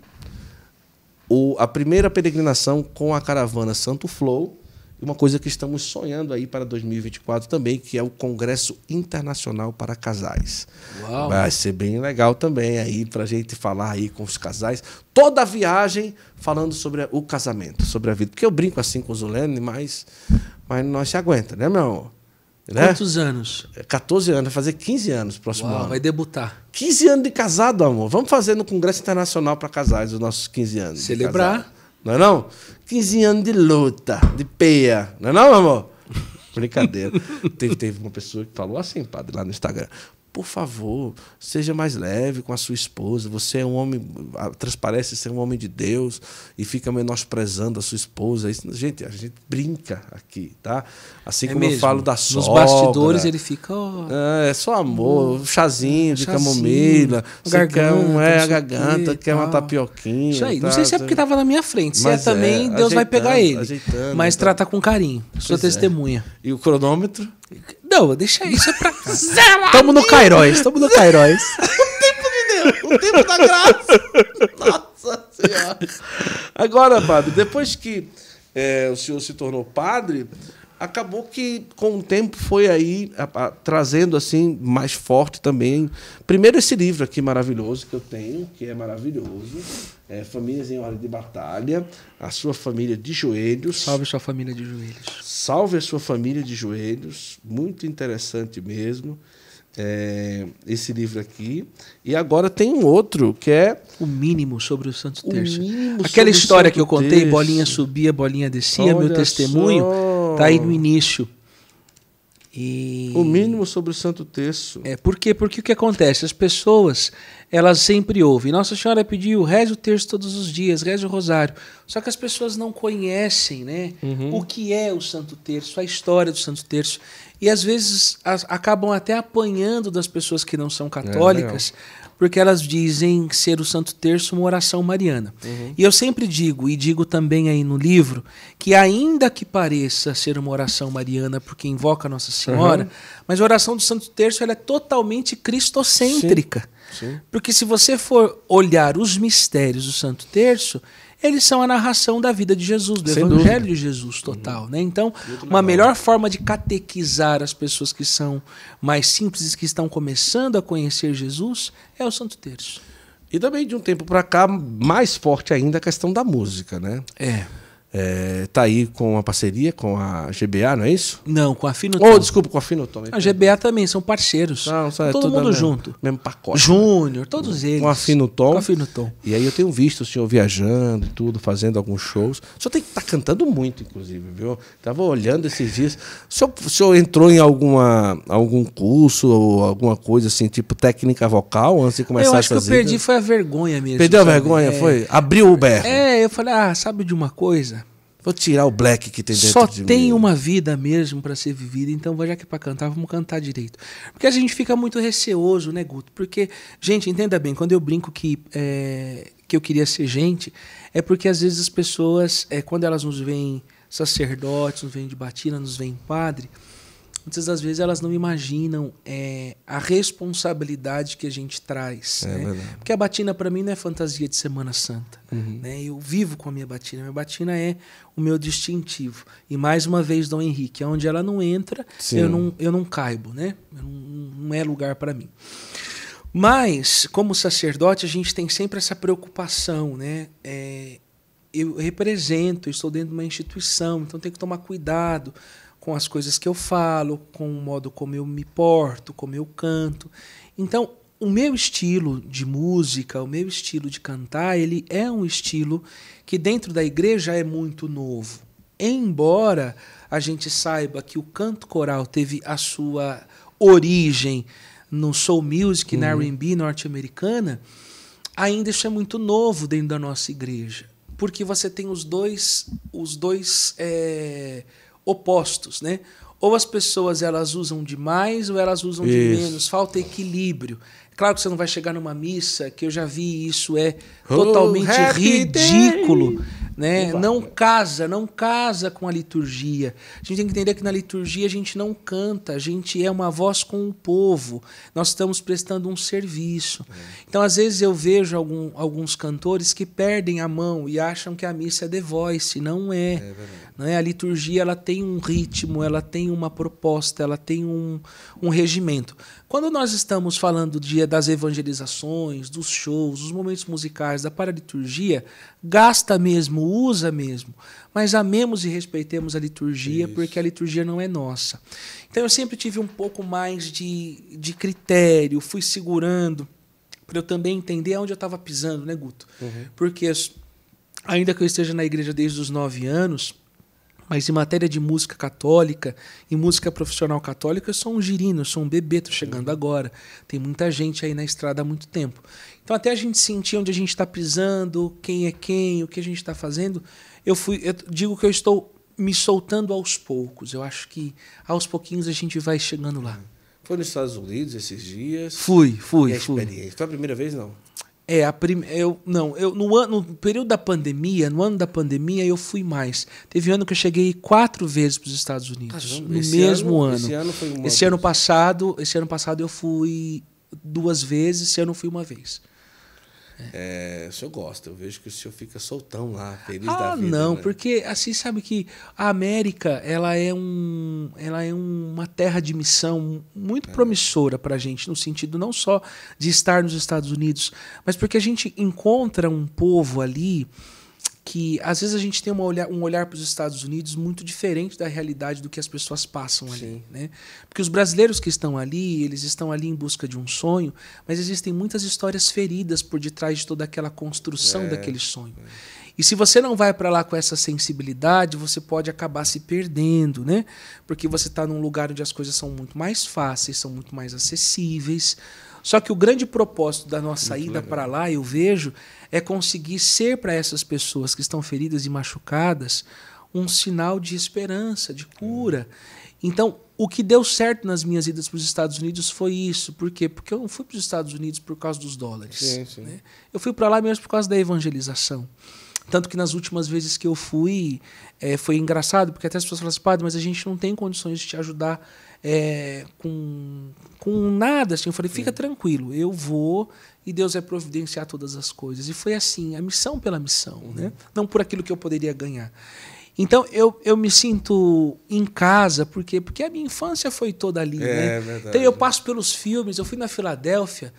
o, a primeira peregrinação com a caravana Santo Flow e uma coisa que estamos sonhando aí para 2024 também, que é o Congresso Internacional para Casais. Uau. Vai ser bem legal também aí para a gente falar aí com os casais. Toda a viagem falando sobre o casamento, sobre a vida. Porque eu brinco assim com o Zulene, mas, mas nós se aguenta, né, meu amor? Né? Quantos anos? 14 é, anos, vai fazer 15 anos próximo Uau, ano. Vai debutar. 15 anos de casado, amor. Vamos fazer no Congresso Internacional para Casais os nossos 15 anos. Celebrar. Não é não? 15 anos de luta, de peia. Não é não, meu amor? Brincadeira. teve, teve uma pessoa que falou assim, padre, lá no Instagram por favor, seja mais leve com a sua esposa. Você é um homem, transparece ser um homem de Deus e fica menosprezando a sua esposa. Isso, gente, a gente brinca aqui, tá? Assim é como mesmo. eu falo da sua. Nos bastidores né? ele fica. Oh, é, é, só amor, um chazinho de chazinho, camomila. Garganta, quer um, é, a garganta, quer uma tapioquinha. Isso aí. Tá, não sei se é porque estava na minha frente. Se é também, é, Deus vai pegar ele. Mas tá. trata com carinho. Sua é. testemunha. E o cronômetro? Não, deixa isso é pra. Tamo no Cairóis, tamo no Cairóis. o tempo de Deus, o tempo da graça. Nossa Senhora. Agora, padre, depois que é, o senhor se tornou padre, acabou que com o tempo foi aí a, a, trazendo assim mais forte também. Primeiro esse livro aqui maravilhoso que eu tenho, que é maravilhoso, é Famílias em Hora de Batalha, a sua família de joelhos. Salve sua família de joelhos. Salve a sua família de joelhos, muito interessante mesmo. É, esse livro aqui. E agora tem um outro que é. O mínimo sobre o Santo Terço. O Aquela história que eu contei, terço. bolinha subia, bolinha descia, Olha meu testemunho. Só Está aí no início. E... O mínimo sobre o Santo Terço. É, por quê? Porque o que acontece? As pessoas, elas sempre ouvem. Nossa Senhora pediu, reze o terço todos os dias, reze o rosário. Só que as pessoas não conhecem né, uhum. o que é o Santo Terço, a história do Santo Terço. E às vezes as, acabam até apanhando das pessoas que não são é, católicas. É, porque elas dizem ser o Santo Terço uma oração mariana. Uhum. E eu sempre digo, e digo também aí no livro, que ainda que pareça ser uma oração mariana porque invoca Nossa Senhora, uhum. mas a oração do Santo Terço ela é totalmente cristocêntrica. Sim. Sim. Porque se você for olhar os mistérios do Santo Terço, eles são a narração da vida de Jesus, do Sem evangelho dúvida. de Jesus total. Uhum. Né? Então, uma melhor forma de catequizar as pessoas que são mais simples, que estão começando a conhecer Jesus, é o Santo Terço. E também de um tempo para cá, mais forte ainda a questão da música, né? É está é, tá aí com uma parceria com a GBA, não é isso? Não, com a Finotom. Oh, desculpa, com a Finotom. A GBA também, são parceiros. Não, é todo mundo mesmo, junto. Mesmo pacote. Né? Júnior, todos eles. Com a Finotom. Com a Finotom. E aí eu tenho visto o senhor viajando e tudo, fazendo alguns shows. O senhor tem que estar tá cantando muito, inclusive, viu? Estava olhando esses dias. O senhor, o senhor entrou em alguma, algum curso ou alguma coisa assim, tipo técnica vocal, antes de começar a fazer? Eu acho que eu perdi, foi a vergonha mesmo. Perdeu sabe? a vergonha, é... foi? Abriu o berro. É, eu falei, ah, sabe de uma coisa? Vou tirar o black que tem dentro Só de tem uma vida mesmo para ser vivida, então já que é para cantar, vamos cantar direito. Porque a gente fica muito receoso, né, Guto? Porque, gente, entenda bem, quando eu brinco que, é, que eu queria ser gente, é porque às vezes as pessoas, é, quando elas nos veem sacerdotes, nos veem de batina, nos veem padre, muitas das vezes elas não imaginam é, a responsabilidade que a gente traz. É, né? Porque a batina para mim não é fantasia de Semana Santa. Uhum. Né? Eu vivo com a minha batina. Minha batina é o meu distintivo. E mais uma vez, Dom Henrique, onde ela não entra, eu não, eu não caibo, né? Não, não é lugar para mim. Mas, como sacerdote, a gente tem sempre essa preocupação, né? É, eu represento, eu estou dentro de uma instituição, então tem que tomar cuidado com as coisas que eu falo, com o modo como eu me porto, como eu canto. Então, o meu estilo de música, o meu estilo de cantar, ele é um estilo que dentro da igreja é muito novo. Embora a gente saiba que o canto coral teve a sua origem no soul music, na uhum. R&B norte-americana, ainda isso é muito novo dentro da nossa igreja, porque você tem os dois, os dois é, opostos, né? Ou as pessoas elas usam demais ou elas usam isso. de menos, falta equilíbrio. É claro que você não vai chegar numa missa, que eu já vi isso é oh, totalmente ridículo. Day né? Não casa, não casa com a liturgia. A gente tem que entender que na liturgia a gente não canta, a gente é uma voz com o povo. Nós estamos prestando um serviço. É. Então, às vezes eu vejo algum, alguns cantores que perdem a mão e acham que a missa é the voice, não é. é não é? A liturgia ela tem um ritmo, ela tem uma proposta, ela tem um, um regimento. Quando nós estamos falando dia das evangelizações, dos shows, dos momentos musicais, da paraliturgia, gasta mesmo usa mesmo. Mas amemos e respeitemos a liturgia, Isso. porque a liturgia não é nossa. Então eu sempre tive um pouco mais de, de critério, fui segurando, para eu também entender onde eu estava pisando, né, Guto? Uhum. Porque ainda que eu esteja na igreja desde os nove anos, mas em matéria de música católica e música profissional católica, eu sou um girino, eu sou um bebê, tô chegando uhum. agora. Tem muita gente aí na estrada há muito tempo. Então, até a gente sentir onde a gente está pisando, quem é quem, o que a gente está fazendo, eu, fui, eu digo que eu estou me soltando aos poucos. Eu acho que aos pouquinhos a gente vai chegando lá. Foi nos Estados Unidos esses dias? Fui, fui, fui. Foi a primeira vez, não? É, a prim... eu não, eu no ano, no período da pandemia, no ano da pandemia eu fui mais. Teve ano que eu cheguei quatro vezes para os Estados Unidos Caramba, no mesmo ano, ano. Esse ano foi uma Esse vez. ano passado, esse ano passado eu fui duas vezes, esse ano eu fui uma vez. É, o senhor gosta, eu vejo que o senhor fica soltão lá, feliz ah, da vida. Ah, não, né? porque assim, sabe que a América, ela é, um, ela é uma terra de missão muito é. promissora a gente, no sentido não só de estar nos Estados Unidos, mas porque a gente encontra um povo ali que às vezes a gente tem olhar, um olhar para os Estados Unidos muito diferente da realidade do que as pessoas passam ali, né? Porque os brasileiros que estão ali, eles estão ali em busca de um sonho, mas existem muitas histórias feridas por detrás de toda aquela construção é. daquele é. sonho. É. E se você não vai para lá com essa sensibilidade, você pode acabar se perdendo, né? Porque você está num lugar onde as coisas são muito mais fáceis, são muito mais acessíveis só que o grande propósito da nossa Muito ida para lá, eu vejo, é conseguir ser para essas pessoas que estão feridas e machucadas um sinal de esperança, de cura. Hum. Então, o que deu certo nas minhas idas para os Estados Unidos foi isso. Por quê? Porque eu não fui para os Estados Unidos por causa dos dólares. Sim, sim. Né? Eu fui para lá mesmo por causa da evangelização. Tanto que nas últimas vezes que eu fui, é, foi engraçado, porque até as pessoas falaram assim, padre, mas a gente não tem condições de te ajudar é, com, com nada. Assim. Eu falei, fica tranquilo, eu vou e Deus vai providenciar todas as coisas. E foi assim, a missão pela missão, uhum. né? não por aquilo que eu poderia ganhar. Então eu, eu me sinto em casa, porque porque a minha infância foi toda ali, é, né? É verdade. Então eu passo pelos filmes, eu fui na Filadélfia,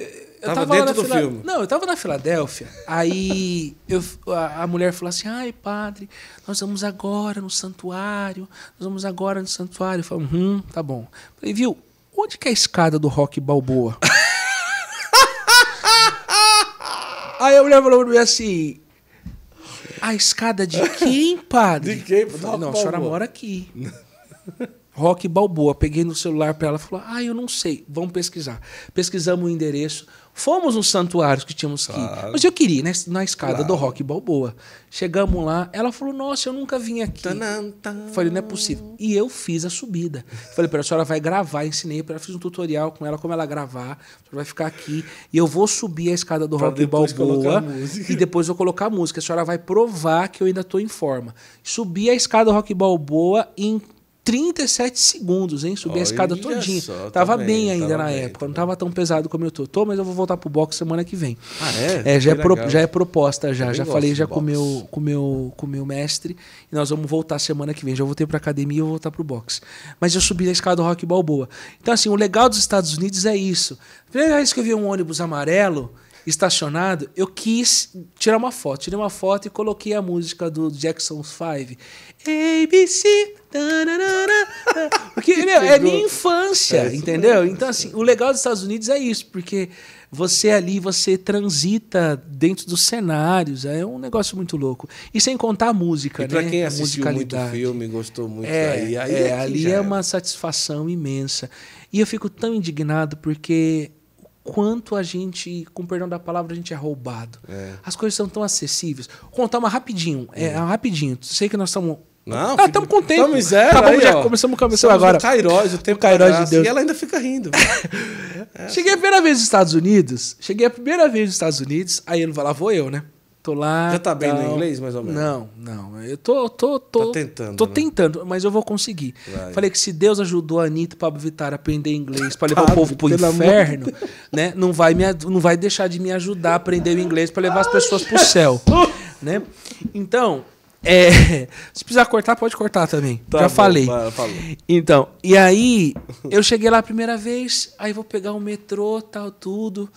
eu tava, tava dentro do Fila... filme. Não, eu tava na Filadélfia. Aí eu, a, a, mulher falou assim: ai, padre, nós vamos agora no santuário. Nós vamos agora no santuário. Eu falei: hum, tá bom. Eu falei, viu, onde que é a escada do rock balboa? Aí a mulher falou pra mim assim: a escada de quem, padre? De quem? favor? não, a senhora mora aqui. Rock Balboa. Peguei no celular para ela falou: Ah, eu não sei, vamos pesquisar. Pesquisamos o endereço, fomos nos santuários que tínhamos que ir. Mas eu queria ir né, na, na escada claro. do Rock Balboa. Chegamos lá, ela falou: Nossa, eu nunca vim aqui. Falei: Não é possível. E eu fiz a subida. Falei: Pera, a senhora vai gravar. Ensinei para ela, fiz um tutorial com ela, como ela gravar. A senhora vai ficar aqui e eu vou subir a escada do pra Rock Balboa e depois vou colocar a música. A senhora vai provar que eu ainda estou em forma. Subi a escada do Rock Balboa em 37 segundos, hein? Subi Olha a escada todinha. Só, tá tava bem, bem ainda tava na bem, época, não tava tão pesado como eu tô. Tô, mas eu vou voltar pro box semana que vem. Ah, é? é já, é pro, já é proposta, já. Já falei já com o meu, com, meu, com meu mestre. E nós vamos voltar semana que vem. Já voltei pra academia e vou voltar pro box. Mas eu subi a escada do Rock Balboa. Então, assim, o legal dos Estados Unidos é isso. Primeira é vez que eu vi um ônibus amarelo, estacionado, eu quis tirar uma foto. Tirei uma foto e coloquei a música do Jackson 5. ABC. Porque meu, é minha infância, é entendeu? Então, é assim, o legal dos Estados Unidos é isso, porque você ali, você transita dentro dos cenários, é um negócio muito louco. E sem contar a música, e né? Pra quem assistiu muito filme, gostou muito é, daí, aí é, é ali é uma satisfação imensa. E eu fico tão indignado porque quanto a gente, com perdão da palavra, a gente é roubado. É. As coisas são tão acessíveis. Vou contar uma rapidinho, é, é rapidinho. Sei que nós estamos não, ah, estamos com tempo. Estamos zero. já ó, começamos, começamos agora. O Cairóis, o tempo o Cairóis de Deus. E ela ainda fica rindo. Cheguei a primeira vez nos Estados Unidos. Cheguei a primeira vez nos Estados Unidos. Aí ele vai lá, vou eu, né? Tô lá. Já tá bem tal. no inglês, mais ou menos? Não, não. Eu tô, tô, tô. Tá tentando. Tô né? tentando, mas eu vou conseguir. Vai. Falei que se Deus ajudou a Anitta e Pablo Vittar a aprender inglês para levar o povo pro inferno, né? Não vai, me, não vai deixar de me ajudar a aprender o inglês para levar as pessoas pro céu. né? Então, é, se precisar cortar, pode cortar também. Tá Já bom, falei. Vai, então, e aí, eu cheguei lá a primeira vez, aí vou pegar o metrô, tal, tudo.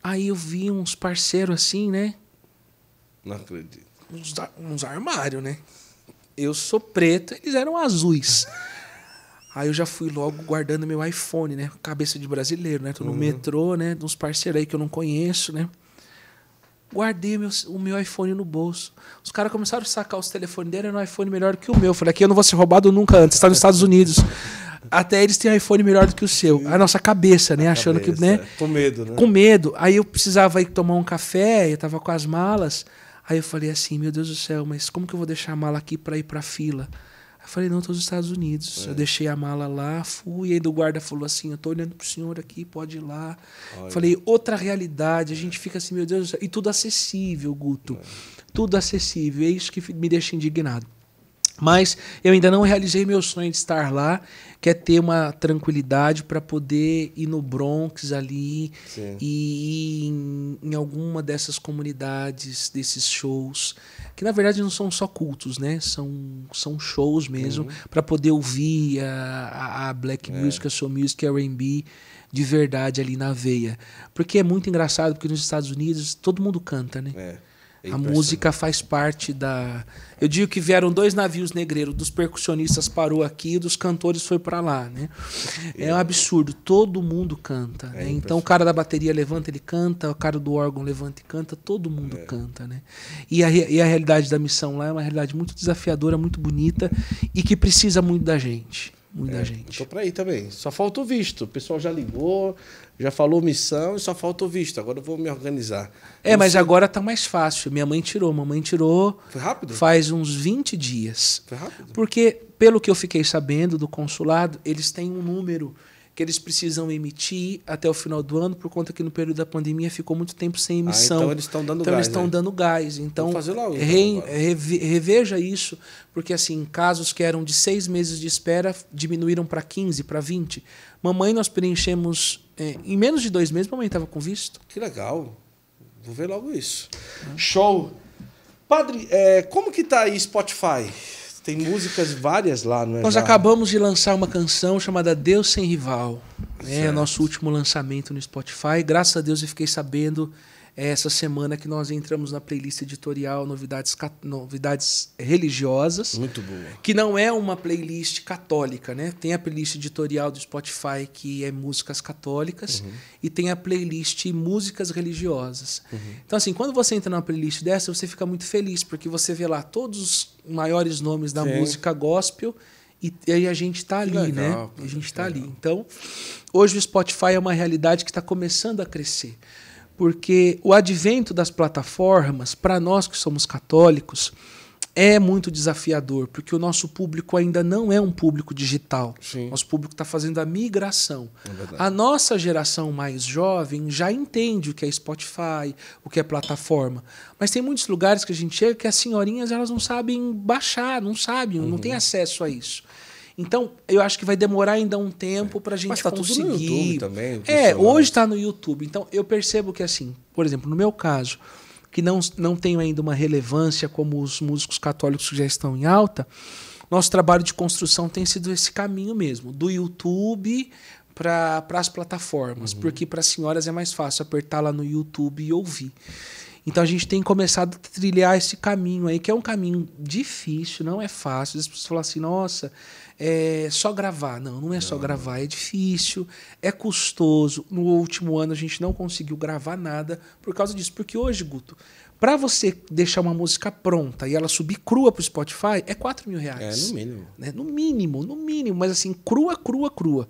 Aí eu vi uns parceiros assim, né? Não acredito. Uns, uns armários, né? Eu sou preto, eles eram azuis. Aí eu já fui logo guardando meu iPhone, né? Cabeça de brasileiro, né? Tô no uhum. metrô, né? De uns parceiros aí que eu não conheço, né? Guardei meu, o meu iPhone no bolso. Os caras começaram a sacar os telefones dele, era um iPhone melhor que o meu. falei, aqui eu não vou ser roubado nunca antes, está nos Estados Unidos. Até eles têm iPhone melhor do que o seu. A nossa cabeça, né? A Achando cabeça. que. Né? Com medo, né? Com medo. Aí eu precisava ir tomar um café, eu tava com as malas. Aí eu falei assim, meu Deus do céu, mas como que eu vou deixar a mala aqui para ir para fila? Aí eu falei, não, estou nos Estados Unidos. É. Eu deixei a mala lá, fui, aí do guarda falou assim, eu estou olhando pro senhor aqui, pode ir lá. Olha. Falei, outra realidade, a gente é. fica assim, meu Deus do céu, e tudo acessível, Guto. É. Tudo acessível, é isso que me deixa indignado. Mas eu ainda não realizei meu sonho de estar lá, que é ter uma tranquilidade para poder ir no Bronx ali Sim. e ir em, em, alguma dessas comunidades, desses shows, que na verdade não são só cultos, né? São, são shows mesmo, uhum. para poder ouvir a, a Black é. Music, a Soul Music, a R&B de verdade ali na veia. Porque é muito engraçado, porque nos Estados Unidos todo mundo canta, né? É a música faz parte da. Eu digo que vieram dois navios negreiros, dos percussionistas parou aqui e dos cantores foi para lá, né? É um absurdo, todo mundo canta, é né? Então o cara da bateria levanta, ele canta, o cara do órgão levanta e canta, todo mundo é. canta, né? E a, e a realidade da missão lá é uma realidade muito desafiadora, muito bonita e que precisa muito da gente muita é, gente. Tô para aí também. Só falta o visto. O pessoal já ligou, já falou missão e só falta o visto. Agora eu vou me organizar. É, mas sei. agora tá mais fácil. Minha mãe tirou. Mamãe tirou. Foi rápido? Faz uns 20 dias. Foi rápido? Porque, pelo que eu fiquei sabendo do consulado, eles têm um número que eles precisam emitir até o final do ano, por conta que no período da pandemia ficou muito tempo sem ah, emissão. Ah, então eles estão dando então, gás. Eles estão né? dando gás. Então, logo, então, re, reveja isso, porque assim, casos que eram de seis meses de espera diminuíram para 15, para 20. Mamãe, nós preenchemos é, em menos de dois meses, mãe estava com visto. Que legal. Vou ver logo isso. Né? Show. Padre, é, como que tá aí Spotify? Tem músicas várias lá, não é? Nós acabamos de lançar uma canção chamada Deus Sem Rival. É, certo. É nosso último lançamento no Spotify. Graças a Deus eu fiquei sabendo é essa semana que nós entramos na playlist editorial Novidades, Novidades Religiosas. Muito boa. Que não é uma playlist católica, né? Tem a playlist editorial do Spotify, que é músicas católicas, uhum. e tem a playlist Músicas Religiosas. Uhum. Então, assim, quando você entra numa playlist dessa, você fica muito feliz, porque você vê lá todos os maiores nomes da Sim. música gospel. E, aí a gente está ali, legal, né? Cara, a gente está ali. Então, hoje o Spotify é uma realidade que está começando a crescer porque o advento das plataformas, para nós que somos católicos, é muito desafiador, porque o nosso público ainda não é um público digital. Sim. Nosso público está fazendo a migração. É a nossa geração mais jovem já entende o que é Spotify, o que é plataforma. Mas tem muitos lugares que a gente chega que as senhorinhas elas não sabem baixar, não sabem, uhum. não têm acesso a isso. Então, eu acho que vai demorar ainda um tempo é. para a gente Mas tá conseguir. Tudo no YouTube também. É, hoje está no YouTube. Então, eu percebo que assim, por exemplo, no meu caso, que não, não tenho ainda uma relevância como os músicos católicos que já estão em alta, nosso trabalho de construção tem sido esse caminho mesmo, do YouTube para as plataformas, uhum. porque para as senhoras é mais fácil apertar lá no YouTube e ouvir. Então a gente tem começado a trilhar esse caminho aí, que é um caminho difícil, não é fácil. As pessoas falam assim, nossa, é só gravar. Não, não é não. só gravar, é difícil, é custoso. No último ano a gente não conseguiu gravar nada por causa disso. Porque hoje, Guto, para você deixar uma música pronta e ela subir crua para o Spotify, é 4 mil reais. É, no mínimo. Né? No mínimo, no mínimo, mas assim, crua, crua, crua.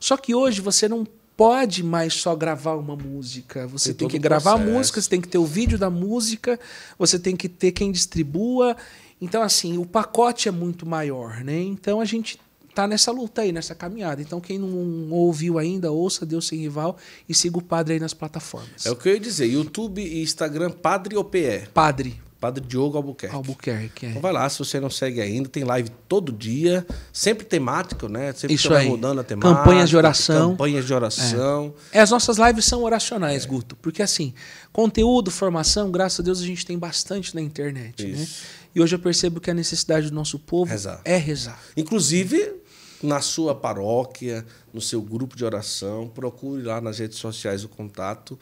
Só que hoje você não pode mais só gravar uma música. Você tem, tem que gravar processo. a música, você tem que ter o vídeo da música, você tem que ter quem distribua. Então, assim, o pacote é muito maior, né? Então a gente tá nessa luta aí, nessa caminhada. Então, quem não ouviu ainda, ouça Deus Sem Rival e siga o padre aí nas plataformas. É o que eu ia dizer: YouTube e Instagram, Padre OPE. Padre. Padre Diogo Albuquerque. Albuquerque, é. Então vai lá, se você não segue ainda, tem live todo dia, sempre temático, né? Sempre Isso aí. mudando a temática. Campanhas de oração. Campanhas de oração. É. As nossas lives são oracionais, é. Guto, porque assim, conteúdo, formação, graças a Deus a gente tem bastante na internet, né? Isso. né? E hoje eu percebo que a necessidade do nosso povo rezar. é rezar. Inclusive, na sua paróquia, no seu grupo de oração, procure lá nas redes sociais o contato.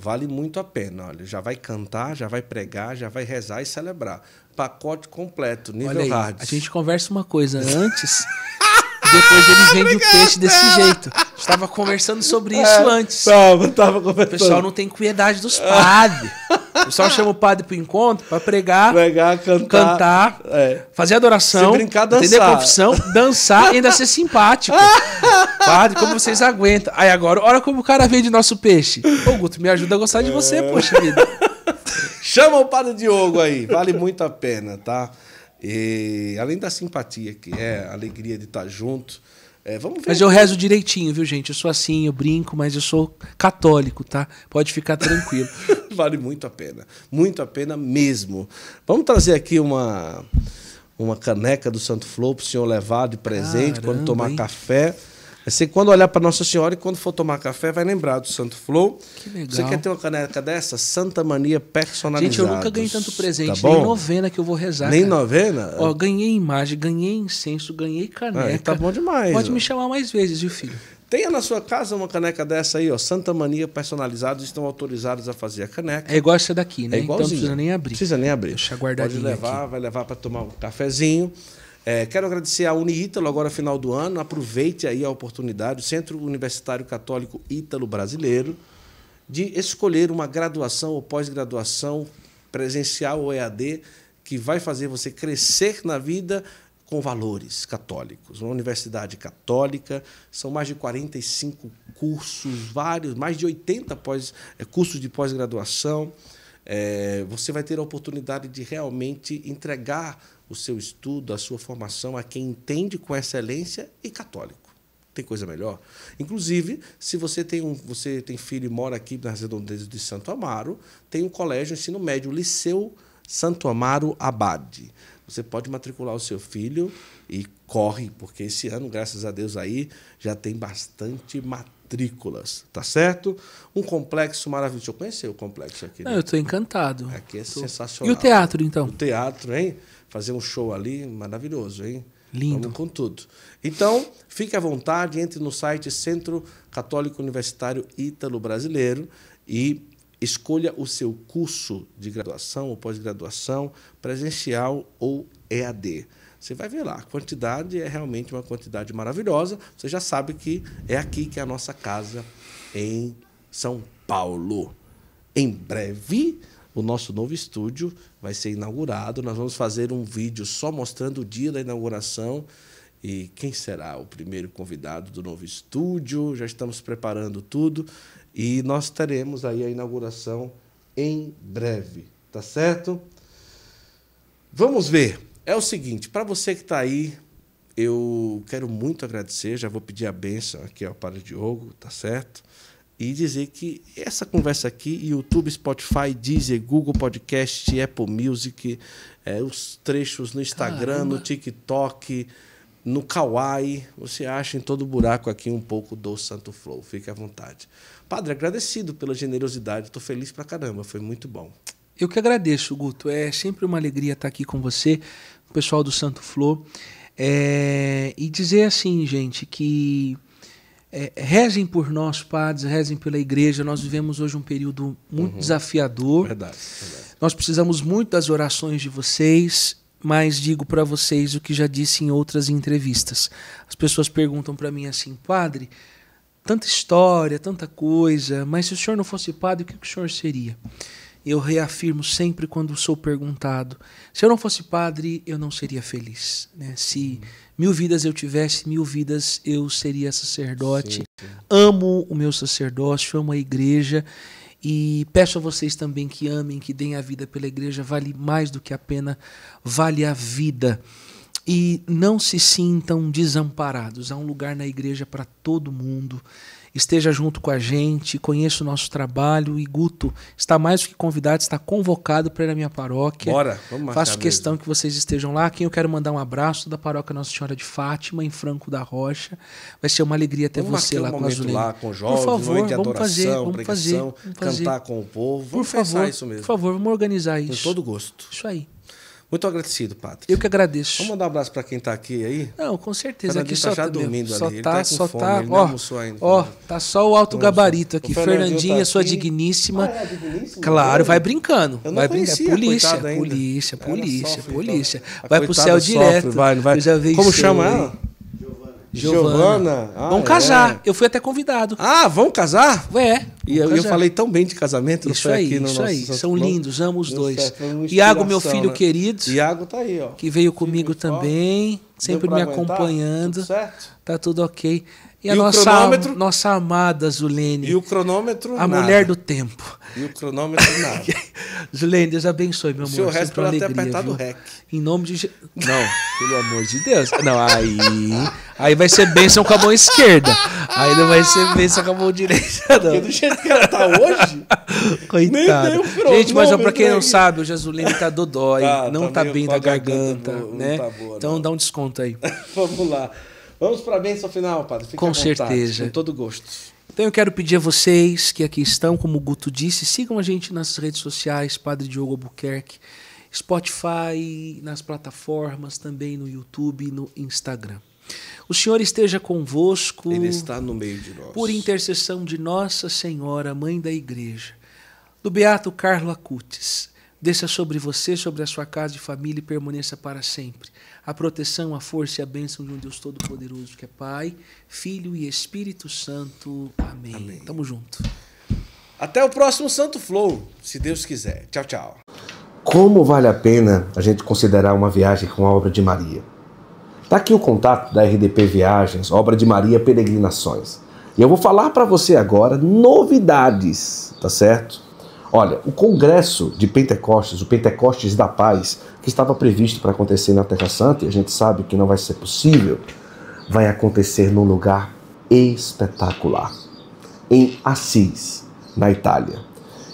Vale muito a pena. Olha, já vai cantar, já vai pregar, já vai rezar e celebrar. Pacote completo, nível Olha aí, hard. A gente conversa uma coisa né? antes. Depois ele vende o peixe desse jeito. Estava conversando sobre é, isso é, antes. Tava, tava conversando. O pessoal não tem piedade dos padres. O pessoal chama o padre pro encontro para pregar, pregar cantar, cantar é. fazer adoração, Se brincar, dançar. entender confissão, dançar e ainda ser simpático. padre, como vocês aguentam? Aí agora, olha como o cara vende nosso peixe. Ô, Guto, me ajuda a gostar de você, é. poxa vida. Chama o padre Diogo aí, vale muito a pena, tá? E além da simpatia que é, a alegria de estar junto é, vamos ver. Mas eu rezo direitinho, viu, gente? Eu sou assim, eu brinco, mas eu sou católico, tá? Pode ficar tranquilo. vale muito a pena. Muito a pena mesmo. Vamos trazer aqui uma uma caneca do Santo Flor para o senhor levar de presente Caramba, quando tomar hein? café. Você, é assim, quando olhar para Nossa Senhora e quando for tomar café, vai lembrar do Santo Flow. Que legal. Você quer ter uma caneca dessa? Santa Mania personalizada. Gente, eu nunca ganhei tanto presente. Tá nem novena que eu vou rezar. Nem cara. novena? Ó, ganhei imagem, ganhei incenso, ganhei ah, caneca. Ah, tá bom demais. Pode ó. me chamar mais vezes, viu, filho? Tenha na sua casa uma caneca dessa aí, ó. Santa Mania personalizados estão autorizados a fazer a caneca. É igual essa daqui, né? É igualzinho. Então não precisa nem abrir. Precisa nem abrir. Deixa guardadinho Pode levar, aqui. vai levar para tomar um cafezinho. É, quero agradecer à Uniítalo, agora final do ano. Aproveite aí a oportunidade, o Centro Universitário Católico Ítalo Brasileiro, de escolher uma graduação ou pós-graduação presencial ou EAD que vai fazer você crescer na vida com valores católicos. Uma universidade católica, são mais de 45 cursos, vários, mais de 80 pós, é, cursos de pós-graduação é, você vai ter a oportunidade de realmente entregar o seu estudo, a sua formação a quem entende com excelência e católico. Tem coisa melhor. Inclusive, se você tem um, você tem filho e mora aqui nas redondezas de Santo Amaro, tem um colégio ensino médio, Liceu Santo Amaro Abade. Você pode matricular o seu filho e corre, porque esse ano, graças a Deus aí, já tem bastante matrícula matrículas, tá certo? Um complexo maravilhoso. Eu conheci o complexo aqui. Não, né? eu estou encantado. Aqui é tô... sensacional. E o teatro, então? O teatro, hein? Fazer um show ali, maravilhoso, hein? Lindo. Vamos com tudo. Então, fique à vontade, entre no site Centro Católico Universitário Ítalo Brasileiro e escolha o seu curso de graduação ou pós-graduação, presencial ou EAD. Você vai ver lá, a quantidade é realmente uma quantidade maravilhosa. Você já sabe que é aqui que é a nossa casa em São Paulo. Em breve, o nosso novo estúdio vai ser inaugurado. Nós vamos fazer um vídeo só mostrando o dia da inauguração e quem será o primeiro convidado do novo estúdio. Já estamos preparando tudo e nós teremos aí a inauguração em breve, tá certo? Vamos ver é o seguinte, para você que está aí, eu quero muito agradecer, já vou pedir a benção aqui ao Padre Diogo, tá certo? E dizer que essa conversa aqui, YouTube, Spotify, Deezer, Google Podcast, Apple Music, é, os trechos no Instagram, Caramba. no TikTok, no Kawaii, você acha em todo buraco aqui um pouco do Santo Flow. Fique à vontade. Padre, agradecido pela generosidade, estou feliz pra caramba, foi muito bom. Eu que agradeço, Guto. É sempre uma alegria estar aqui com você o pessoal do Santo Flor. É, e dizer assim, gente, que é, rezem por nós, padres, rezem pela igreja. Nós vivemos hoje um período muito uhum. desafiador. Verdade, verdade. Nós precisamos muito das orações de vocês, mas digo para vocês o que já disse em outras entrevistas. As pessoas perguntam para mim assim, padre, tanta história, tanta coisa, mas se o senhor não fosse padre, o que o senhor seria? eu reafirmo sempre quando sou perguntado: se eu não fosse padre, eu não seria feliz. Né? Se hum. mil vidas eu tivesse, mil vidas eu seria sacerdote. Sim, sim. Amo o meu sacerdócio, amo a igreja. E peço a vocês também que amem, que deem a vida pela igreja, vale mais do que a pena, vale a vida. E não se sintam desamparados. Há um lugar na igreja para todo mundo esteja junto com a gente, conheça o nosso trabalho. E Guto está mais do que convidado, está convocado para ir à minha paróquia. Bora, vamos Faço questão mesmo. que vocês estejam lá. Quem eu quero mandar um abraço da paróquia Nossa Senhora de Fátima, em Franco da Rocha. Vai ser uma alegria ter vamos você lá um com a Azuleina. lá com jovens, por favor, vamos adoração, fazer, vamos pregação, fazer, vamos fazer. cantar com o povo. Vamos por favor, isso mesmo. Por favor, vamos organizar isso. Com todo gosto. Isso aí. Muito agradecido, Patrick. Eu que agradeço. Vamos mandar um abraço para quem está aqui aí? Não, com certeza. aqui tá só já tá dormindo só ali. Tá, ele tá, tá só fome, tá, ele ó, almoçou ainda. Ó, né? tá só o alto gabarito aqui. Tá Fernandinha, tá sua aqui. digníssima. Ah, é digníssima. Claro, vai brincando. Eu não vai brincando. É polícia, polícia, polícia, então. polícia, polícia. Vai pro céu direto. Vai, vai. Como chama ela? Giovana. Ah, vão casar. É. Eu fui até convidado. Ah, vão casar? É. E eu, eu, falei tão bem de casamento, isso aí, no Isso aí, são lindos, amo os dois. Tiago, é, Iago, meu filho né? querido. Iago tá aí, ó. Que veio comigo também, sempre me aguentar? acompanhando. Tudo certo? Tá tudo ok. E, e a nossa, cronômetro? nossa amada Zulene. E o cronômetro? A nada. mulher do tempo. E o cronômetro nada. Zulene, Deus abençoe, meu amor. Se o resto pra alegria, apertado o rec. Em nome de. Não, pelo amor de Deus. Não, aí. Aí vai ser bênção com a mão esquerda. Aí não vai ser bênção com a mão direita, não. Porque do jeito que ela tá hoje. Coitada. Nem, nem Gente, mas pra quem não sabe, hoje a Zulene tá dodói. dói ah, não tá, tá bem da garganta. Boa, né? Tá boa, então não. dá um desconto aí. Vamos lá. Vamos para a bênção final, padre. Fique com vontade, certeza. Com todo gosto. Então eu quero pedir a vocês que aqui estão, como o Guto disse, sigam a gente nas redes sociais, Padre Diogo Albuquerque, Spotify, nas plataformas, também no YouTube e no Instagram. O Senhor esteja convosco. Ele está no meio de nós. Por intercessão de Nossa Senhora, Mãe da Igreja, do Beato Carlo Acutis, desça sobre você, sobre a sua casa e família e permaneça para sempre a proteção, a força e a bênção de um Deus Todo-Poderoso que é Pai, Filho e Espírito Santo. Amém. Amém. Tamo junto. Até o próximo Santo Flow, se Deus quiser. Tchau, tchau. Como vale a pena a gente considerar uma viagem com a obra de Maria? Tá aqui o contato da RDP Viagens, obra de Maria Peregrinações. E eu vou falar para você agora novidades, tá certo? Olha, o Congresso de Pentecostes, o Pentecostes da Paz, que estava previsto para acontecer na Terra Santa, e a gente sabe que não vai ser possível, vai acontecer num lugar espetacular, em Assis, na Itália.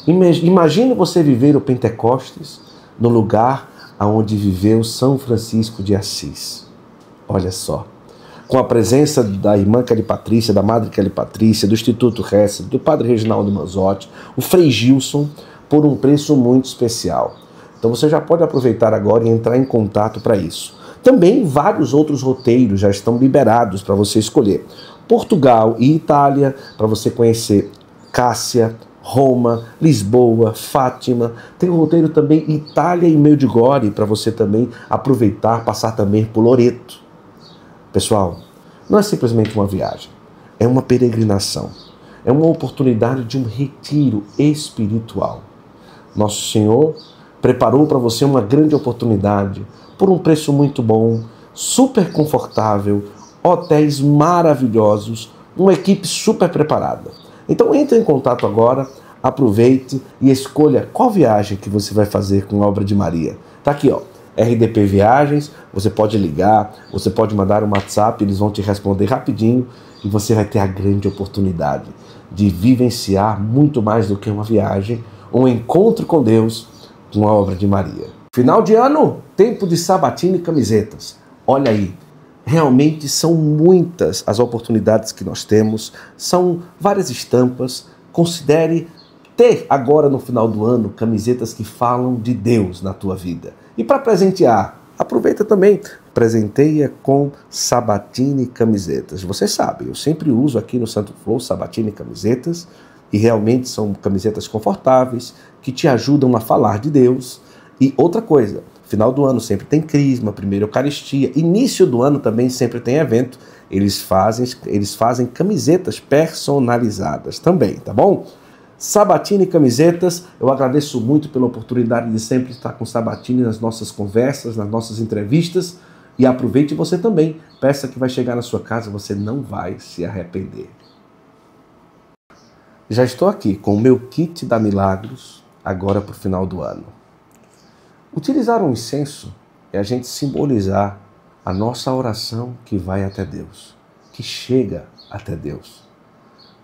Imagine você viver o Pentecostes no lugar onde viveu São Francisco de Assis. Olha só com a presença da irmã Kelly Patrícia, da madre Kelly Patrícia, do Instituto Hesse, do padre Reginaldo Manzotti, o Frei Gilson, por um preço muito especial. Então você já pode aproveitar agora e entrar em contato para isso. Também vários outros roteiros já estão liberados para você escolher. Portugal e Itália, para você conhecer Cássia, Roma, Lisboa, Fátima. Tem o um roteiro também Itália e Gore, para você também aproveitar, passar também por Loreto. Pessoal, não é simplesmente uma viagem, é uma peregrinação, é uma oportunidade de um retiro espiritual. Nosso Senhor preparou para você uma grande oportunidade por um preço muito bom, super confortável, hotéis maravilhosos, uma equipe super preparada. Então entre em contato agora, aproveite e escolha qual viagem que você vai fazer com a obra de Maria. Tá aqui, ó RDP Viagens, você pode ligar, você pode mandar um WhatsApp, eles vão te responder rapidinho e você vai ter a grande oportunidade de vivenciar muito mais do que uma viagem, um encontro com Deus, uma obra de Maria. Final de ano, tempo de sabatina e camisetas. Olha aí, realmente são muitas as oportunidades que nós temos, são várias estampas. Considere ter agora no final do ano camisetas que falam de Deus na tua vida e para presentear, aproveita também, presenteia com sabatine camisetas. Você sabe, eu sempre uso aqui no Santo Flow sabatine camisetas e realmente são camisetas confortáveis que te ajudam a falar de Deus. E outra coisa, final do ano sempre tem crisma, primeira eucaristia, início do ano também sempre tem evento. Eles fazem, eles fazem camisetas personalizadas também, tá bom? Sabatini Camisetas, eu agradeço muito pela oportunidade de sempre estar com Sabatini nas nossas conversas, nas nossas entrevistas. E aproveite você também. Peça que vai chegar na sua casa, você não vai se arrepender. Já estou aqui com o meu kit da Milagros, agora para o final do ano. Utilizar um incenso é a gente simbolizar a nossa oração que vai até Deus, que chega até Deus.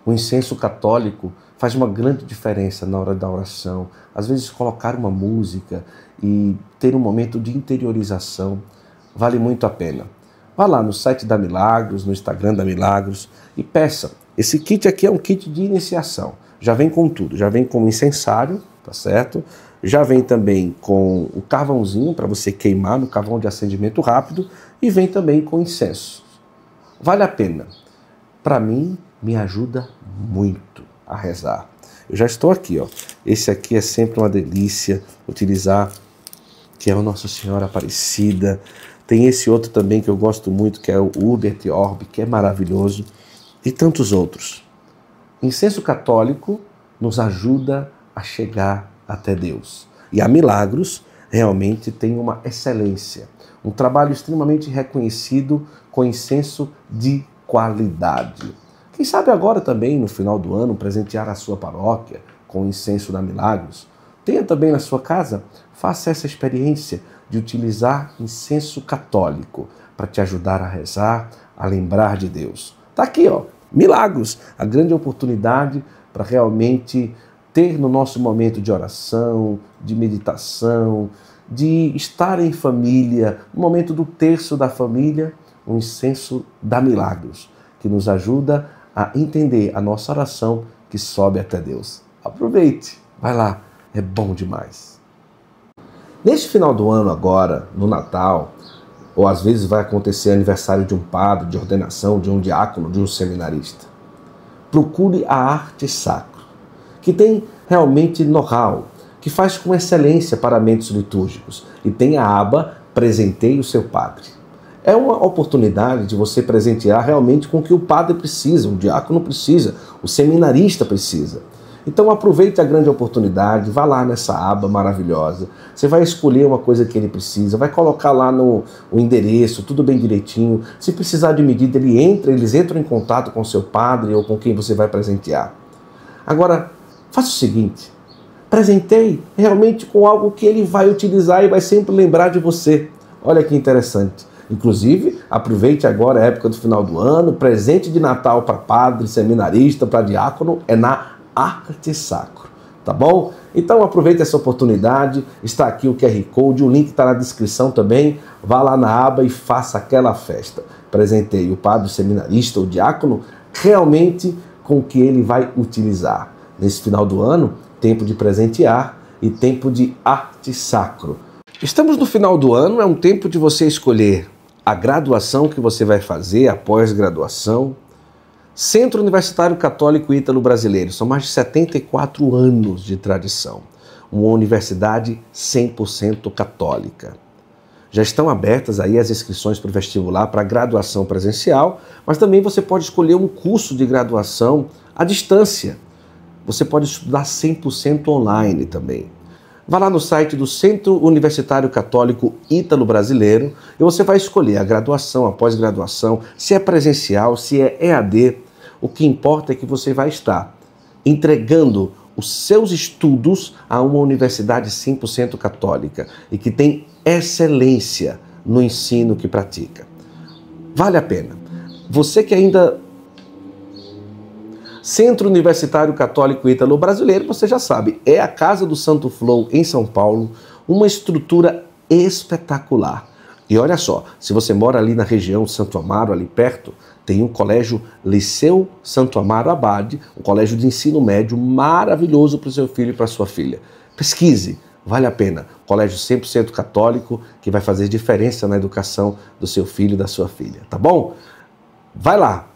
O incenso católico faz uma grande diferença na hora da oração. Às vezes, colocar uma música e ter um momento de interiorização vale muito a pena. Vá lá no site da Milagros, no Instagram da Milagros e peça. Esse kit aqui é um kit de iniciação. Já vem com tudo, já vem com o incensário, tá certo? Já vem também com o carvãozinho para você queimar no carvão de acendimento rápido e vem também com incenso. Vale a pena. Para mim, me ajuda muito a rezar. Eu já estou aqui, ó. Esse aqui é sempre uma delícia utilizar, que é o Nossa Senhora Aparecida. Tem esse outro também que eu gosto muito, que é o Hubert Orb, que é maravilhoso, e tantos outros. Incenso católico nos ajuda a chegar até Deus. E a milagros realmente tem uma excelência, um trabalho extremamente reconhecido com incenso de qualidade. Quem sabe agora também, no final do ano, presentear a sua paróquia com incenso da Milagros. Tenha também na sua casa, faça essa experiência de utilizar incenso católico para te ajudar a rezar, a lembrar de Deus. Tá aqui, ó, Milagros, a grande oportunidade para realmente ter no nosso momento de oração, de meditação, de estar em família, no momento do terço da família, um incenso da Milagros, que nos ajuda a entender a nossa oração que sobe até Deus. Aproveite, vai lá, é bom demais. Neste final do ano agora, no Natal, ou às vezes vai acontecer aniversário de um padre, de ordenação, de um diácono, de um seminarista. Procure a arte sacra que tem realmente know-how, que faz com excelência paramentos litúrgicos e tem a aba Presenteie o seu padre. É uma oportunidade de você presentear realmente com o que o padre precisa, o diácono precisa, o seminarista precisa. Então aproveite a grande oportunidade, vá lá nessa aba maravilhosa. Você vai escolher uma coisa que ele precisa, vai colocar lá no o endereço, tudo bem direitinho. Se precisar de medida, ele entra, eles entram em contato com seu padre ou com quem você vai presentear. Agora, faça o seguinte: presentei realmente com algo que ele vai utilizar e vai sempre lembrar de você. Olha que interessante. Inclusive, aproveite agora a época do final do ano. Presente de Natal para padre, seminarista, para diácono é na Arte Sacro, tá bom? Então aproveite essa oportunidade. Está aqui o QR Code, o link está na descrição também. Vá lá na aba e faça aquela festa. Presentei o padre, o seminarista, o diácono, realmente com o que ele vai utilizar. Nesse final do ano, tempo de presentear e tempo de arte sacro. Estamos no final do ano, é um tempo de você escolher a graduação que você vai fazer, a pós-graduação. Centro Universitário Católico Ítalo Brasileiro, são mais de 74 anos de tradição, uma universidade 100% católica. Já estão abertas aí as inscrições para o vestibular para graduação presencial, mas também você pode escolher um curso de graduação à distância. Você pode estudar 100% online também. Vá lá no site do Centro Universitário Católico Ítalo Brasileiro e você vai escolher a graduação, a pós-graduação, se é presencial, se é EAD. O que importa é que você vai estar entregando os seus estudos a uma universidade 100% católica e que tem excelência no ensino que pratica. Vale a pena. Você que ainda Centro Universitário Católico Ítalo Brasileiro, você já sabe, é a Casa do Santo Flow em São Paulo, uma estrutura espetacular. E olha só, se você mora ali na região Santo Amaro, ali perto, tem o colégio Liceu Santo Amaro Abade, um colégio de ensino médio maravilhoso para o seu filho e para sua filha. Pesquise, vale a pena. Colégio 100% católico que vai fazer diferença na educação do seu filho e da sua filha, tá bom? Vai lá,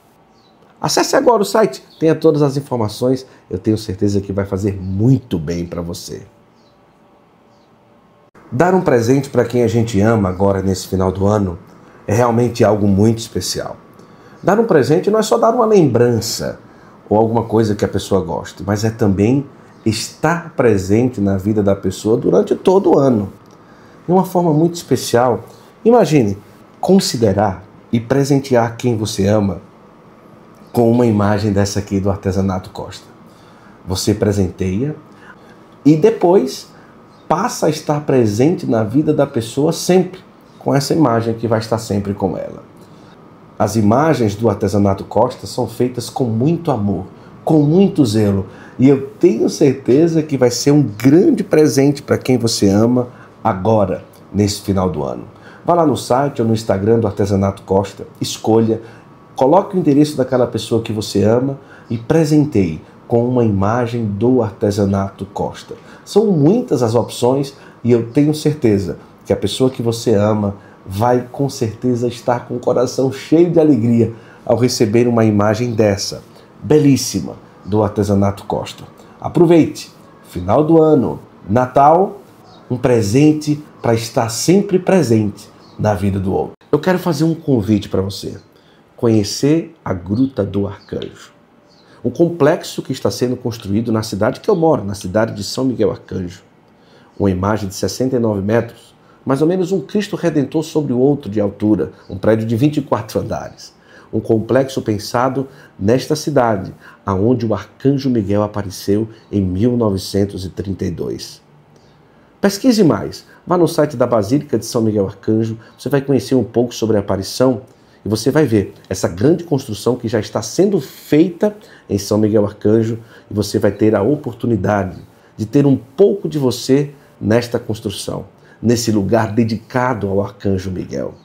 Acesse agora o site, tenha todas as informações, eu tenho certeza que vai fazer muito bem para você. Dar um presente para quem a gente ama agora nesse final do ano é realmente algo muito especial. Dar um presente não é só dar uma lembrança ou alguma coisa que a pessoa goste, mas é também estar presente na vida da pessoa durante todo o ano. De uma forma muito especial, imagine considerar e presentear quem você ama com uma imagem dessa aqui do artesanato Costa. Você presenteia e depois passa a estar presente na vida da pessoa sempre com essa imagem que vai estar sempre com ela. As imagens do artesanato Costa são feitas com muito amor, com muito zelo, e eu tenho certeza que vai ser um grande presente para quem você ama agora, nesse final do ano. Vá lá no site ou no Instagram do Artesanato Costa, escolha Coloque o endereço daquela pessoa que você ama e presenteie com uma imagem do artesanato Costa. São muitas as opções e eu tenho certeza que a pessoa que você ama vai com certeza estar com o coração cheio de alegria ao receber uma imagem dessa, belíssima, do artesanato Costa. Aproveite! Final do ano, Natal, um presente para estar sempre presente na vida do outro. Eu quero fazer um convite para você conhecer a Gruta do Arcanjo. Um complexo que está sendo construído na cidade que eu moro, na cidade de São Miguel Arcanjo. Uma imagem de 69 metros, mais ou menos um Cristo Redentor sobre o outro de altura, um prédio de 24 andares. Um complexo pensado nesta cidade, aonde o arcanjo Miguel apareceu em 1932. Pesquise mais. Vá no site da Basílica de São Miguel Arcanjo, você vai conhecer um pouco sobre a aparição e você vai ver essa grande construção que já está sendo feita em São Miguel Arcanjo e você vai ter a oportunidade de ter um pouco de você nesta construção, nesse lugar dedicado ao Arcanjo Miguel.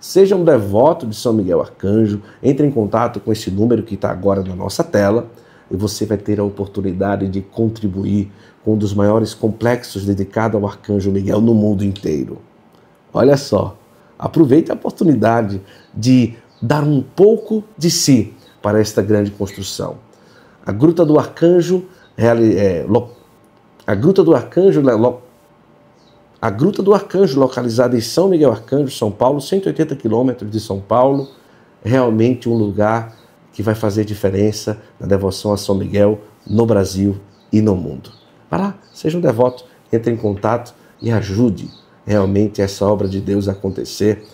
Seja um devoto de São Miguel Arcanjo, entre em contato com esse número que está agora na nossa tela e você vai ter a oportunidade de contribuir com um dos maiores complexos dedicado ao Arcanjo Miguel no mundo inteiro. Olha só, aproveite a oportunidade de dar um pouco de si para esta grande construção. A Gruta do Arcanjo, é, a Gruta do Arcanjo, né, a Gruta do Arcanjo, localizada em São Miguel Arcanjo, São Paulo, 180 quilômetros de São Paulo, é realmente um lugar que vai fazer diferença na devoção a São Miguel no Brasil e no mundo. Vá lá, seja um devoto, entre em contato e ajude realmente essa obra de Deus a acontecer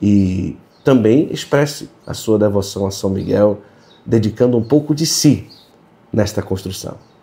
e também expresse a sua devoção a São Miguel, dedicando um pouco de si nesta construção.